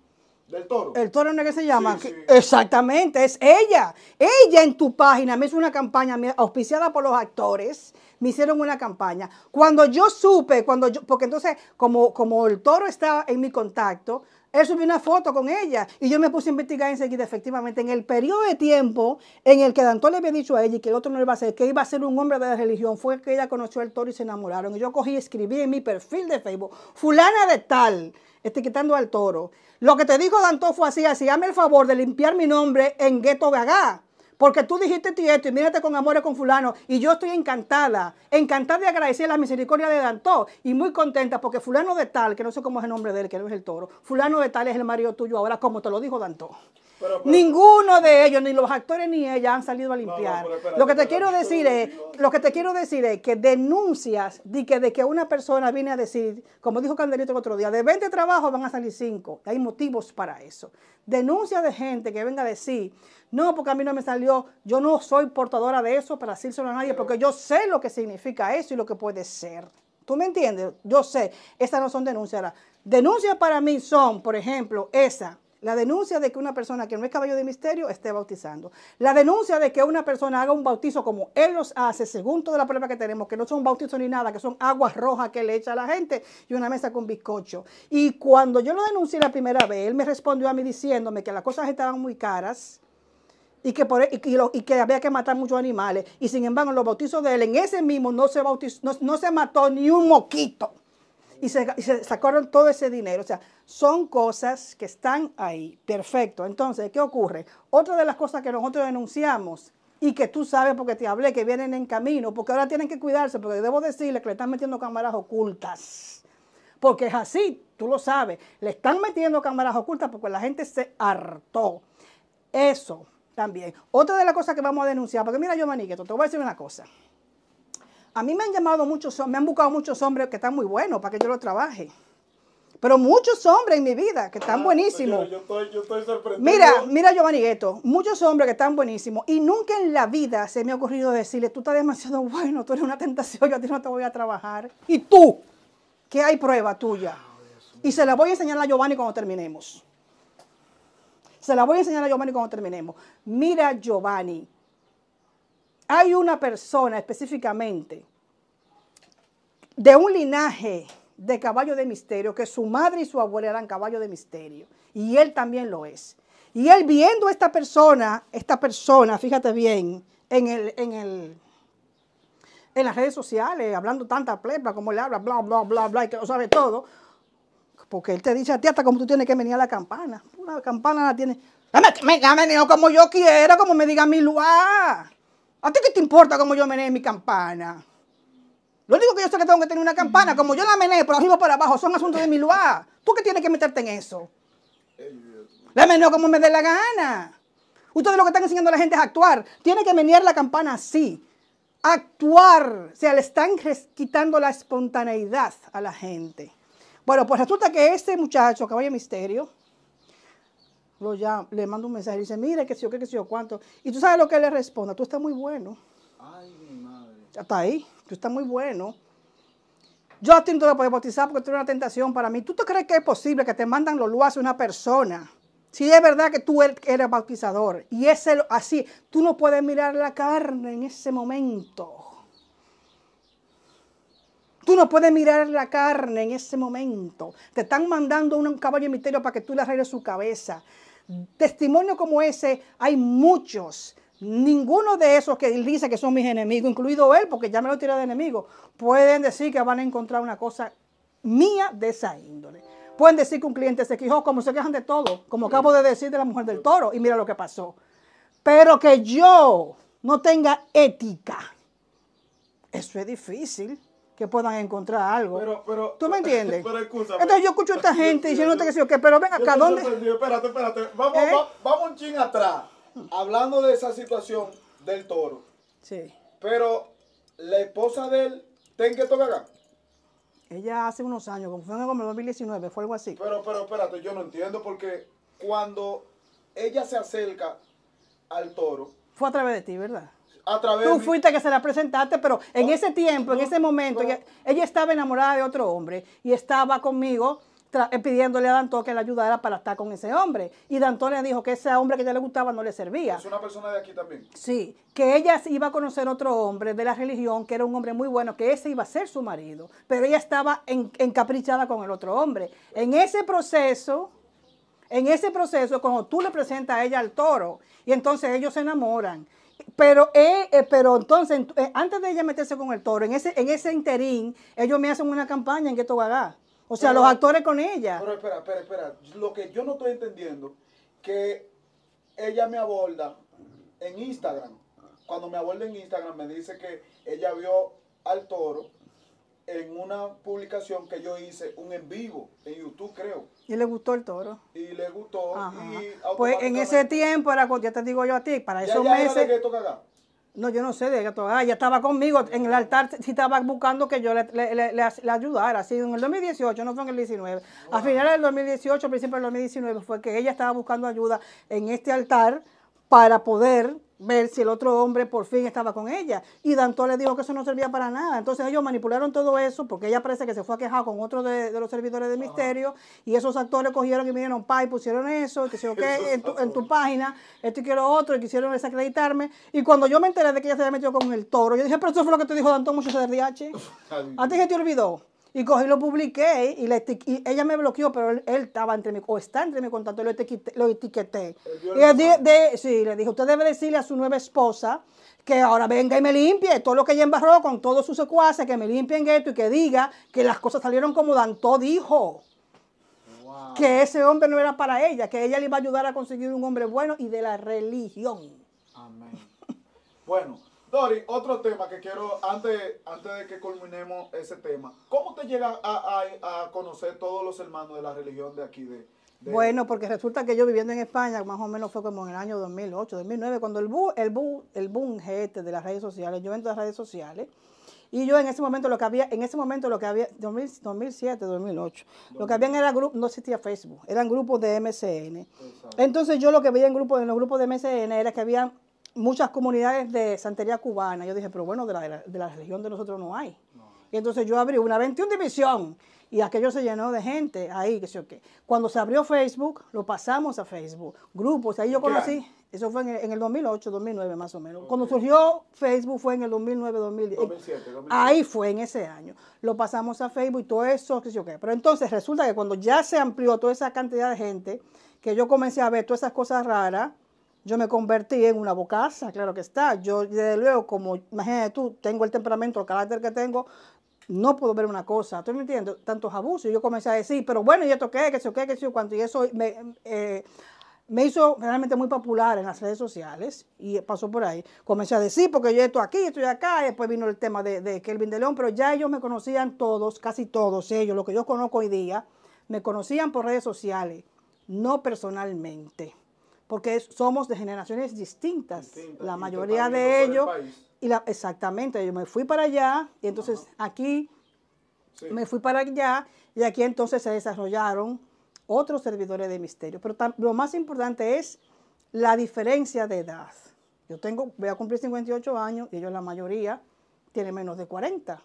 Del toro. El toro no es que se llama. Exactamente, es ella. Ella en tu página me hizo una campaña auspiciada por los actores. Me hicieron una campaña. Cuando yo supe, cuando yo, porque entonces, como, como el toro está en mi contacto, él subió una foto con ella y yo me puse a investigar enseguida, efectivamente, en el periodo de tiempo en el que Dantón le había dicho a ella y que el otro no iba a ser, que iba a ser un hombre de religión, fue que ella conoció al toro y se enamoraron. Y yo cogí y escribí en mi perfil de Facebook, fulana de tal, etiquetando al toro. Lo que te dijo Dantón fue así, así, hazme el favor de limpiar mi nombre en Ghetto Gagá. Porque tú dijiste esto y mírate con amores con fulano. Y yo estoy encantada, encantada de agradecer la misericordia de Dantó y muy contenta porque fulano de tal, que no sé cómo es el nombre de él, que no es el toro, fulano de tal es el marido tuyo ahora, como te lo dijo Dantó. Ninguno de ellos, ni los actores ni ella, han salido a limpiar. lo que te quiero decir es, lo que te quiero decir es que denuncias de que, de que una persona viene a decir, como dijo Candelito el otro día, de 20 trabajos van a salir 5. Hay motivos para eso denuncias de gente que venga a decir, no, porque a mí no me salió, yo no soy portadora de eso para decírselo a nadie, porque yo sé lo que significa eso y lo que puede ser. ¿Tú me entiendes? Yo sé, esas no son denuncias. Denuncias para mí son, por ejemplo, esa, la denuncia de que una persona que no es caballo de misterio esté bautizando. La denuncia de que una persona haga un bautizo como él los hace, según toda la prueba que tenemos, que no son bautizos ni nada, que son aguas rojas que le echa a la gente y una mesa con bizcocho. Y cuando yo lo denuncié la primera vez, él me respondió a mí diciéndome que las cosas estaban muy caras y que, por, e, y, que había que matar muchos animales. Y sin embargo, en los bautizos de él, en ese mismo no se, bautizó, no, no se mató ni un moquito y se, sacaron todo ese dinero. O sea, son cosas que están ahí. Perfecto. Entonces, ¿qué ocurre? Otra de las cosas que nosotros denunciamos y que tú sabes porque te hablé, que vienen en camino, porque ahora tienen que cuidarse, porque debo decirles que le están metiendo cámaras ocultas. Porque es así, tú lo sabes, le están metiendo cámaras ocultas porque la gente se hartó. Eso también. Otra de las cosas que vamos a denunciar, porque mira, yo maniqueto, te voy a decir una cosa. A mí me han llamado muchos, me han buscado muchos hombres que están muy buenos para que yo los trabaje. Pero muchos hombres en mi vida que están ah, pues buenísimos. Yo, yo estoy sorprendido. Mira, mira Giovanni Gueto, muchos hombres que están buenísimos. Y nunca en la vida se me ha ocurrido decirle, tú estás demasiado [laughs] bueno, tú eres una tentación, yo a ti no te voy a trabajar. Y tú, que hay prueba tuya. Y se la voy a enseñar a Giovanni cuando terminemos. Se la voy a enseñar a Giovanni cuando terminemos. Mira, Giovanni, hay una persona específicamente de un linaje de caballo de misterio, que su madre y su abuela eran caballo de misterio, y él también lo es. Y él viendo a esta persona, esta persona, fíjate bien, en, el, en, el, en las redes sociales, hablando tanta plepa como le habla, bla, bla, bla, bla, y que lo sabe todo, porque él te dice a ti hasta como tú tienes que venir a la campana. Una campana la tiene, me, venido como yo quiera, como me diga mi lugar. ¿A ti qué te importa cómo yo meneé mi campana? Lo único que yo sé que tengo que tener una campana, como yo la meneé por arriba para abajo, son asuntos de mi lugar. ¿Tú qué tienes que meterte en eso? La meneo como me dé la gana. Ustedes lo que están enseñando a la gente es actuar. Tiene que menear la campana así. Actuar. O sea, le están quitando la espontaneidad a la gente. Bueno, pues resulta que ese muchacho, Caballo Misterio, le mando un mensaje y dice, mire, que si yo, que, si yo, cuánto. Y tú sabes lo que le responda, tú estás muy bueno. Ay, mi madre. Hasta ahí, tú estás muy bueno. Yo a ti no te voy bautizar porque tú una tentación para mí. ¿Tú te crees que es posible que te mandan los luas a una persona? Si es verdad que tú er, eres bautizador y es así, tú no puedes mirar la carne en ese momento. Tú no puedes mirar la carne en ese momento. Te están mandando un caballo de misterio para que tú le arregles su cabeza. Testimonio como ese hay muchos. Ninguno de esos que dice que son mis enemigos, incluido él, porque ya me lo tira de enemigo, pueden decir que van a encontrar una cosa mía de esa índole. Pueden decir que un cliente se quejó, como se quejan de todo, como acabo de decir de la mujer del toro, y mira lo que pasó. Pero que yo no tenga ética, eso es difícil que puedan encontrar algo. Pero, pero, ¿Tú me entiendes? [laughs] Pero escúchame. Entonces yo escucho a esta gente diciendo, que sí, qué. pero ven acá, ¿dónde? Espérate, espérate. Vamos, ¿Eh? vamos un chin atrás. Hablando de esa situación del toro. Sí. Pero la esposa de él, ¿ten que tocar acá? Ella hace unos años, fue en el 2019, fue algo así. Pero, pero, espérate, yo no entiendo porque cuando ella se acerca al toro. Fue a través de ti, ¿verdad? Tú fuiste que se la presentaste, pero en ese tiempo, en ese momento, ella, estaba enamorada de otro hombre y estaba conmigo eh, pidiéndole a Dantón que la ayudara para estar con ese hombre. Y Dantón le dijo que ese hombre que ella le gustaba no le servía. ¿Es una persona de aquí también? Sí, que ella iba a conocer otro hombre de la religión, que era un hombre muy bueno, que ese iba a ser su marido. Pero ella estaba encaprichada con el otro hombre. En ese proceso, en ese proceso, cuando tú le presentas a ella al toro, y entonces ellos se enamoran pero, eh, eh, pero entonces, eh, antes de ella meterse con el toro, en ese, en ese interín, ellos me hacen una campaña en que acá. O sea, los actores con ella. Pero espera, espera, espera. Lo que yo no estoy entendiendo, que ella me aborda en Instagram. Cuando me aborda en Instagram, me dice que ella vio al toro en una publicación que yo hice, un en vivo, en YouTube creo. Y le gustó el toro. Y le gustó. pues en ese tiempo era, ya te digo yo a ti, para esos meses... de no, yo no sé de ella estaba conmigo en el altar, si estaba buscando que yo le, le, ayudara, sí, en el 2018, no fue en el 19. A finales del 2018, principio del 2019, fue que ella estaba buscando ayuda en este altar para poder ver si el otro hombre por fin estaba con ella. Y Dantón le dijo que eso no servía para nada. Entonces ellos manipularon todo eso porque ella parece que se fue a quejar con otro de, los servidores de misterio y esos actores cogieron y vinieron pa y pusieron eso, que se [laughs] en, tu, página, esto y quiero otro, y quisieron desacreditarme. Y cuando yo me enteré de que ella se había metido con el toro, yo dije, pero eso fue lo que te dijo Danto mucho de DH. antes [laughs] que te olvidó. Y cogí, lo publiqué y, ella me bloqueó, pero él, estaba entre mi, o está entre mi contacto, lo etiqueté. Y le, le dije, usted debe decirle a su nueva esposa que ahora venga y me limpie todo lo que ella embarró con todos sus secuaces, que me limpien esto y que diga que las cosas salieron como Dantó dijo. Que ese hombre no era para ella, que ella le iba a ayudar a conseguir un hombre bueno y de la religión. Amén. Bueno, Dori, otro tema que quiero, antes, antes de que culminemos ese tema, ¿cómo te llega a, conocer todos los hermanos de la religión de aquí de, Bueno, porque resulta que yo viviendo en España, más o menos fue como en el año 2008, 2009, cuando el boom, el boom, el boom este de las redes sociales, yo entro a las redes sociales, y yo en ese momento lo que había, en ese momento lo que había, 2007, 2008, lo que habían era grupo no existía Facebook, eran grupos de MCN. Entonces yo lo que veía en, grupo, en los grupos de MCN era que había muchas comunidades de santería cubana. Yo dije, pero bueno, de la, de la, religión de nosotros no hay. Y entonces yo abrí una 21 división y aquello se llenó de gente ahí, que sé yo qué. Cuando se abrió Facebook, lo pasamos a Facebook. Grupos, ahí yo conocí, eso fue en el, 2008, 2009 más o menos. Cuando surgió Facebook fue en el 2009, 2010. Ahí fue en ese año. Lo pasamos a Facebook y todo eso, qué sé yo qué. Pero entonces resulta que cuando ya se amplió toda esa cantidad de gente, que yo comencé a ver todas esas cosas raras, yo me convertí en una bocaza, claro que está. Yo, desde luego, como imagínate tú, tengo el temperamento, el carácter que tengo, no puedo ver una cosa. ¿Tú me entiendes? Tantos abusos. Yo comencé a decir, pero bueno, ¿y esto qué? ¿Qué sé qué? ¿Qué sé cuánto? Y eso me, eh, me hizo realmente muy popular en las redes sociales y pasó por ahí. Comencé a decir, porque yo estoy aquí, estoy acá, y después vino el tema de, de Kelvin de León, pero ya ellos me conocían todos, casi todos ellos, lo que yo conozco hoy día, me conocían por redes sociales, no personalmente porque somos de generaciones distintas, la mayoría de ellos. y exactamente, yo me fui para allá y entonces aquí me fui para allá y aquí entonces se desarrollaron otros servidores de misterio. Pero lo más importante es la diferencia de edad. Yo tengo, voy a cumplir 58 años y ellos la mayoría tienen menos de 40,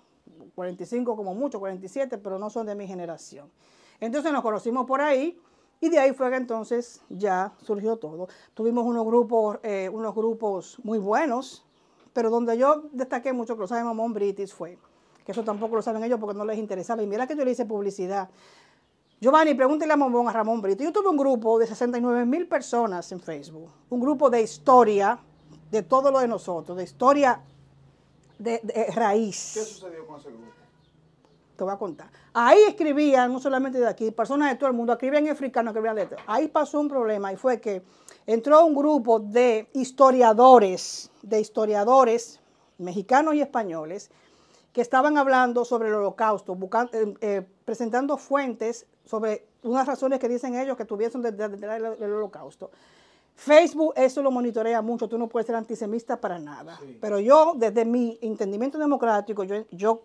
45 como mucho, 47, pero no son de mi generación. Entonces nos conocimos por ahí y de ahí fue que entonces ya surgió todo. Tuvimos unos grupos, eh, unos grupos muy buenos, pero donde yo destaqué mucho, que lo saben Mamón Britis, fue, que eso tampoco lo saben ellos porque no les interesaba. Y mira que yo le hice publicidad. Giovanni, pregúntele a Mamón, a Ramón Britis. Yo tuve un grupo de 69 mil personas en Facebook, un grupo de historia de todo lo de nosotros, de historia de, de eh, raíz. ¿Qué sucedió con ese grupo? te a contar. Ahí escribían, no solamente de aquí, personas de todo el mundo, escribían en africano, escribían letras, Ahí pasó un problema y fue que entró un grupo de historiadores, de historiadores mexicanos y españoles, que estaban hablando sobre el holocausto, eh, eh, presentando fuentes sobre unas razones que dicen ellos que tuvieron desde el holocausto. Facebook eso lo monitorea mucho, tú no puedes ser antisemita para nada. Pero yo, desde mi entendimiento democrático, yo, yo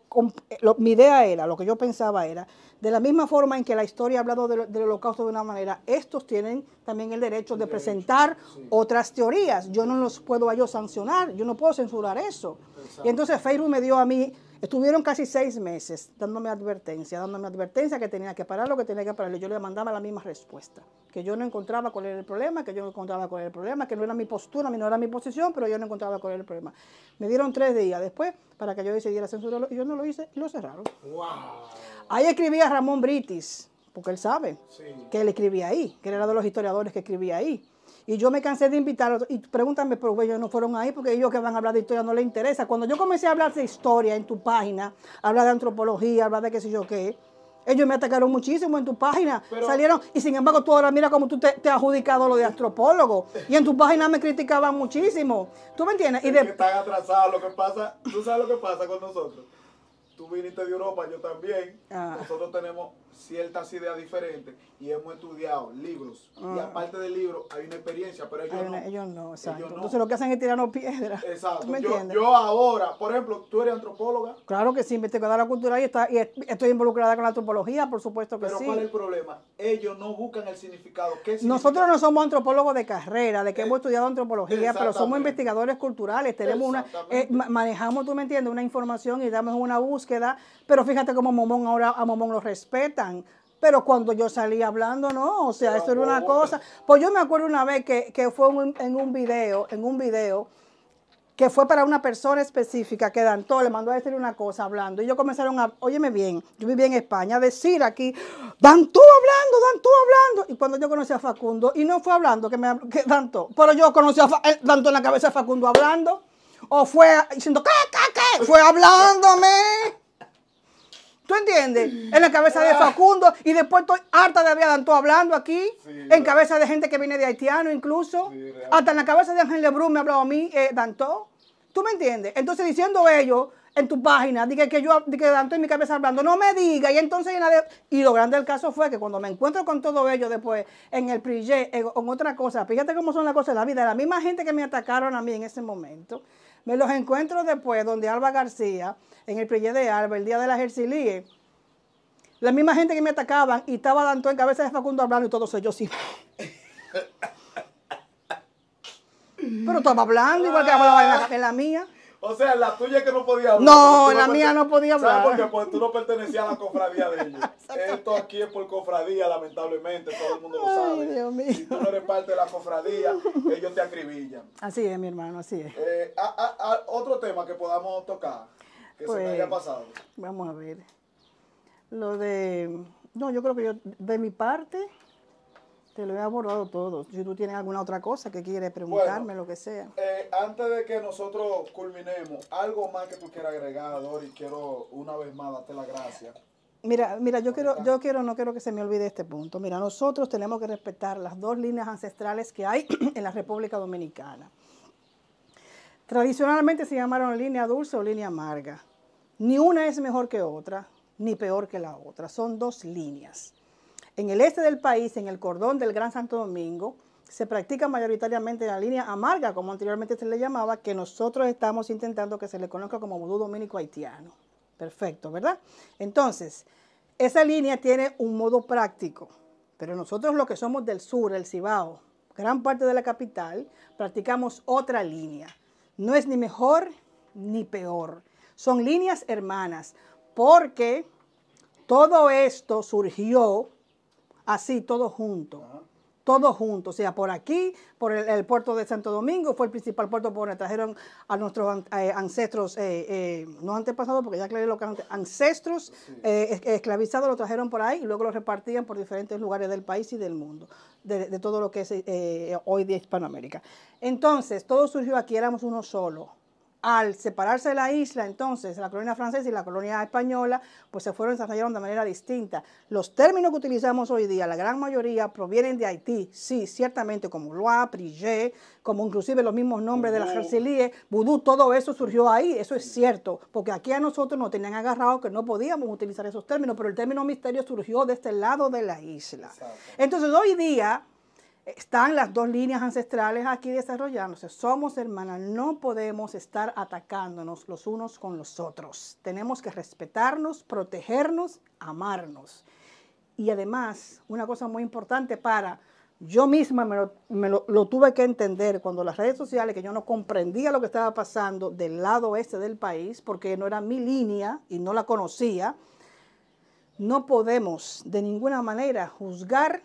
mi idea era, lo que yo pensaba era, de la misma forma en que la historia ha hablado del, holocausto de una manera, estos tienen también el derecho de presentar otras teorías. Yo no los puedo a sancionar, yo no puedo censurar eso. Y entonces Facebook me dio a mí Estuvieron casi seis meses dándome advertencia, dándome advertencia que tenía que parar lo que tenía que parar. yo le mandaba la misma respuesta, que yo no encontraba cuál era el problema, que yo no encontraba cuál era el problema, que no era mi postura, no era mi posición, pero yo no encontraba cuál era el problema. Me dieron tres días después para que yo decidiera censurarlo y yo no lo hice y lo cerraron. Wow. Ahí escribía Ramón Britis, porque él sabe que él escribía ahí, que él era de los historiadores que escribía ahí. Y yo me cansé de invitarlos y pregúntame, pero ellos no fueron ahí porque ellos que van a hablar de historia no les interesa. Cuando yo comencé a hablar de historia en tu página, hablar de antropología, hablar de qué sé yo qué, ellos me atacaron muchísimo en tu página. Salieron, y sin embargo, tú ahora mira cómo tú te, has adjudicado lo de antropólogo. Y en tu página me criticaban muchísimo. ¿Tú me entiendes? y están atrasados. Lo que pasa, tú sabes lo que pasa con nosotros. Tú viniste de Europa, yo también. Ah. Nosotros tenemos ciertas ideas diferentes y hemos estudiado libros. Y ah. aparte del libro hay una experiencia, pero ellos no. Ellos no, Entonces lo que hacen es tirarnos piedras. Exacto. yo, ahora, por ejemplo, tú eres antropóloga. Claro que sí, investigadora cultural y, está, y estoy involucrada con la antropología, por supuesto que sí. Pero ¿cuál es el problema? Ellos no buscan el significado. ¿Qué Nosotros no somos antropólogos de carrera, de que hemos eh, estudiado antropología, pero somos investigadores culturales. Tenemos una, eh, manejamos, tú me entiendes, una información y damos una búsqueda. Pero fíjate cómo Momón ahora a Momón lo respeta pero cuando yo salí hablando, no, o sea, eso era una cosa. Pues yo me acuerdo una vez que, fue en un video, en un video, que fue para una persona específica que Dantó le mandó a decir una cosa hablando. Y yo comenzaron a, óyeme bien, yo vivía en España, a decir aquí, Dantó hablando, Dantó hablando. Y cuando yo conocí a Facundo, y no fue hablando que me que Dantó, pero yo conocí a eh, Dantó en la cabeza de Facundo hablando, o fue diciendo, ¿qué, qué, qué? Fue hablándome. ¿Tú entiendes? En la cabeza de Facundo y después estoy harta de había Dantó hablando aquí, en cabeza de gente que viene de haitiano incluso, hasta en la cabeza de Ángel Lebrun me ha hablado a mí eh, Dantó. ¿Tú me entiendes? Entonces diciendo ellos en tu página, dije que yo, que Dantó en mi cabeza hablando, no me diga. Y entonces, y, y lo grande del caso fue que cuando me encuentro con todo ello después en el prije, con otra cosa, fíjate cómo son las cosas de la vida, la misma gente que me atacaron a mí en ese momento. Me los encuentro después donde Alba García, en el Prille de Alba, el día de la Jersilie, La misma gente que me atacaban y estaba dando en cabeza de Facundo hablando y todos yo sí. [laughs] Pero estaba hablando igual que hablaba en la mía. O sea, la tuya que no podía hablar. No, la mía no podía hablar. ¿Sabes por qué? Porque pues, tú no pertenecías a la cofradía de ellos. [laughs] Esto aquí es por cofradía, lamentablemente, todo el mundo lo sabe. Ay, Dios mío. Si tú no eres parte de la cofradía, ellos te acribillan. Así es, mi hermano, así es. Eh, otro tema que podamos tocar, que se me haya pues, pasado. Vamos a ver. Lo de, no, yo creo que yo, de mi parte, te lo he abordado todo. Si tú tienes alguna otra cosa que quieres preguntarme, lo que sea. Eh, antes de que nosotros culminemos, algo más que tú quieras agregar, Dori, quiero una vez más darte la gracia Mira, mira, yo quiero, yo quiero, no quiero que se me olvide este punto. Mira, nosotros tenemos que respetar las dos líneas ancestrales que hay [clears throat] en la República Dominicana. Tradicionalmente se llamaron línea dulce o línea amarga. Ni una es mejor que otra, ni peor que la otra. Son dos líneas. En el este del país, en el cordón del Gran Santo Domingo, se practica mayoritariamente la línea amarga, como anteriormente se le llamaba, que nosotros estamos intentando que se le conozca como vudú dominico haitiano. Perfecto, ¿verdad? Entonces, esa línea tiene un modo práctico, pero nosotros los que somos del sur, el Cibao, gran parte de la capital, practicamos otra línea. No es ni mejor ni peor. Son líneas hermanas, porque todo esto surgió así, todos juntos. Todos juntos, o sea, por aquí, por el, puerto de Santo Domingo, fue el principal puerto por donde trajeron a nuestros eh, ancestros, eh, eh, no antepasados, porque ya aclaré lo que ancestros esclavizados lo trajeron por ahí y luego lo repartían por diferentes lugares del país y del mundo, de, de todo lo que es hoy de Hispanoamérica. Entonces, todo surgió aquí, éramos uno solo al separarse de la isla, entonces, la colonia francesa y la colonia española, pues se fueron desarrollando de manera distinta. Los términos que utilizamos hoy día, la gran mayoría, provienen de Haití, sí, ciertamente, como Loire, Prigé, como inclusive los mismos nombres de la Jersilie. vudú, todo eso surgió ahí, eso es cierto, porque aquí a nosotros nos tenían agarrados que no podíamos utilizar esos términos, pero el término misterio surgió de este lado de la isla. Entonces, hoy día están las dos líneas ancestrales aquí desarrollándose. Somos hermanas, no podemos estar atacándonos los unos con los otros. Tenemos que respetarnos, protegernos, amarnos. Y además, una cosa muy importante para yo misma me, lo, tuve que entender cuando las redes sociales, que yo no comprendía lo que estaba pasando del lado oeste del país, porque no era mi línea y no la conocía, no podemos de ninguna manera juzgar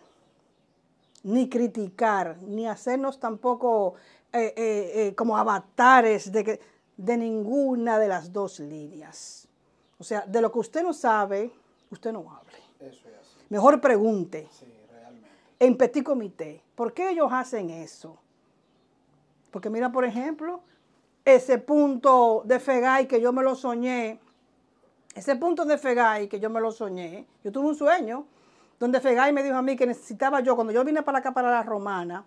ni criticar, ni hacernos tampoco eh, eh, eh, como avatares de, de ninguna de las dos líneas. O sea, de lo que usted no sabe, usted no hable. Eso es así. Mejor pregunte. Sí, realmente. En petit comité, ¿por qué ellos hacen eso? Porque mira, por ejemplo, ese punto de fegai que yo me lo soñé, ese punto de fegai que yo me lo soñé, yo tuve un sueño donde Fegay me dijo a mí que necesitaba yo, cuando yo vine para acá, para la Romana,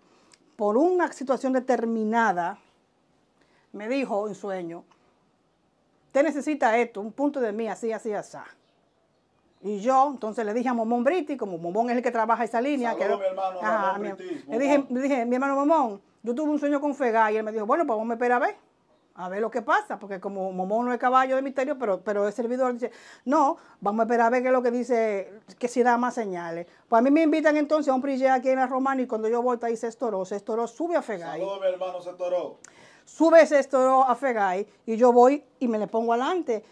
por una situación determinada, me dijo en sueño, te necesita esto, un punto de mí, así, así, así. Y yo entonces le dije a Momón Britti, como Momón es el que trabaja esa línea, que mi hermano, le, dije, le dije, mi hermano Momón, yo tuve un sueño con Fegay y él me dijo, bueno, pues vamos a esperar a ver a ver lo que pasa, porque como Momón no es caballo de misterio, pero, pero el servidor dice, no, vamos a esperar a ver qué es lo que dice, que si da más señales. Pues a mí me invitan entonces a un prillé aquí en la Romana y cuando yo voy ahí se estoró, se estoró, sube a Fegay. Saludos, mi hermano, se estoró. Sube, se estoró a Fegay y yo voy y me le pongo adelante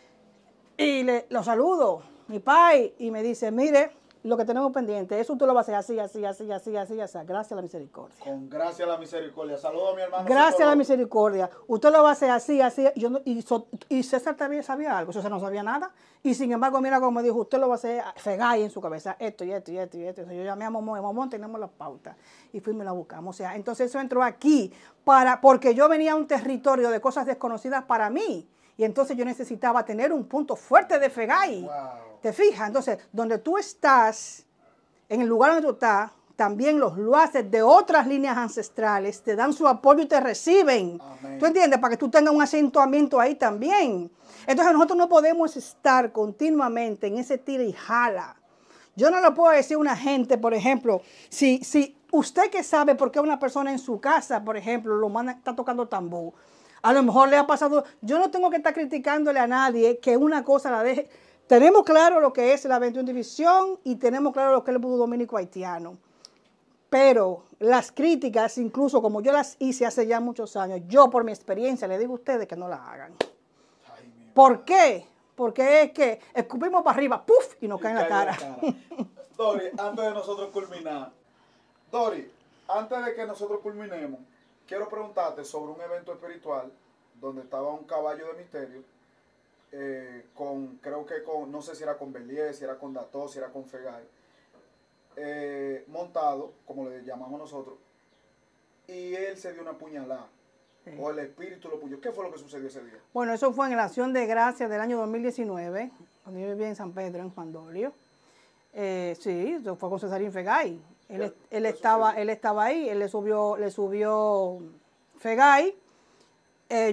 y le, lo saludo, mi pai, y me dice, mire, lo que tenemos pendiente, eso usted lo va a hacer así, así, así, así, así, así, gracias a la misericordia. Con gracias a la misericordia. Saludos a mi hermano. Gracias a la misericordia. Usted lo va a hacer así, así, yo y, César también sabía algo, César no sabía nada, y sin embargo, mira cómo dijo, usted lo va a hacer, fegay en su cabeza, esto y esto y esto y esto. yo llamé a Momón, Momón tenemos la pautas. y fuimos y la buscamos. O sea, entonces eso entró aquí, para, porque yo venía a un territorio de cosas desconocidas para mí, y entonces yo necesitaba tener un punto fuerte de Fegai. ¿Te fijas? Entonces, donde tú estás, en el lugar donde tú estás, también los luaces de otras líneas ancestrales te dan su apoyo y te reciben. ¿Tú entiendes? Para que tú tengas un asentamiento ahí también. Entonces nosotros no podemos estar continuamente en ese tira y jala. Yo no lo puedo decir a una gente, por ejemplo, si, si usted que sabe por qué una persona en su casa, por ejemplo, lo manda, está tocando tambor, a lo mejor le ha pasado, yo no tengo que estar criticándole a nadie que una cosa la deje tenemos claro lo que es la 21 División y tenemos claro lo que es el budo dominico haitiano. Pero las críticas, incluso como yo las hice hace ya muchos años, yo por mi experiencia le digo a ustedes que no las hagan. ¿Por qué? Porque es que escupimos para arriba, ¡puf! y nos cae en la cara. la cara. [laughs] Dori, antes de nosotros culminar, Dori, antes de que nosotros culminemos, quiero preguntarte sobre un evento espiritual donde estaba un caballo de misterio eh, con, creo que con, no sé si era con Belier, si era con Dató, si era con Fegay, eh, montado, como le llamamos nosotros, y él se dio una puñalada. O el espíritu lo puñaló. ¿Qué fue lo que sucedió ese día? Bueno, eso fue en la acción de gracia del año 2019, cuando yo vivía en San Pedro, en Juan Dolio. Eh, sí, eso fue con Cesarín Fegay. Él, él estaba, él estaba ahí, él le subió, le subió Fegay.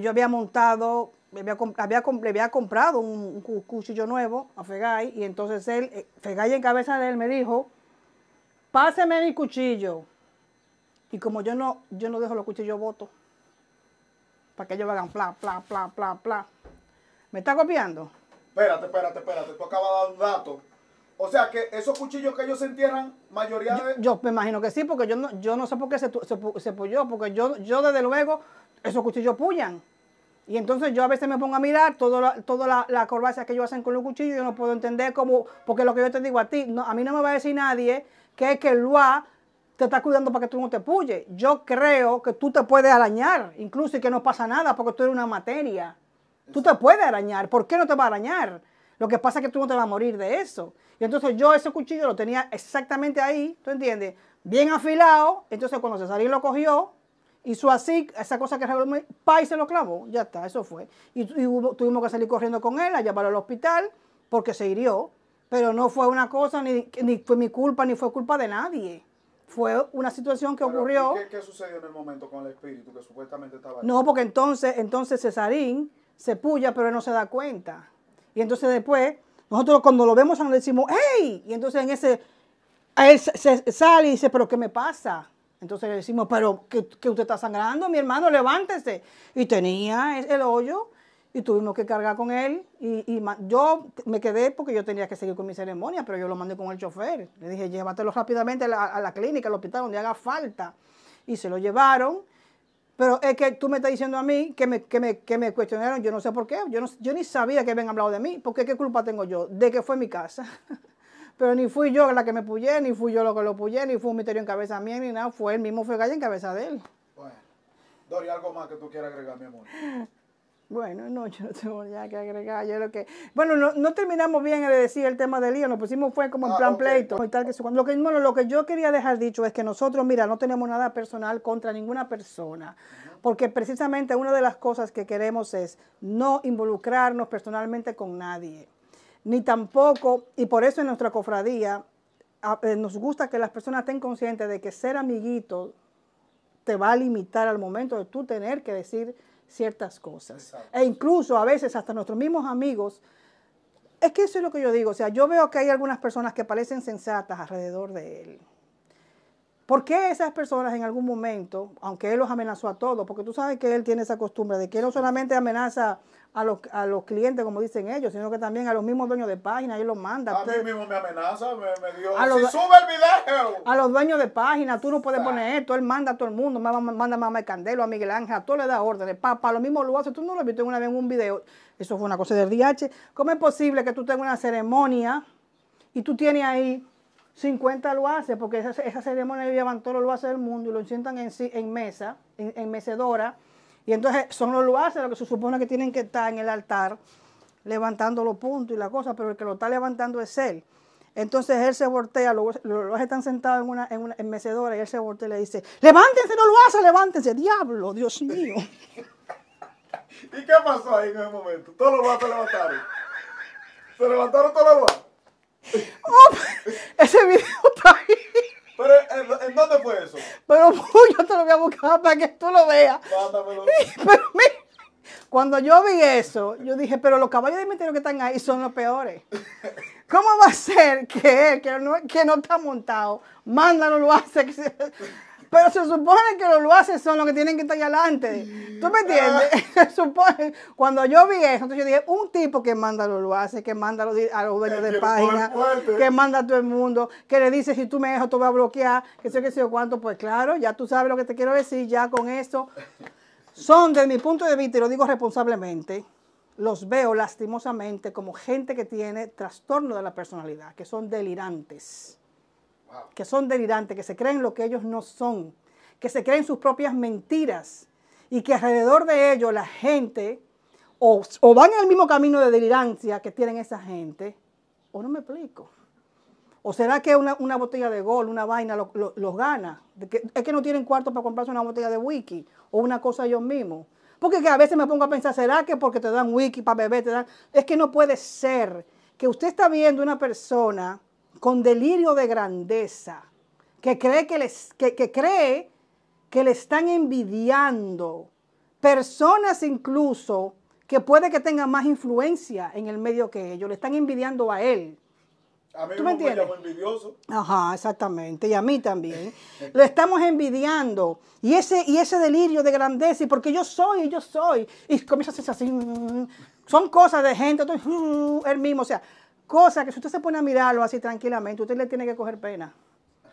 yo había montado le había, comprado un, cuchillo nuevo a Fegay y entonces él, eh, Fegay en cabeza de él me dijo, páseme mi cuchillo. Y como yo no, yo no dejo los cuchillos voto para que ellos hagan pla, pla, pla, pla, pla. ¿Me está copiando? Espérate, espérate, espérate, tú acabas de dar un dato. O sea que esos cuchillos que ellos se entierran, mayoría de... Yo, me imagino que sí, porque yo no, yo no sé por qué se, se, se, porque yo, yo desde luego, esos cuchillos pullan. Y entonces yo a veces me pongo a mirar todas las toda la, la que ellos hacen con los cuchillos, yo no puedo entender cómo, porque lo que yo te digo a ti, a mí no me va a decir nadie que es que el Lua te está cuidando para que tú no te puyes. Yo creo que tú te puedes arañar, incluso y que no pasa nada porque tú eres una materia. Tú te puedes arañar, ¿por qué no te va a arañar? Lo que pasa es que tú no te vas a morir de eso. Y entonces yo ese cuchillo lo tenía exactamente ahí, ¿tú entiendes? Bien afilado, entonces cuando se salió lo cogió, hizo así, esa cosa que regaló, pa, se lo clavó, ya está, eso fue. Y, tuvimos que salir corriendo con él, a llevarlo al hospital, porque se hirió, pero no fue una cosa, ni, ni fue mi culpa, ni fue culpa de nadie. Fue una situación que ocurrió. ¿qué, sucedió en el momento con el espíritu que supuestamente estaba ahí? No, porque entonces, entonces Cesarín se puya, pero él no se da cuenta. Y entonces después, nosotros cuando lo vemos, nos decimos, ¡hey! Y entonces en ese, él sale y dice, ¿pero qué me pasa? Entonces le decimos, pero que, usted está sangrando, mi hermano, levántese. Y tenía el hoyo y tuvimos que cargar con él. Y, yo me quedé porque yo tenía que seguir con mi ceremonia, pero yo lo mandé con el chofer. Le dije, llévatelo rápidamente a la, clínica, al hospital, donde haga falta. Y se lo llevaron. Pero es que tú me estás diciendo a mí que me, que me, cuestionaron, yo no sé por qué, yo, no, yo ni sabía que habían hablado de mí, porque qué culpa tengo yo de que fue mi casa. [laughs] Pero ni fui yo la que me puyé, ni fui yo lo que lo puyé, ni fue un misterio en cabeza mía, ni nada. Fue el mismo fue Fegalla en cabeza de él. Bueno. Dori, ¿algo más que tú quieras agregar, mi amor? Bueno, no, yo no tengo ya que agregar. Yo lo que... Bueno, no, terminamos bien de decir el tema del lío, nos pusimos fue como en ah, plan pleito. Y que lo, que, lo que yo quería dejar dicho es que nosotros, mira, no tenemos nada personal contra ninguna persona, porque precisamente una de las cosas que queremos es no involucrarnos personalmente con nadie ni tampoco, y por eso en nuestra cofradía eh, nos gusta que las personas estén conscientes de que ser amiguito te va a limitar al momento de tú tener que decir ciertas cosas. E incluso a veces hasta nuestros mismos amigos, es que eso es lo que yo digo, o sea, yo veo que hay algunas personas que parecen sensatas alrededor de él. ¿Por qué esas personas en algún momento, aunque él los amenazó a todos, porque tú sabes que él tiene esa costumbre de que no solamente amenaza a los, a los clientes, como dicen ellos, sino que también a los mismos dueños de página, ellos los mandan. A mí mismo me amenaza, me, dio, sube el video. A los dueños de página, tú no puedes poner esto, él manda a todo el mundo, manda a Mamá Candelo, a Miguel Ángel, a todo le da órdenes. Papá, lo mismo lo hace, tú no lo viste una vez en un video, eso fue una cosa del DH. ¿Cómo es posible que tú tengas una ceremonia y tú tienes ahí 50 lo hace, porque esa, esa ceremonia todos todos lo hace del mundo y lo sientan en, en mesa, en, en mecedora, y entonces son los luaces los que se supone que tienen que estar en el altar levantando los puntos y la cosa, pero el que lo está levantando es él. Entonces él se voltea, los, los están sentados en una, en mecedora y él se voltea y le dice, levántense, no lo levántense, diablo, Dios mío. [laughs] ¿Y qué pasó ahí en ese momento? Todos los se levantaron. Se levantaron todos los vatos. [laughs] Oh, ese video está ahí. ¿Pero eh, en, dónde fue eso? Pero [laughs] pues, yo te lo voy a buscar para que tú lo veas. [laughs] Pero cuando yo vi eso, yo dije, pero los caballos de misterio que están ahí son los peores. ¿Cómo va a ser que él, que no, que no está montado, mándalo, lo hace? Pero se supone que los luaces son los que tienen que estar ahí adelante. ¿Tú me entiendes? Ah. [laughs] Se supone. Cuando yo vi eso, entonces yo dije, un tipo que manda lo lo hace, que manda a los, a dueños de [laughs] página, que manda a todo el mundo, que le dice, si tú me dejas, tú vas a bloquear, que sé que sé cuánto. Pues claro, ya tú sabes lo que te quiero decir, ya con eso. Son, desde mi punto de vista, y lo digo responsablemente, los veo lastimosamente como gente que tiene trastorno de la personalidad, que son delirantes que son delirantes, que se creen lo que ellos no son, que se creen sus propias mentiras y que alrededor de ellos la gente o, o en el mismo camino de delirancia que tienen esa gente, o no me explico. ¿O será que una, botella de gol, una vaina, los gana? es que no tienen cuarto para comprarse una botella de Wiki o una cosa ellos mismos. Porque que a veces me pongo a pensar, ¿será que porque te dan Wiki para beber? Te Es que no puede ser que usted está viendo una persona con delirio de grandeza, que cree que, les, cree que le están envidiando, personas incluso que puede que tengan más influencia en el medio que ellos, le están envidiando a él. A mí ¿Tú me entiendes? envidioso. Ajá, exactamente. Y a mí también. [laughs] Lo estamos envidiando. Y ese, y ese delirio de grandeza, y porque yo soy, y yo soy. Y comienza a hacerse así. Mm, mm, mm, Son cosas de gente, El mismo. O sea, Cosa que si usted se pone a mirarlo así tranquilamente, usted le tiene que coger pena.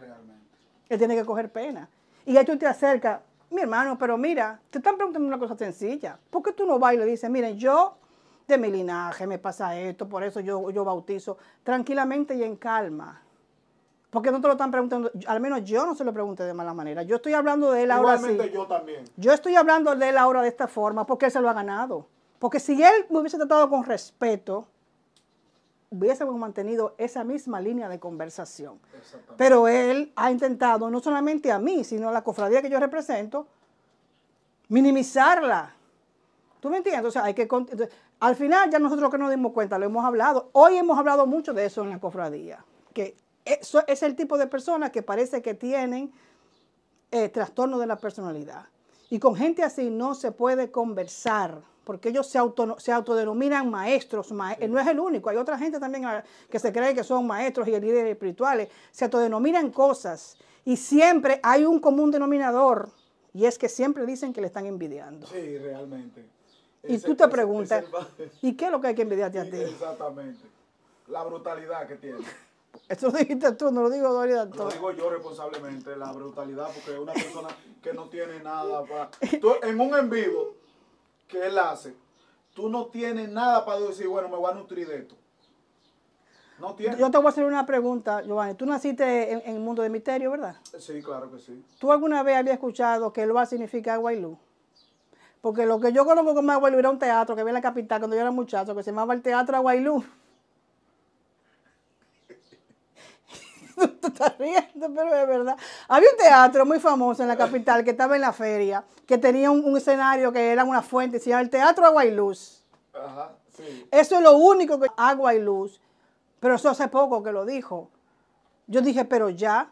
Realmente. Él tiene que coger pena. Y ahí tú te acercas, mi hermano, pero mira, te están preguntando una cosa sencilla. ¿Por qué tú no vas y le dices, miren, yo de mi linaje me pasa esto, por eso yo, yo bautizo, tranquilamente y en calma? Porque no te lo están preguntando, al menos yo no se lo pregunté de mala manera. Yo estoy hablando de él ahora yo también. Yo estoy hablando de él ahora de esta forma porque él se lo ha ganado. Porque si él me hubiese tratado con respeto, hubiésemos mantenido esa misma línea de conversación. Pero él ha intentado, no solamente a mí, sino a la cofradía que yo represento, minimizarla. ¿Tú me entiendes? hay que... Al final ya nosotros que nos dimos cuenta, lo hemos hablado. Hoy hemos hablado mucho de eso en la cofradía, que eso es el tipo de personas que parece que tienen eh, trastorno de la personalidad. Y con gente así no se puede conversar porque ellos se, se autodenominan maestros. No es el único, hay otra gente también que se cree que son maestros y líderes espirituales. Eh, se autodenominan cosas y siempre hay un común denominador y es que siempre dicen que le están envidiando. Sí, realmente. Y tú te preguntas, ¿y qué es lo que hay que envidiarte a ti? Exactamente. La brutalidad que tiene. [laughs] Esto lo dijiste tú, no lo digo Doria. Lo digo yo responsablemente, la brutalidad, porque es una persona que no tiene nada [laughs] para... en un en vivo, que él hace, tú no tienes nada para decir, bueno, me voy a nutrir de esto. No tienes. Yo te voy a hacer una pregunta, Giovanni. Tú naciste en, el mundo de misterio, ¿verdad? Sí, claro que sí. ¿Tú alguna vez habías escuchado que el va significa significar Porque lo que yo conozco como agua era un teatro que había en la capital cuando yo era muchacho, que se llamaba el Teatro Agua está riendo, pero es verdad. Había un teatro muy famoso en la capital que estaba en la feria, que tenía un, escenario que era una fuente, se el Teatro Agua y Luz. Ajá, sí. Eso es lo único que... Agua y Luz. Pero eso hace poco que lo dijo. Yo dije, pero ya,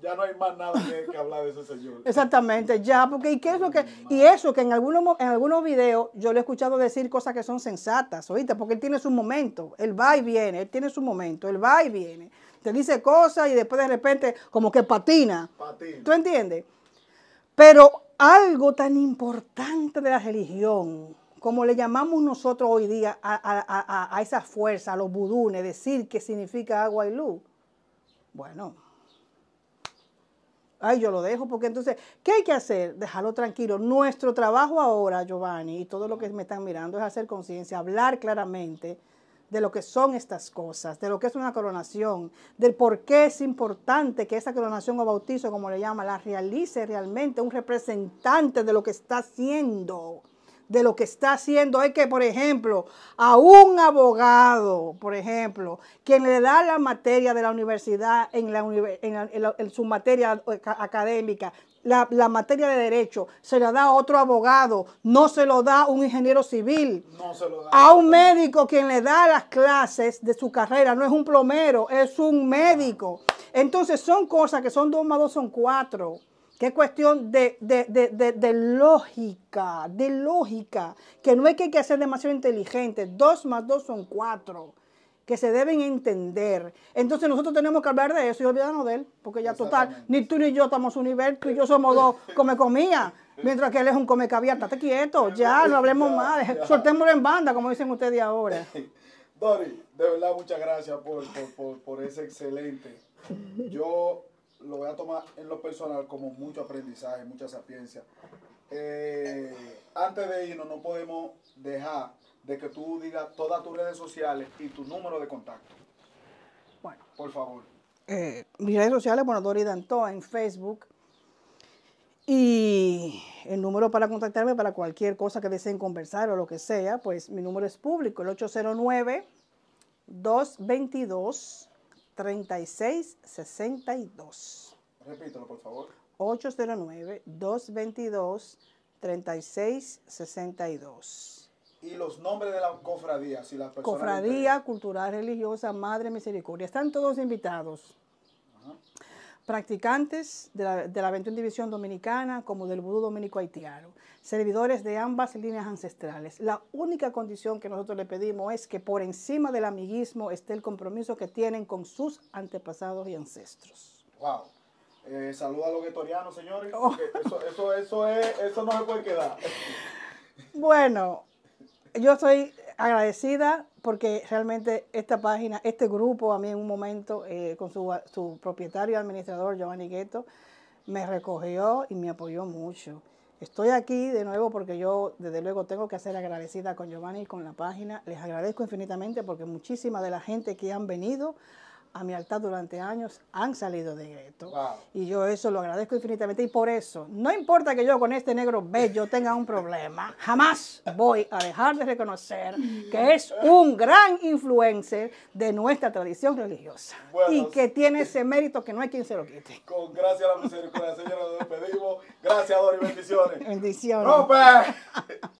ya no hay más nada que, hablar de ese señor. Exactamente, ya, porque ¿y qué es lo que y eso que en algunos en algunos videos yo lo he escuchado decir cosas que son sensatas, ¿oíste? Porque él tiene su momento, él va y viene, él tiene su momento, él va y viene te dice cosas y después de repente como que patina. ¿Tú entiendes? Pero algo tan importante de la religión, como le llamamos nosotros hoy día a, a, a, a esa fuerza, a los budunes, decir qué significa agua y luz. Bueno, ay, yo lo dejo, porque entonces, ¿qué hay que hacer? Dejarlo tranquilo. Nuestro trabajo ahora, Giovanni, y todo lo que me están mirando, es hacer conciencia, hablar claramente de lo que son estas cosas, de lo que es una coronación, del por qué es importante que esa coronación o bautizo, como le llama, la realice realmente un representante de lo que está haciendo. De lo que está haciendo es que, por ejemplo, a un abogado, por ejemplo, quien le da la materia de la universidad en, en su materia eh, académica, la, materia de derecho, se la da a otro abogado, no se lo da a un ingeniero civil, a un médico quien le da las clases de su carrera, no es un plomero, es un médico. Entonces son cosas que son dos más dos son cuatro, que es cuestión de, de, de, de lógica, de lógica, que no es que hay que ser demasiado inteligente, dos más dos son cuatro que se deben entender. Entonces nosotros tenemos que hablar de eso y olvidarnos de él, porque ya total, ni tú ni yo estamos universo y yo somos dos come comía, mientras que él es un come caviar. estate quieto, ya, no hablemos más, soltémoslo en banda, como dicen ustedes ahora. [laughs] Dori, de verdad muchas gracias por, por, ese excelente. Yo lo voy a tomar en lo personal como mucho aprendizaje, mucha sapiencia. Eh, antes de irnos, no podemos dejar de que tú digas todas tus redes sociales y tu número de contacto. Bueno. Por favor. Eh, mis redes sociales, bueno, Dori Dantoa en Facebook. Y el número para contactarme para cualquier cosa que deseen conversar o lo que sea, pues mi número es público, el 809-222-3662. Repítelo, por favor. 809-222-3662 y los nombres de la cofradía. Si la cofradía, cultural, religiosa, madre, misericordia. Están todos invitados. Practicantes de la, de 21 División Dominicana como del vudú dominico haitiano, servidores de ambas líneas ancestrales. La única condición que nosotros le pedimos es que por encima del amiguismo esté el compromiso que tienen con sus antepasados y ancestros. ¡Wow! Eh, Saludos a los guetorianos, señores. Oh. Eso, eh, eso, eso, es, eso no se puede quedar. [laughs] Bueno, yo estoy agradecida porque realmente esta página, este grupo, a mí en un momento, eh, con su, su propietario administrador, Giovanni Gueto, me recogió y me apoyó mucho. Estoy aquí de nuevo porque yo, desde luego, tengo que ser agradecida con Giovanni y con la página. Les agradezco infinitamente porque muchísima de la gente que han venido a mi altar durante años han salido de esto. Y yo eso lo agradezco infinitamente. Y por eso, no importa que yo con este negro bello tenga un problema, [laughs] jamás voy a dejar de reconocer que es un gran influencer de nuestra tradición religiosa. y que tiene ese mérito que no hay quien se lo quite. Con gracias a la misericordia, Señora, nos despedimos. Gracias, Dori. Bendiciones. Bendiciones.